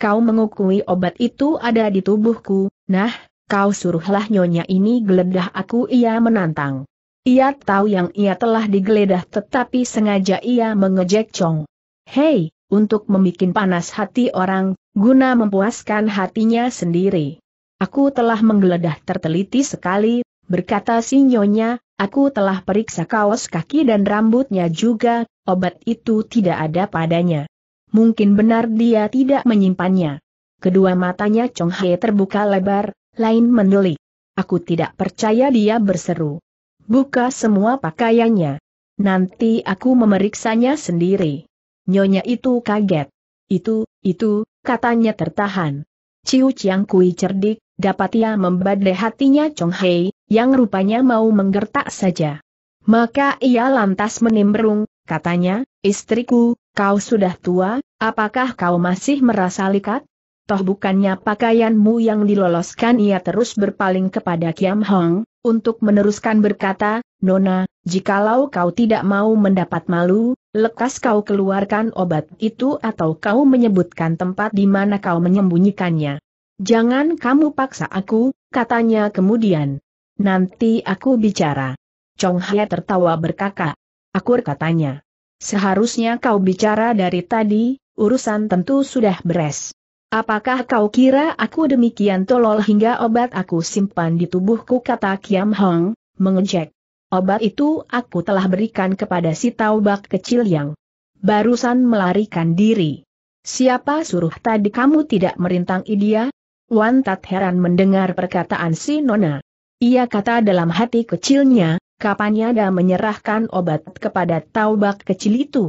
Kau mengukui obat itu ada di tubuhku, nah, kau suruhlah nyonya ini geledah aku ia menantang. Ia tahu yang ia telah digeledah tetapi sengaja ia mengejek Chong. Hei, untuk membuat panas hati orang, guna memuaskan hatinya sendiri. Aku telah menggeledah terteliti sekali, berkata si nyonya, Aku telah periksa kaos kaki dan rambutnya juga, obat itu tidak ada padanya. Mungkin benar dia tidak menyimpannya. Kedua matanya Chong terbuka lebar, lain menelik. Aku tidak percaya dia berseru. Buka semua pakaiannya. Nanti aku memeriksanya sendiri. Nyonya itu kaget. Itu, itu, katanya tertahan. Ciu Chiang Kui cerdik, dapat ia membadai hatinya Chong Hei, yang rupanya mau menggertak saja. Maka ia lantas menimbrung, katanya, istriku, kau sudah tua, apakah kau masih merasa likat? Toh bukannya pakaianmu yang diloloskan ia terus berpaling kepada Kiam Hong, untuk meneruskan berkata, Nona, jikalau kau tidak mau mendapat malu, lekas kau keluarkan obat itu atau kau menyebutkan tempat di mana kau menyembunyikannya. Jangan kamu paksa aku, katanya kemudian. Nanti aku bicara. Chong Hye tertawa berkakak. Akur katanya. Seharusnya kau bicara dari tadi, urusan tentu sudah beres. Apakah kau kira aku demikian tolol hingga obat aku simpan di tubuhku kata Kiam Hong, mengejek. Obat itu aku telah berikan kepada si taubak kecil yang barusan melarikan diri. Siapa suruh tadi kamu tidak merintangi dia? Wan Tat heran mendengar perkataan si Nona. Ia kata dalam hati kecilnya, kapannya ada menyerahkan obat kepada taubak kecil itu.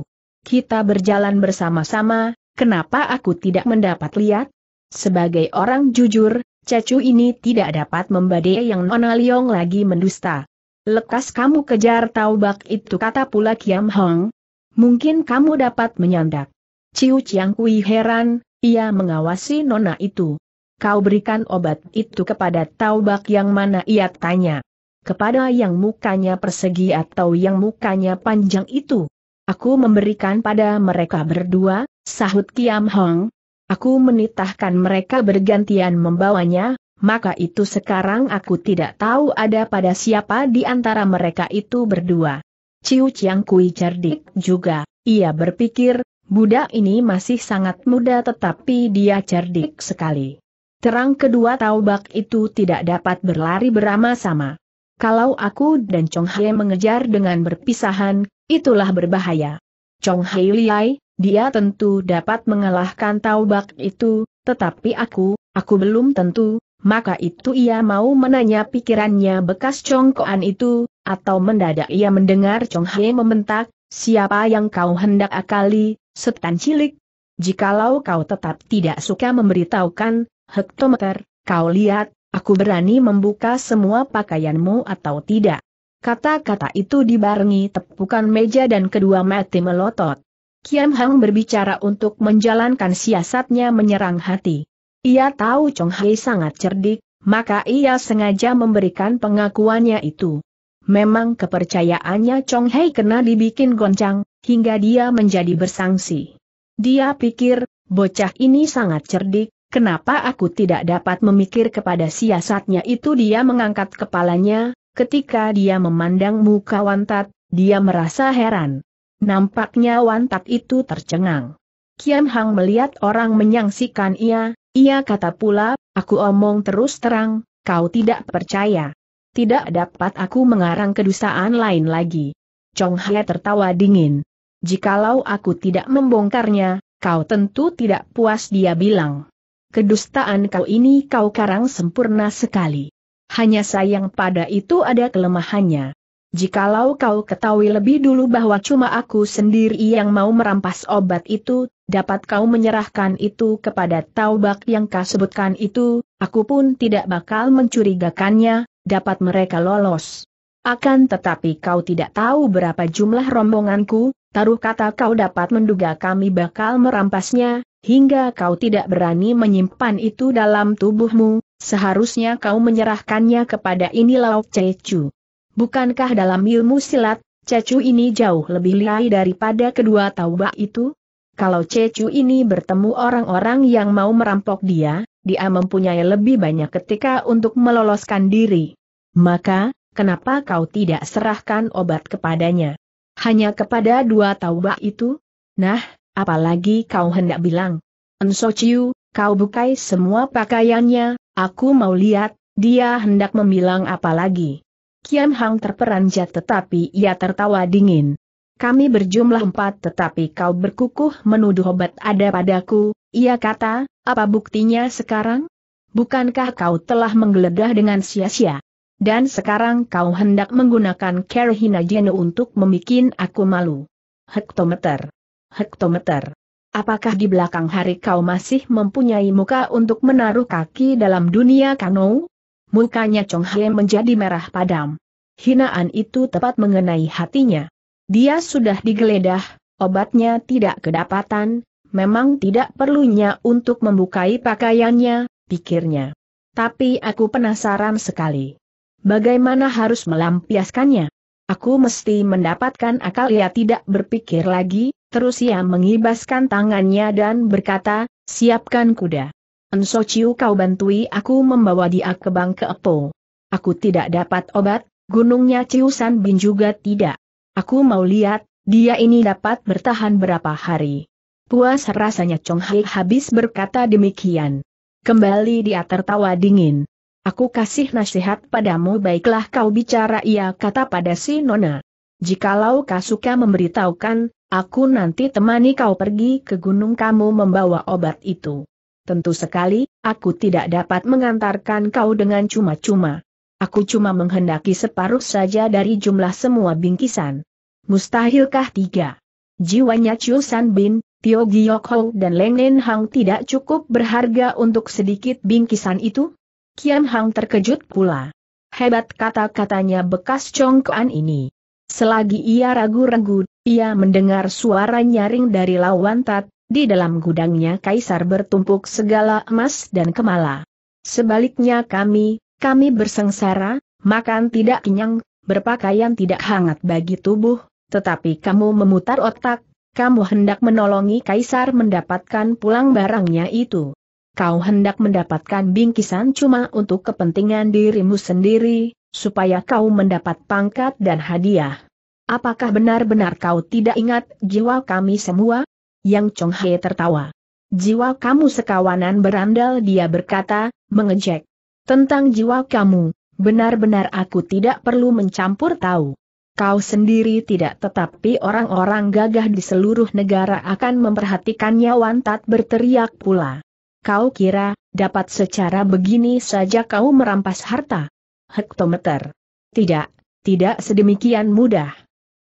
Kita berjalan bersama-sama, kenapa aku tidak mendapat lihat? Sebagai orang jujur, Cecu ini tidak dapat membadai yang Nona Liong lagi mendusta. Lekas kamu kejar taubak itu kata pula Kiam Hong. Mungkin kamu dapat menyandak. Ciu Chiang Kui heran, ia mengawasi Nona itu. Kau berikan obat itu kepada taubak yang mana ia tanya. Kepada yang mukanya persegi atau yang mukanya panjang itu. Aku memberikan pada mereka berdua, sahut Kiam Hong. Aku menitahkan mereka bergantian membawanya, maka itu sekarang aku tidak tahu ada pada siapa di antara mereka itu berdua. Ciu Chiang Kui cerdik juga, ia berpikir, budak ini masih sangat muda tetapi dia cerdik sekali. Terang kedua taubak itu tidak dapat berlari berama sama. Kalau aku dan Chong He mengejar dengan berpisahan, itulah berbahaya. Chong He Liai, dia tentu dapat mengalahkan taubak itu, tetapi aku, aku belum tentu, maka itu ia mau menanya pikirannya bekas congkoan itu, atau mendadak ia mendengar Chong He membentak, siapa yang kau hendak akali, setan cilik? Jikalau kau tetap tidak suka memberitahukan, hektometer, kau lihat, aku berani membuka semua pakaianmu atau tidak. Kata-kata itu dibarengi tepukan meja dan kedua mati melotot. Kiam Hang berbicara untuk menjalankan siasatnya menyerang hati. Ia tahu Chong Hai sangat cerdik, maka ia sengaja memberikan pengakuannya itu. Memang kepercayaannya Chong Hai kena dibikin goncang, hingga dia menjadi bersangsi. Dia pikir, bocah ini sangat cerdik, Kenapa aku tidak dapat memikir kepada siasatnya itu dia mengangkat kepalanya, ketika dia memandang muka Wantat, dia merasa heran. Nampaknya Wantat itu tercengang. Kian Hang melihat orang menyangsikan ia, ia kata pula, aku omong terus terang, kau tidak percaya. Tidak dapat aku mengarang kedusaan lain lagi. Chong He tertawa dingin. Jikalau aku tidak membongkarnya, kau tentu tidak puas dia bilang kedustaan kau ini kau karang sempurna sekali. Hanya sayang pada itu ada kelemahannya. Jikalau kau ketahui lebih dulu bahwa cuma aku sendiri yang mau merampas obat itu, dapat kau menyerahkan itu kepada taubak yang kau sebutkan itu, aku pun tidak bakal mencurigakannya, dapat mereka lolos. Akan tetapi kau tidak tahu berapa jumlah rombonganku, taruh kata kau dapat menduga kami bakal merampasnya, hingga kau tidak berani menyimpan itu dalam tubuhmu, seharusnya kau menyerahkannya kepada ini inilah Cecu. Bukankah dalam ilmu silat, Cecu ini jauh lebih liai daripada kedua tauba itu? Kalau Cecu ini bertemu orang-orang yang mau merampok dia, dia mempunyai lebih banyak ketika untuk meloloskan diri. Maka, kenapa kau tidak serahkan obat kepadanya? Hanya kepada dua tauba itu? Nah, apalagi kau hendak bilang. Enso Chiu, kau bukai semua pakaiannya, aku mau lihat, dia hendak membilang apalagi. Kian Hang terperanjat tetapi ia tertawa dingin. Kami berjumlah empat tetapi kau berkukuh menuduh obat ada padaku, ia kata, apa buktinya sekarang? Bukankah kau telah menggeledah dengan sia-sia? Dan sekarang kau hendak menggunakan Kerhina Jenu untuk memikin aku malu. Hektometer hektometer. Apakah di belakang hari kau masih mempunyai muka untuk menaruh kaki dalam dunia kano? Mukanya Chong Hye menjadi merah padam. Hinaan itu tepat mengenai hatinya. Dia sudah digeledah, obatnya tidak kedapatan, memang tidak perlunya untuk membukai pakaiannya, pikirnya. Tapi aku penasaran sekali. Bagaimana harus melampiaskannya? Aku mesti mendapatkan akal ia tidak berpikir lagi, terus ia mengibaskan tangannya dan berkata, siapkan kuda. Enso Chiu kau bantui aku membawa dia ke Bang Keepo. Aku tidak dapat obat, gunungnya Ciusan Bin juga tidak. Aku mau lihat, dia ini dapat bertahan berapa hari. Puas rasanya Chong Hai habis berkata demikian. Kembali dia tertawa dingin. Aku kasih nasihat padamu baiklah kau bicara ia kata pada si Nona. Jikalau kau suka memberitahukan, aku nanti temani kau pergi ke gunung kamu membawa obat itu. Tentu sekali, aku tidak dapat mengantarkan kau dengan cuma-cuma. Aku cuma menghendaki separuh saja dari jumlah semua bingkisan. Mustahilkah tiga? Jiwanya San Bin, Tio Giyok Ho dan Leng Nen Hang tidak cukup berharga untuk sedikit bingkisan itu? Kian Hang terkejut pula. Hebat kata-katanya bekas congkoan ini. Selagi ia ragu-ragu, ia mendengar suara nyaring dari lawan tat di dalam gudangnya kaisar bertumpuk segala emas dan kemala. Sebaliknya kami, kami bersengsara, makan tidak kenyang, berpakaian tidak hangat bagi tubuh, tetapi kamu memutar otak, kamu hendak menolongi kaisar mendapatkan pulang barangnya itu kau hendak mendapatkan bingkisan cuma untuk kepentingan dirimu sendiri, supaya kau mendapat pangkat dan hadiah. Apakah benar-benar kau tidak ingat jiwa kami semua? Yang Chong Hei tertawa. Jiwa kamu sekawanan berandal dia berkata, mengejek. Tentang jiwa kamu, benar-benar aku tidak perlu mencampur tahu. Kau sendiri tidak tetapi orang-orang gagah di seluruh negara akan memperhatikannya Wantat berteriak pula. Kau kira, dapat secara begini saja kau merampas harta? Hektometer. Tidak, tidak sedemikian mudah.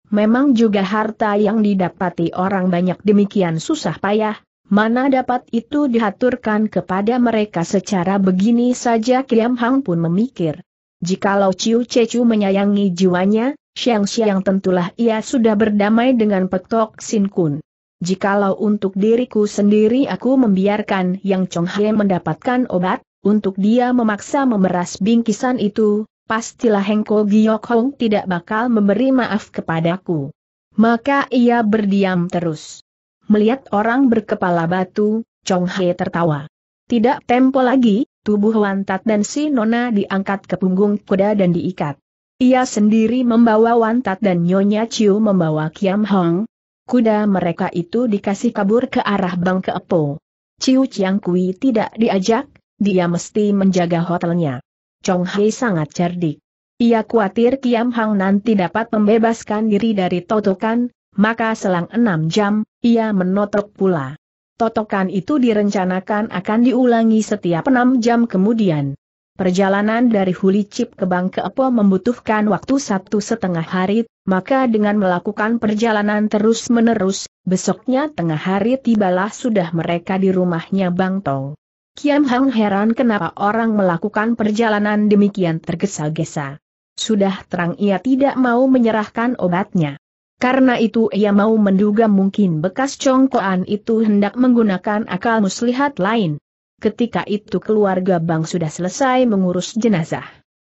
Memang juga harta yang didapati orang banyak demikian susah payah, mana dapat itu dihaturkan kepada mereka secara begini saja Kiam Hang pun memikir. Jikalau Ciu Cecu menyayangi jiwanya, Xiang Xiang tentulah ia sudah berdamai dengan Petok Sin Kun. Jikalau untuk diriku sendiri aku membiarkan Yang Chong Hye mendapatkan obat, untuk dia memaksa memeras bingkisan itu, pastilah Hengko Giok Hong tidak bakal memberi maaf kepadaku. Maka ia berdiam terus. Melihat orang berkepala batu, Chong Hye tertawa. Tidak tempo lagi, tubuh Wantat dan si Nona diangkat ke punggung kuda dan diikat. Ia sendiri membawa Wan Wantat dan Nyonya Chiu membawa Kiam Hong, kuda mereka itu dikasih kabur ke arah Bang Keepo. Ciu Chiang Kui tidak diajak, dia mesti menjaga hotelnya. Chong Hai sangat cerdik. Ia khawatir Kiam Hang nanti dapat membebaskan diri dari totokan, maka selang enam jam, ia menotok pula. Totokan itu direncanakan akan diulangi setiap enam jam kemudian. Perjalanan dari huli chip ke Bangkeepo membutuhkan waktu satu setengah hari, maka dengan melakukan perjalanan terus-menerus, besoknya tengah hari tibalah sudah mereka di rumahnya Bang Tong. Kiam Hang heran kenapa orang melakukan perjalanan demikian tergesa-gesa. Sudah terang ia tidak mau menyerahkan obatnya. Karena itu ia mau menduga mungkin bekas congkoan itu hendak menggunakan akal muslihat lain ketika itu keluarga Bang sudah selesai mengurus jenazah.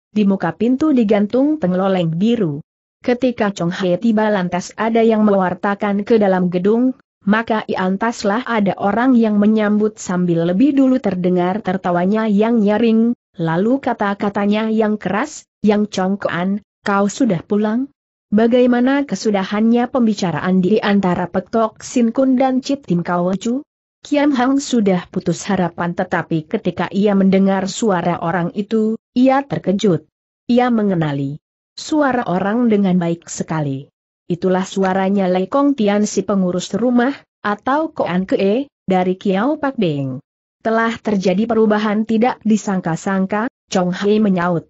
Di muka pintu digantung pengeloleng biru. Ketika Chong He tiba lantas ada yang mewartakan ke dalam gedung, maka iantaslah ada orang yang menyambut sambil lebih dulu terdengar tertawanya yang nyaring, lalu kata-katanya yang keras, yang congkoan, kau sudah pulang? Bagaimana kesudahannya pembicaraan di antara Petok Sin Kun dan Chit Tim Kau Chu? Kiam Hang sudah putus harapan tetapi ketika ia mendengar suara orang itu, ia terkejut. Ia mengenali suara orang dengan baik sekali. Itulah suaranya Lei Kong Tian si pengurus rumah, atau Koan Kee, dari Kiao Pak Beng. Telah terjadi perubahan tidak disangka-sangka, Chong Hei menyaut.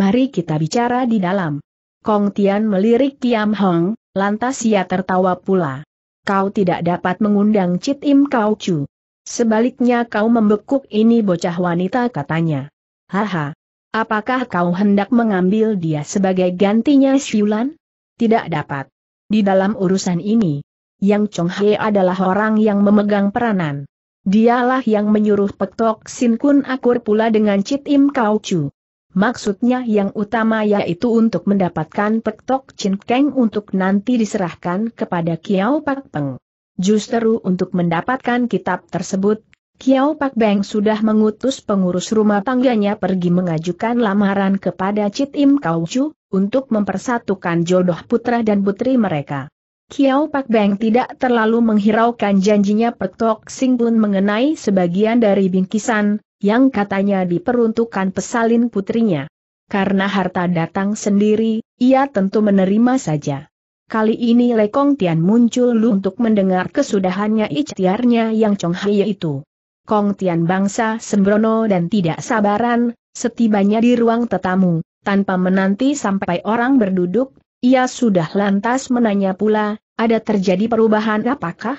Mari kita bicara di dalam. Kong Tian melirik Kiam Hong, lantas ia tertawa pula kau tidak dapat mengundang Cit Im Kau Chu. Sebaliknya kau membekuk ini bocah wanita katanya. Haha. Apakah kau hendak mengambil dia sebagai gantinya Siulan? Tidak dapat. Di dalam urusan ini, Yang Chong He adalah orang yang memegang peranan. Dialah yang menyuruh petok Sin Kun akur pula dengan Cit Im Kau Chu. Maksudnya yang utama yaitu untuk mendapatkan petok Chin keng untuk nanti diserahkan kepada Kiao Pak Peng. Justru untuk mendapatkan kitab tersebut, Kiao Pak Beng sudah mengutus pengurus rumah tangganya pergi mengajukan lamaran kepada Chit Im Kau Chu, untuk mempersatukan jodoh putra dan putri mereka. Kiao Pak Beng tidak terlalu menghiraukan janjinya Petok Sing pun mengenai sebagian dari bingkisan, yang katanya diperuntukkan pesalin putrinya. Karena harta datang sendiri, ia tentu menerima saja. Kali ini Le Kong Tian muncul untuk mendengar kesudahannya ikhtiarnya yang Hye itu. Kong Tian bangsa sembrono dan tidak sabaran, setibanya di ruang tetamu, tanpa menanti sampai orang berduduk, ia sudah lantas menanya pula, ada terjadi perubahan apakah?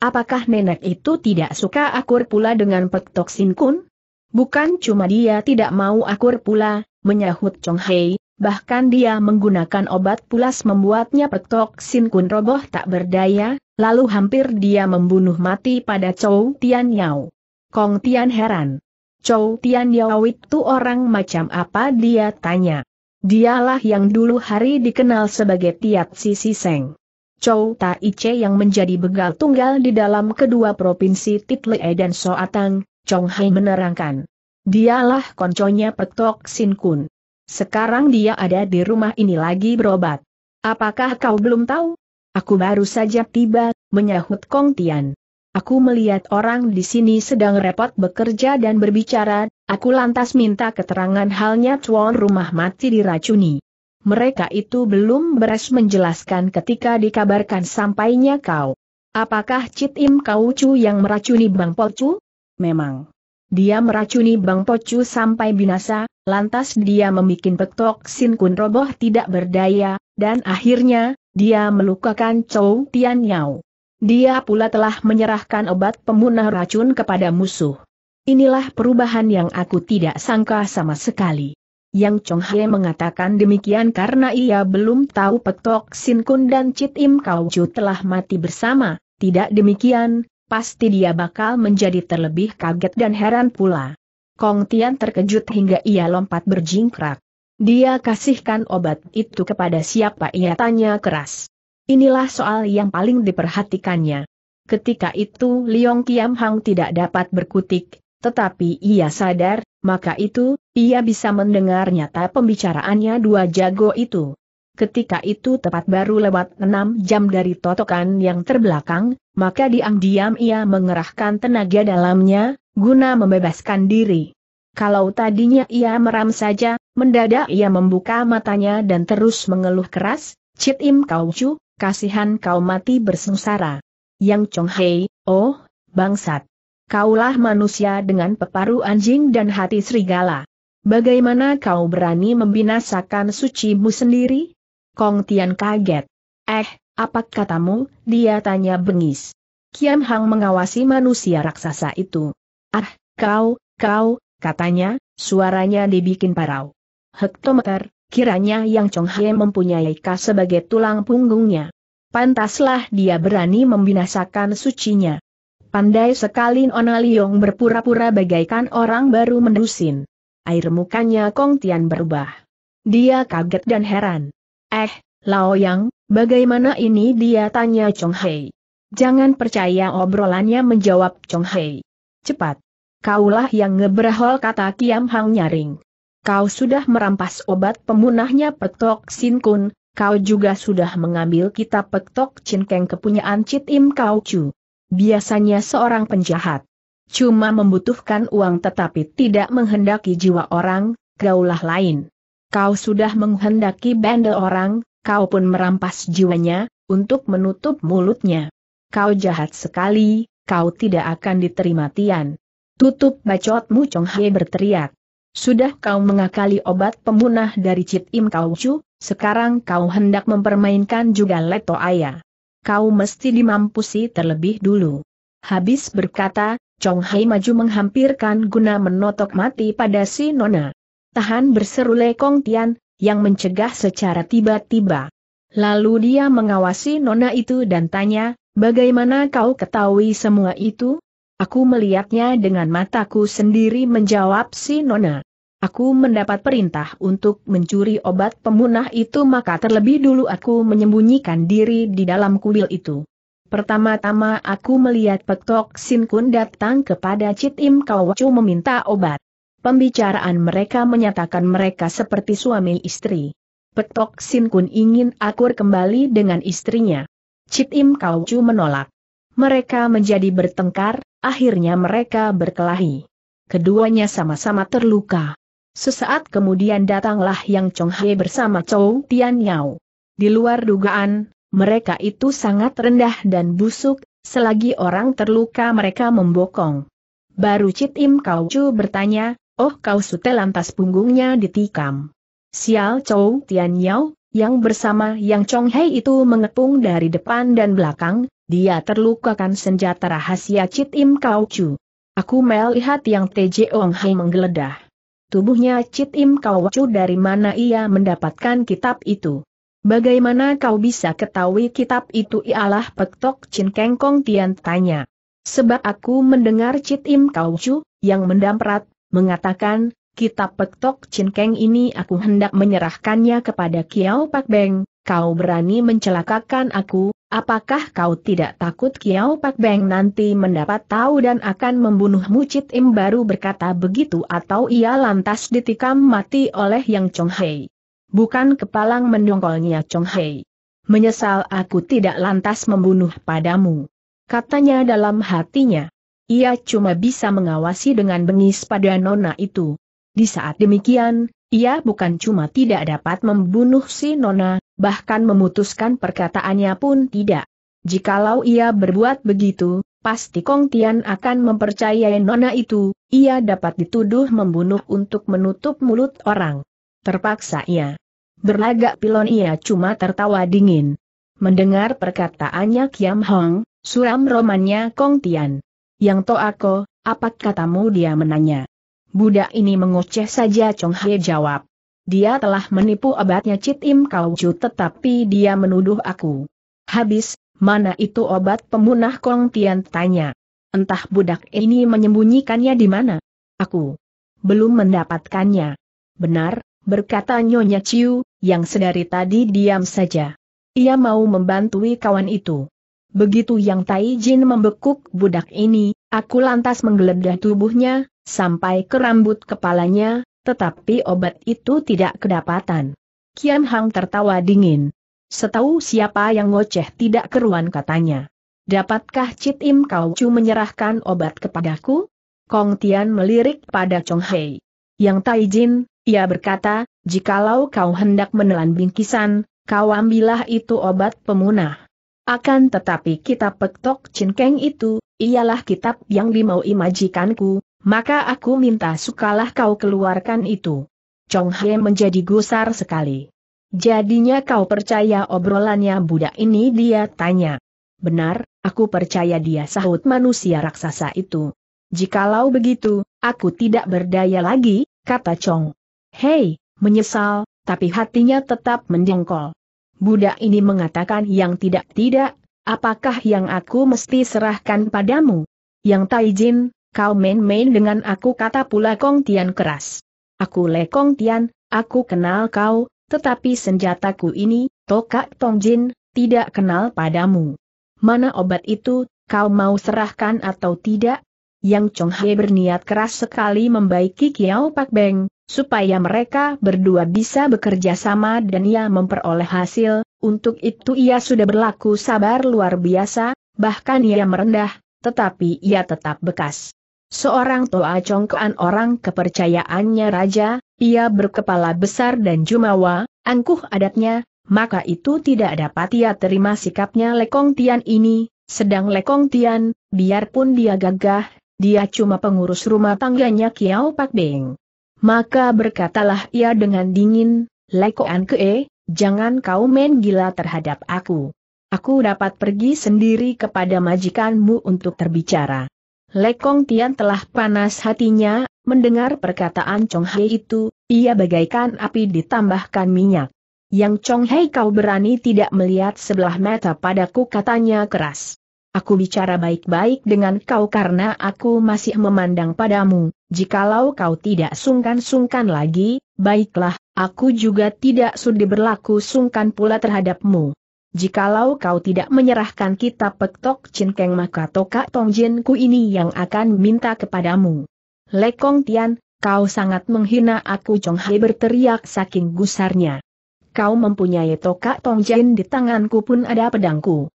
Apakah nenek itu tidak suka akur pula dengan Pek Kun? Bukan cuma dia tidak mau akur pula, menyahut Chong Hei, bahkan dia menggunakan obat pulas membuatnya petok Sin Kun roboh tak berdaya, lalu hampir dia membunuh mati pada Chou Tian Yao. Kong Tian heran. Chou Tian Yao itu orang macam apa dia tanya. Dialah yang dulu hari dikenal sebagai Tiat Sisi Seng. Chow Tai Che yang menjadi begal tunggal di dalam kedua provinsi Title dan Soatang, Chong Hai menerangkan. Dialah konconya Petok Sin Kun. Sekarang dia ada di rumah ini lagi berobat. Apakah kau belum tahu? Aku baru saja tiba, menyahut Kong Tian. Aku melihat orang di sini sedang repot bekerja dan berbicara, aku lantas minta keterangan halnya tuan rumah mati diracuni. Mereka itu belum beres menjelaskan ketika dikabarkan sampainya kau. Apakah Chit Im Kau Chu yang meracuni Bang Pol Chu? memang. Dia meracuni Bang Pocu sampai binasa, lantas dia membuat petok Sin Kun roboh tidak berdaya, dan akhirnya, dia melukakan Chou Tian Yao. Dia pula telah menyerahkan obat pemunah racun kepada musuh. Inilah perubahan yang aku tidak sangka sama sekali. Yang Chong He mengatakan demikian karena ia belum tahu petok Sin Kun dan Chit Im Kau Chu telah mati bersama, tidak demikian, pasti dia bakal menjadi terlebih kaget dan heran pula. Kong Tian terkejut hingga ia lompat berjingkrak. Dia kasihkan obat itu kepada siapa ia tanya keras. Inilah soal yang paling diperhatikannya. Ketika itu Liong Kiam Hang tidak dapat berkutik, tetapi ia sadar, maka itu, ia bisa mendengar nyata pembicaraannya dua jago itu. Ketika itu tepat baru lewat enam jam dari totokan yang terbelakang, maka diam-diam ia mengerahkan tenaga dalamnya, guna membebaskan diri. Kalau tadinya ia meram saja, mendadak ia membuka matanya dan terus mengeluh keras, Cip Im Kau Chu, kasihan kau mati bersengsara. Yang Chong Hei, oh, bangsat. Kaulah manusia dengan peparu anjing dan hati serigala. Bagaimana kau berani membinasakan sucimu sendiri? Kong Tian kaget. Eh, apa katamu, dia tanya bengis. Kian Hang mengawasi manusia raksasa itu. Ah, kau, kau, katanya, suaranya dibikin parau. Hektometer, kiranya Yang Chong Hai mempunyai Ka sebagai tulang punggungnya. Pantaslah dia berani membinasakan sucinya. Pandai sekali Nona Liong berpura-pura bagaikan orang baru mendusin. Air mukanya Kong Tian berubah. Dia kaget dan heran. Eh, Lao Yang, bagaimana ini dia tanya Chong Hei. Jangan percaya obrolannya menjawab Chong Hei. Cepat. Kaulah yang ngeberahol kata Kiam Hang nyaring. Kau sudah merampas obat pemunahnya Petok Sin Kun, kau juga sudah mengambil kitab Petok Chin Keng kepunyaan Citim Im Kau Chu. Biasanya seorang penjahat. Cuma membutuhkan uang tetapi tidak menghendaki jiwa orang, gaulah lain. Kau sudah menghendaki bandel orang, kau pun merampas jiwanya, untuk menutup mulutnya. Kau jahat sekali, kau tidak akan diterima Tian. Tutup bacotmu Chong Hai berteriak. Sudah kau mengakali obat pemunah dari Cit Im Kau Chu, sekarang kau hendak mempermainkan juga Leto Ayah. Kau mesti dimampusi terlebih dulu. Habis berkata, Chong Hai maju menghampirkan guna menotok mati pada si Nona tahan berseru Lekong Tian, yang mencegah secara tiba-tiba. Lalu dia mengawasi nona itu dan tanya, bagaimana kau ketahui semua itu? Aku melihatnya dengan mataku sendiri menjawab si nona. Aku mendapat perintah untuk mencuri obat pemunah itu maka terlebih dulu aku menyembunyikan diri di dalam kuil itu. Pertama-tama aku melihat Petok Sin Kun datang kepada Cit Im Chu meminta obat. Pembicaraan mereka menyatakan mereka seperti suami istri. Petok Sin Kun ingin akur kembali dengan istrinya. Cit Im Kau Chu menolak. Mereka menjadi bertengkar, akhirnya mereka berkelahi. Keduanya sama-sama terluka. Sesaat kemudian datanglah Yang Chong hai bersama Chou Tian Yao. Di luar dugaan, mereka itu sangat rendah dan busuk, selagi orang terluka mereka membokong. Baru Cit Im Kau Chu bertanya, Oh kau sute lantas punggungnya ditikam. Sial Chou Tian Yao, yang bersama Yang Chong Hei itu mengepung dari depan dan belakang, dia terlukakan senjata rahasia Chit Im Kau Chu. Aku melihat yang TJ Ong Hei menggeledah. Tubuhnya Chit Im Kau Chu dari mana ia mendapatkan kitab itu. Bagaimana kau bisa ketahui kitab itu ialah Pektok Chin Keng Kong Tian tanya. Sebab aku mendengar Chit Im Kau Chu, yang mendamprat, mengatakan, kitab petok Cinkeng ini aku hendak menyerahkannya kepada Kiao Pak Beng, kau berani mencelakakan aku, apakah kau tidak takut Kiao Pak Beng nanti mendapat tahu dan akan membunuh Cit Im baru berkata begitu atau ia lantas ditikam mati oleh Yang Chong Hei. Bukan kepalang mendongkolnya Chong Hei. Menyesal aku tidak lantas membunuh padamu. Katanya dalam hatinya ia cuma bisa mengawasi dengan bengis pada nona itu. Di saat demikian, ia bukan cuma tidak dapat membunuh si nona, bahkan memutuskan perkataannya pun tidak. Jikalau ia berbuat begitu, pasti Kong Tian akan mempercayai nona itu, ia dapat dituduh membunuh untuk menutup mulut orang. Terpaksa ia. Berlagak pilon ia cuma tertawa dingin. Mendengar perkataannya Kiam Hong, suram romannya Kong Tian. Yang aku, apa katamu dia menanya. Budak ini mengoceh saja Chong Hye jawab. Dia telah menipu obatnya Cit Im Kaucu tetapi dia menuduh aku. Habis, mana itu obat pemunah Kong Tian tanya. Entah budak ini menyembunyikannya di mana. Aku belum mendapatkannya. Benar, berkata Nyonya Ciu, yang sedari tadi diam saja. Ia mau membantui kawan itu. Begitu yang Taijin membekuk budak ini, aku lantas menggeledah tubuhnya, sampai ke rambut kepalanya, tetapi obat itu tidak kedapatan. Kian Hang tertawa dingin. Setahu siapa yang ngoceh tidak keruan katanya. Dapatkah Cit Im Kau Chu menyerahkan obat kepadaku? Kong Tian melirik pada Chong Hei. Yang Taijin, ia berkata, jikalau kau hendak menelan bingkisan, kau ambillah itu obat pemunah. Akan tetapi kitab Pektok Cinkeng itu, ialah kitab yang dimaui imajikanku. maka aku minta sukalah kau keluarkan itu. Chong He menjadi gusar sekali. Jadinya kau percaya obrolannya budak ini dia tanya. Benar, aku percaya dia sahut manusia raksasa itu. Jikalau begitu, aku tidak berdaya lagi, kata Chong. Hei, menyesal, tapi hatinya tetap mendengkol. Budak ini mengatakan yang tidak-tidak, apakah yang aku mesti serahkan padamu? Yang Taijin, kau main-main dengan aku kata pula Kong Tian keras. Aku Le Kong Tian, aku kenal kau, tetapi senjataku ini, Tokak Jin, tidak kenal padamu. Mana obat itu, kau mau serahkan atau tidak? Yang Chong He berniat keras sekali membaiki Kiao Pak Beng, supaya mereka berdua bisa bekerja sama dan ia memperoleh hasil, untuk itu ia sudah berlaku sabar luar biasa, bahkan ia merendah, tetapi ia tetap bekas. Seorang Toa Chong Kuan orang kepercayaannya Raja, ia berkepala besar dan jumawa, angkuh adatnya, maka itu tidak dapat ia terima sikapnya Lekong Tian ini, sedang Lekong Tian, biarpun dia gagah dia cuma pengurus rumah tangganya Kiao Pak Beng. Maka berkatalah ia dengan dingin, Lekoan Kee, jangan kau main gila terhadap aku. Aku dapat pergi sendiri kepada majikanmu untuk terbicara. Lekong Tian telah panas hatinya, mendengar perkataan Chong Hai itu, ia bagaikan api ditambahkan minyak. Yang Chong Hei kau berani tidak melihat sebelah mata padaku katanya keras. Aku bicara baik-baik dengan kau karena aku masih memandang padamu, jikalau kau tidak sungkan-sungkan lagi, baiklah, aku juga tidak sudi berlaku sungkan pula terhadapmu. Jikalau kau tidak menyerahkan kitab petok cinkeng maka tokak tongjinku ini yang akan minta kepadamu. Lekong Tian, kau sangat menghina aku Chong Hai berteriak saking gusarnya. Kau mempunyai tokak tongjin di tanganku pun ada pedangku.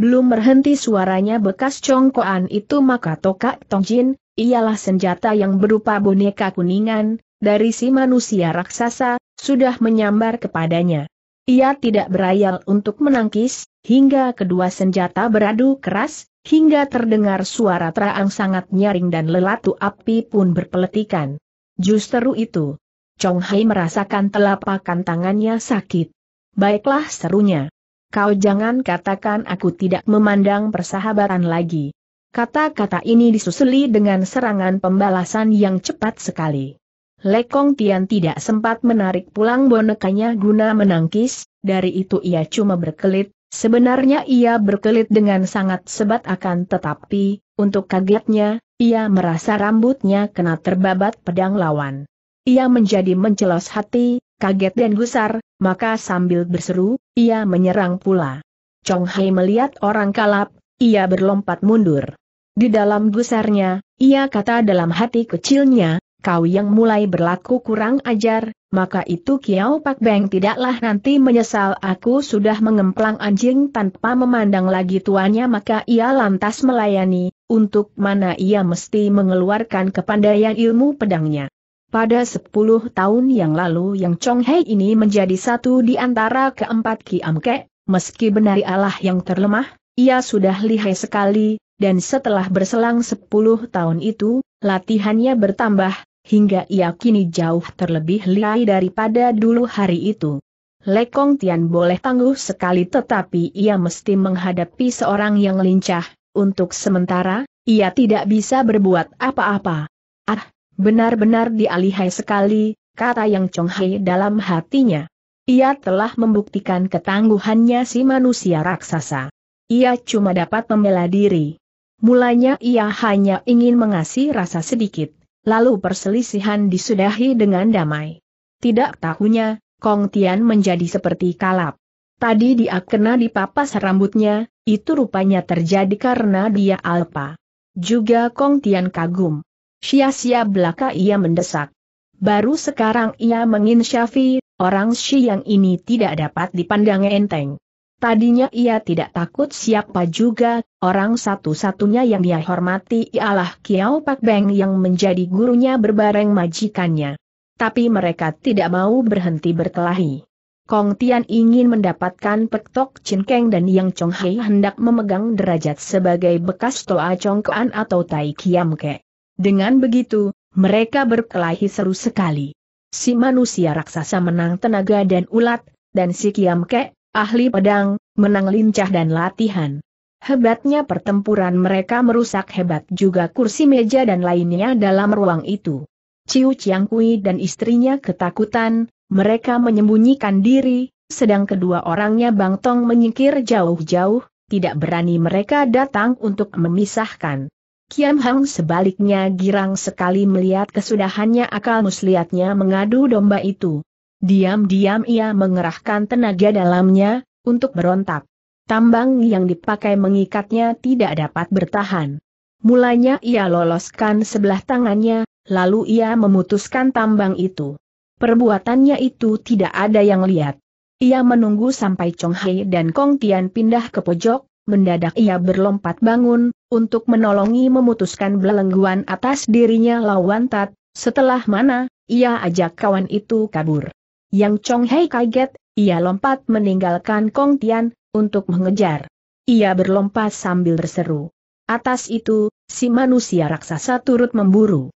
Belum berhenti suaranya bekas congkoan itu maka tokak tongjin, ialah senjata yang berupa boneka kuningan, dari si manusia raksasa, sudah menyambar kepadanya. Ia tidak berayal untuk menangkis, hingga kedua senjata beradu keras, hingga terdengar suara terang sangat nyaring dan lelatu api pun berpeletikan. Justru itu, Chong Hai merasakan telapakan tangannya sakit. Baiklah serunya. Kau jangan katakan aku tidak memandang persahabatan lagi. Kata-kata ini disusuli dengan serangan pembalasan yang cepat sekali. Lekong Tian tidak sempat menarik pulang bonekanya guna menangkis, dari itu ia cuma berkelit, sebenarnya ia berkelit dengan sangat sebat akan tetapi, untuk kagetnya, ia merasa rambutnya kena terbabat pedang lawan. Ia menjadi mencelos hati, kaget dan gusar, maka sambil berseru, ia menyerang pula. Chong Hai melihat orang kalap, ia berlompat mundur. Di dalam gusarnya, ia kata dalam hati kecilnya, kau yang mulai berlaku kurang ajar, maka itu Kiao Pak Beng tidaklah nanti menyesal aku sudah mengemplang anjing tanpa memandang lagi tuannya maka ia lantas melayani, untuk mana ia mesti mengeluarkan kepandaian ilmu pedangnya. Pada sepuluh tahun yang lalu yang Chong Hei ini menjadi satu di antara keempat Kiam Ke, meski benar Allah yang terlemah, ia sudah lihai sekali, dan setelah berselang sepuluh tahun itu, latihannya bertambah, hingga ia kini jauh terlebih lihai daripada dulu hari itu. Lekong Tian boleh tangguh sekali tetapi ia mesti menghadapi seorang yang lincah, untuk sementara, ia tidak bisa berbuat apa-apa. Ah, Benar-benar dialihai sekali, kata Yang Chonghei dalam hatinya. Ia telah membuktikan ketangguhannya si manusia raksasa. Ia cuma dapat membela diri. Mulanya ia hanya ingin mengasih rasa sedikit, lalu perselisihan disudahi dengan damai. Tidak tahunya, Kong Tian menjadi seperti kalap. Tadi dia kena dipapas rambutnya, itu rupanya terjadi karena dia alpa. Juga Kong Tian kagum. Sia-sia belaka ia mendesak. Baru sekarang ia menginsyafi, orang yang ini tidak dapat dipandang enteng. Tadinya ia tidak takut siapa juga, orang satu-satunya yang dia hormati ialah Kiao Pak Beng yang menjadi gurunya berbareng majikannya. Tapi mereka tidak mau berhenti berkelahi. Kong Tian ingin mendapatkan petok, Chin Keng dan Yang Chong Hei hendak memegang derajat sebagai bekas Toa Chong Kuan atau Tai Kiam Kek. Dengan begitu, mereka berkelahi seru sekali. Si manusia raksasa menang tenaga dan ulat, dan si kiam Kek, ahli pedang, menang lincah dan latihan. Hebatnya pertempuran mereka merusak hebat juga kursi meja dan lainnya dalam ruang itu. Ciu Chiang Kui dan istrinya ketakutan, mereka menyembunyikan diri, sedang kedua orangnya Bang Tong menyingkir jauh-jauh, tidak berani mereka datang untuk memisahkan. Kiam Hang sebaliknya girang sekali melihat kesudahannya akal muslihatnya mengadu domba itu. Diam-diam ia mengerahkan tenaga dalamnya, untuk berontak. Tambang yang dipakai mengikatnya tidak dapat bertahan. Mulanya ia loloskan sebelah tangannya, lalu ia memutuskan tambang itu. Perbuatannya itu tidak ada yang lihat. Ia menunggu sampai Chong Hai dan Kong Tian pindah ke pojok, mendadak ia berlompat bangun, untuk menolongi memutuskan belengguan atas dirinya lawan tat. setelah mana, ia ajak kawan itu kabur. Yang Chong Hei kaget, ia lompat meninggalkan Kong Tian, untuk mengejar. Ia berlompat sambil berseru. Atas itu, si manusia raksasa turut memburu.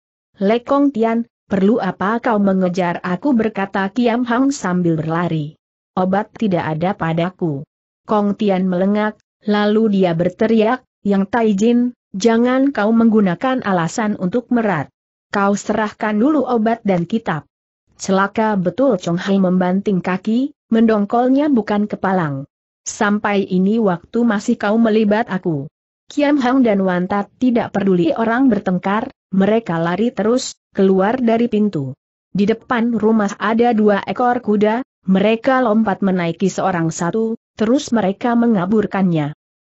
Le Kong Tian, perlu apa kau mengejar aku berkata Kiam Hang sambil berlari. Obat tidak ada padaku. Kong Tian melengak, Lalu dia berteriak, yang Taijin, jangan kau menggunakan alasan untuk merat. Kau serahkan dulu obat dan kitab. Celaka betul Chong Hai membanting kaki, mendongkolnya bukan kepalang. Sampai ini waktu masih kau melibat aku. Kiam Hang dan Wan Tat tidak peduli orang bertengkar, mereka lari terus, keluar dari pintu. Di depan rumah ada dua ekor kuda, mereka lompat menaiki seorang satu, terus mereka mengaburkannya.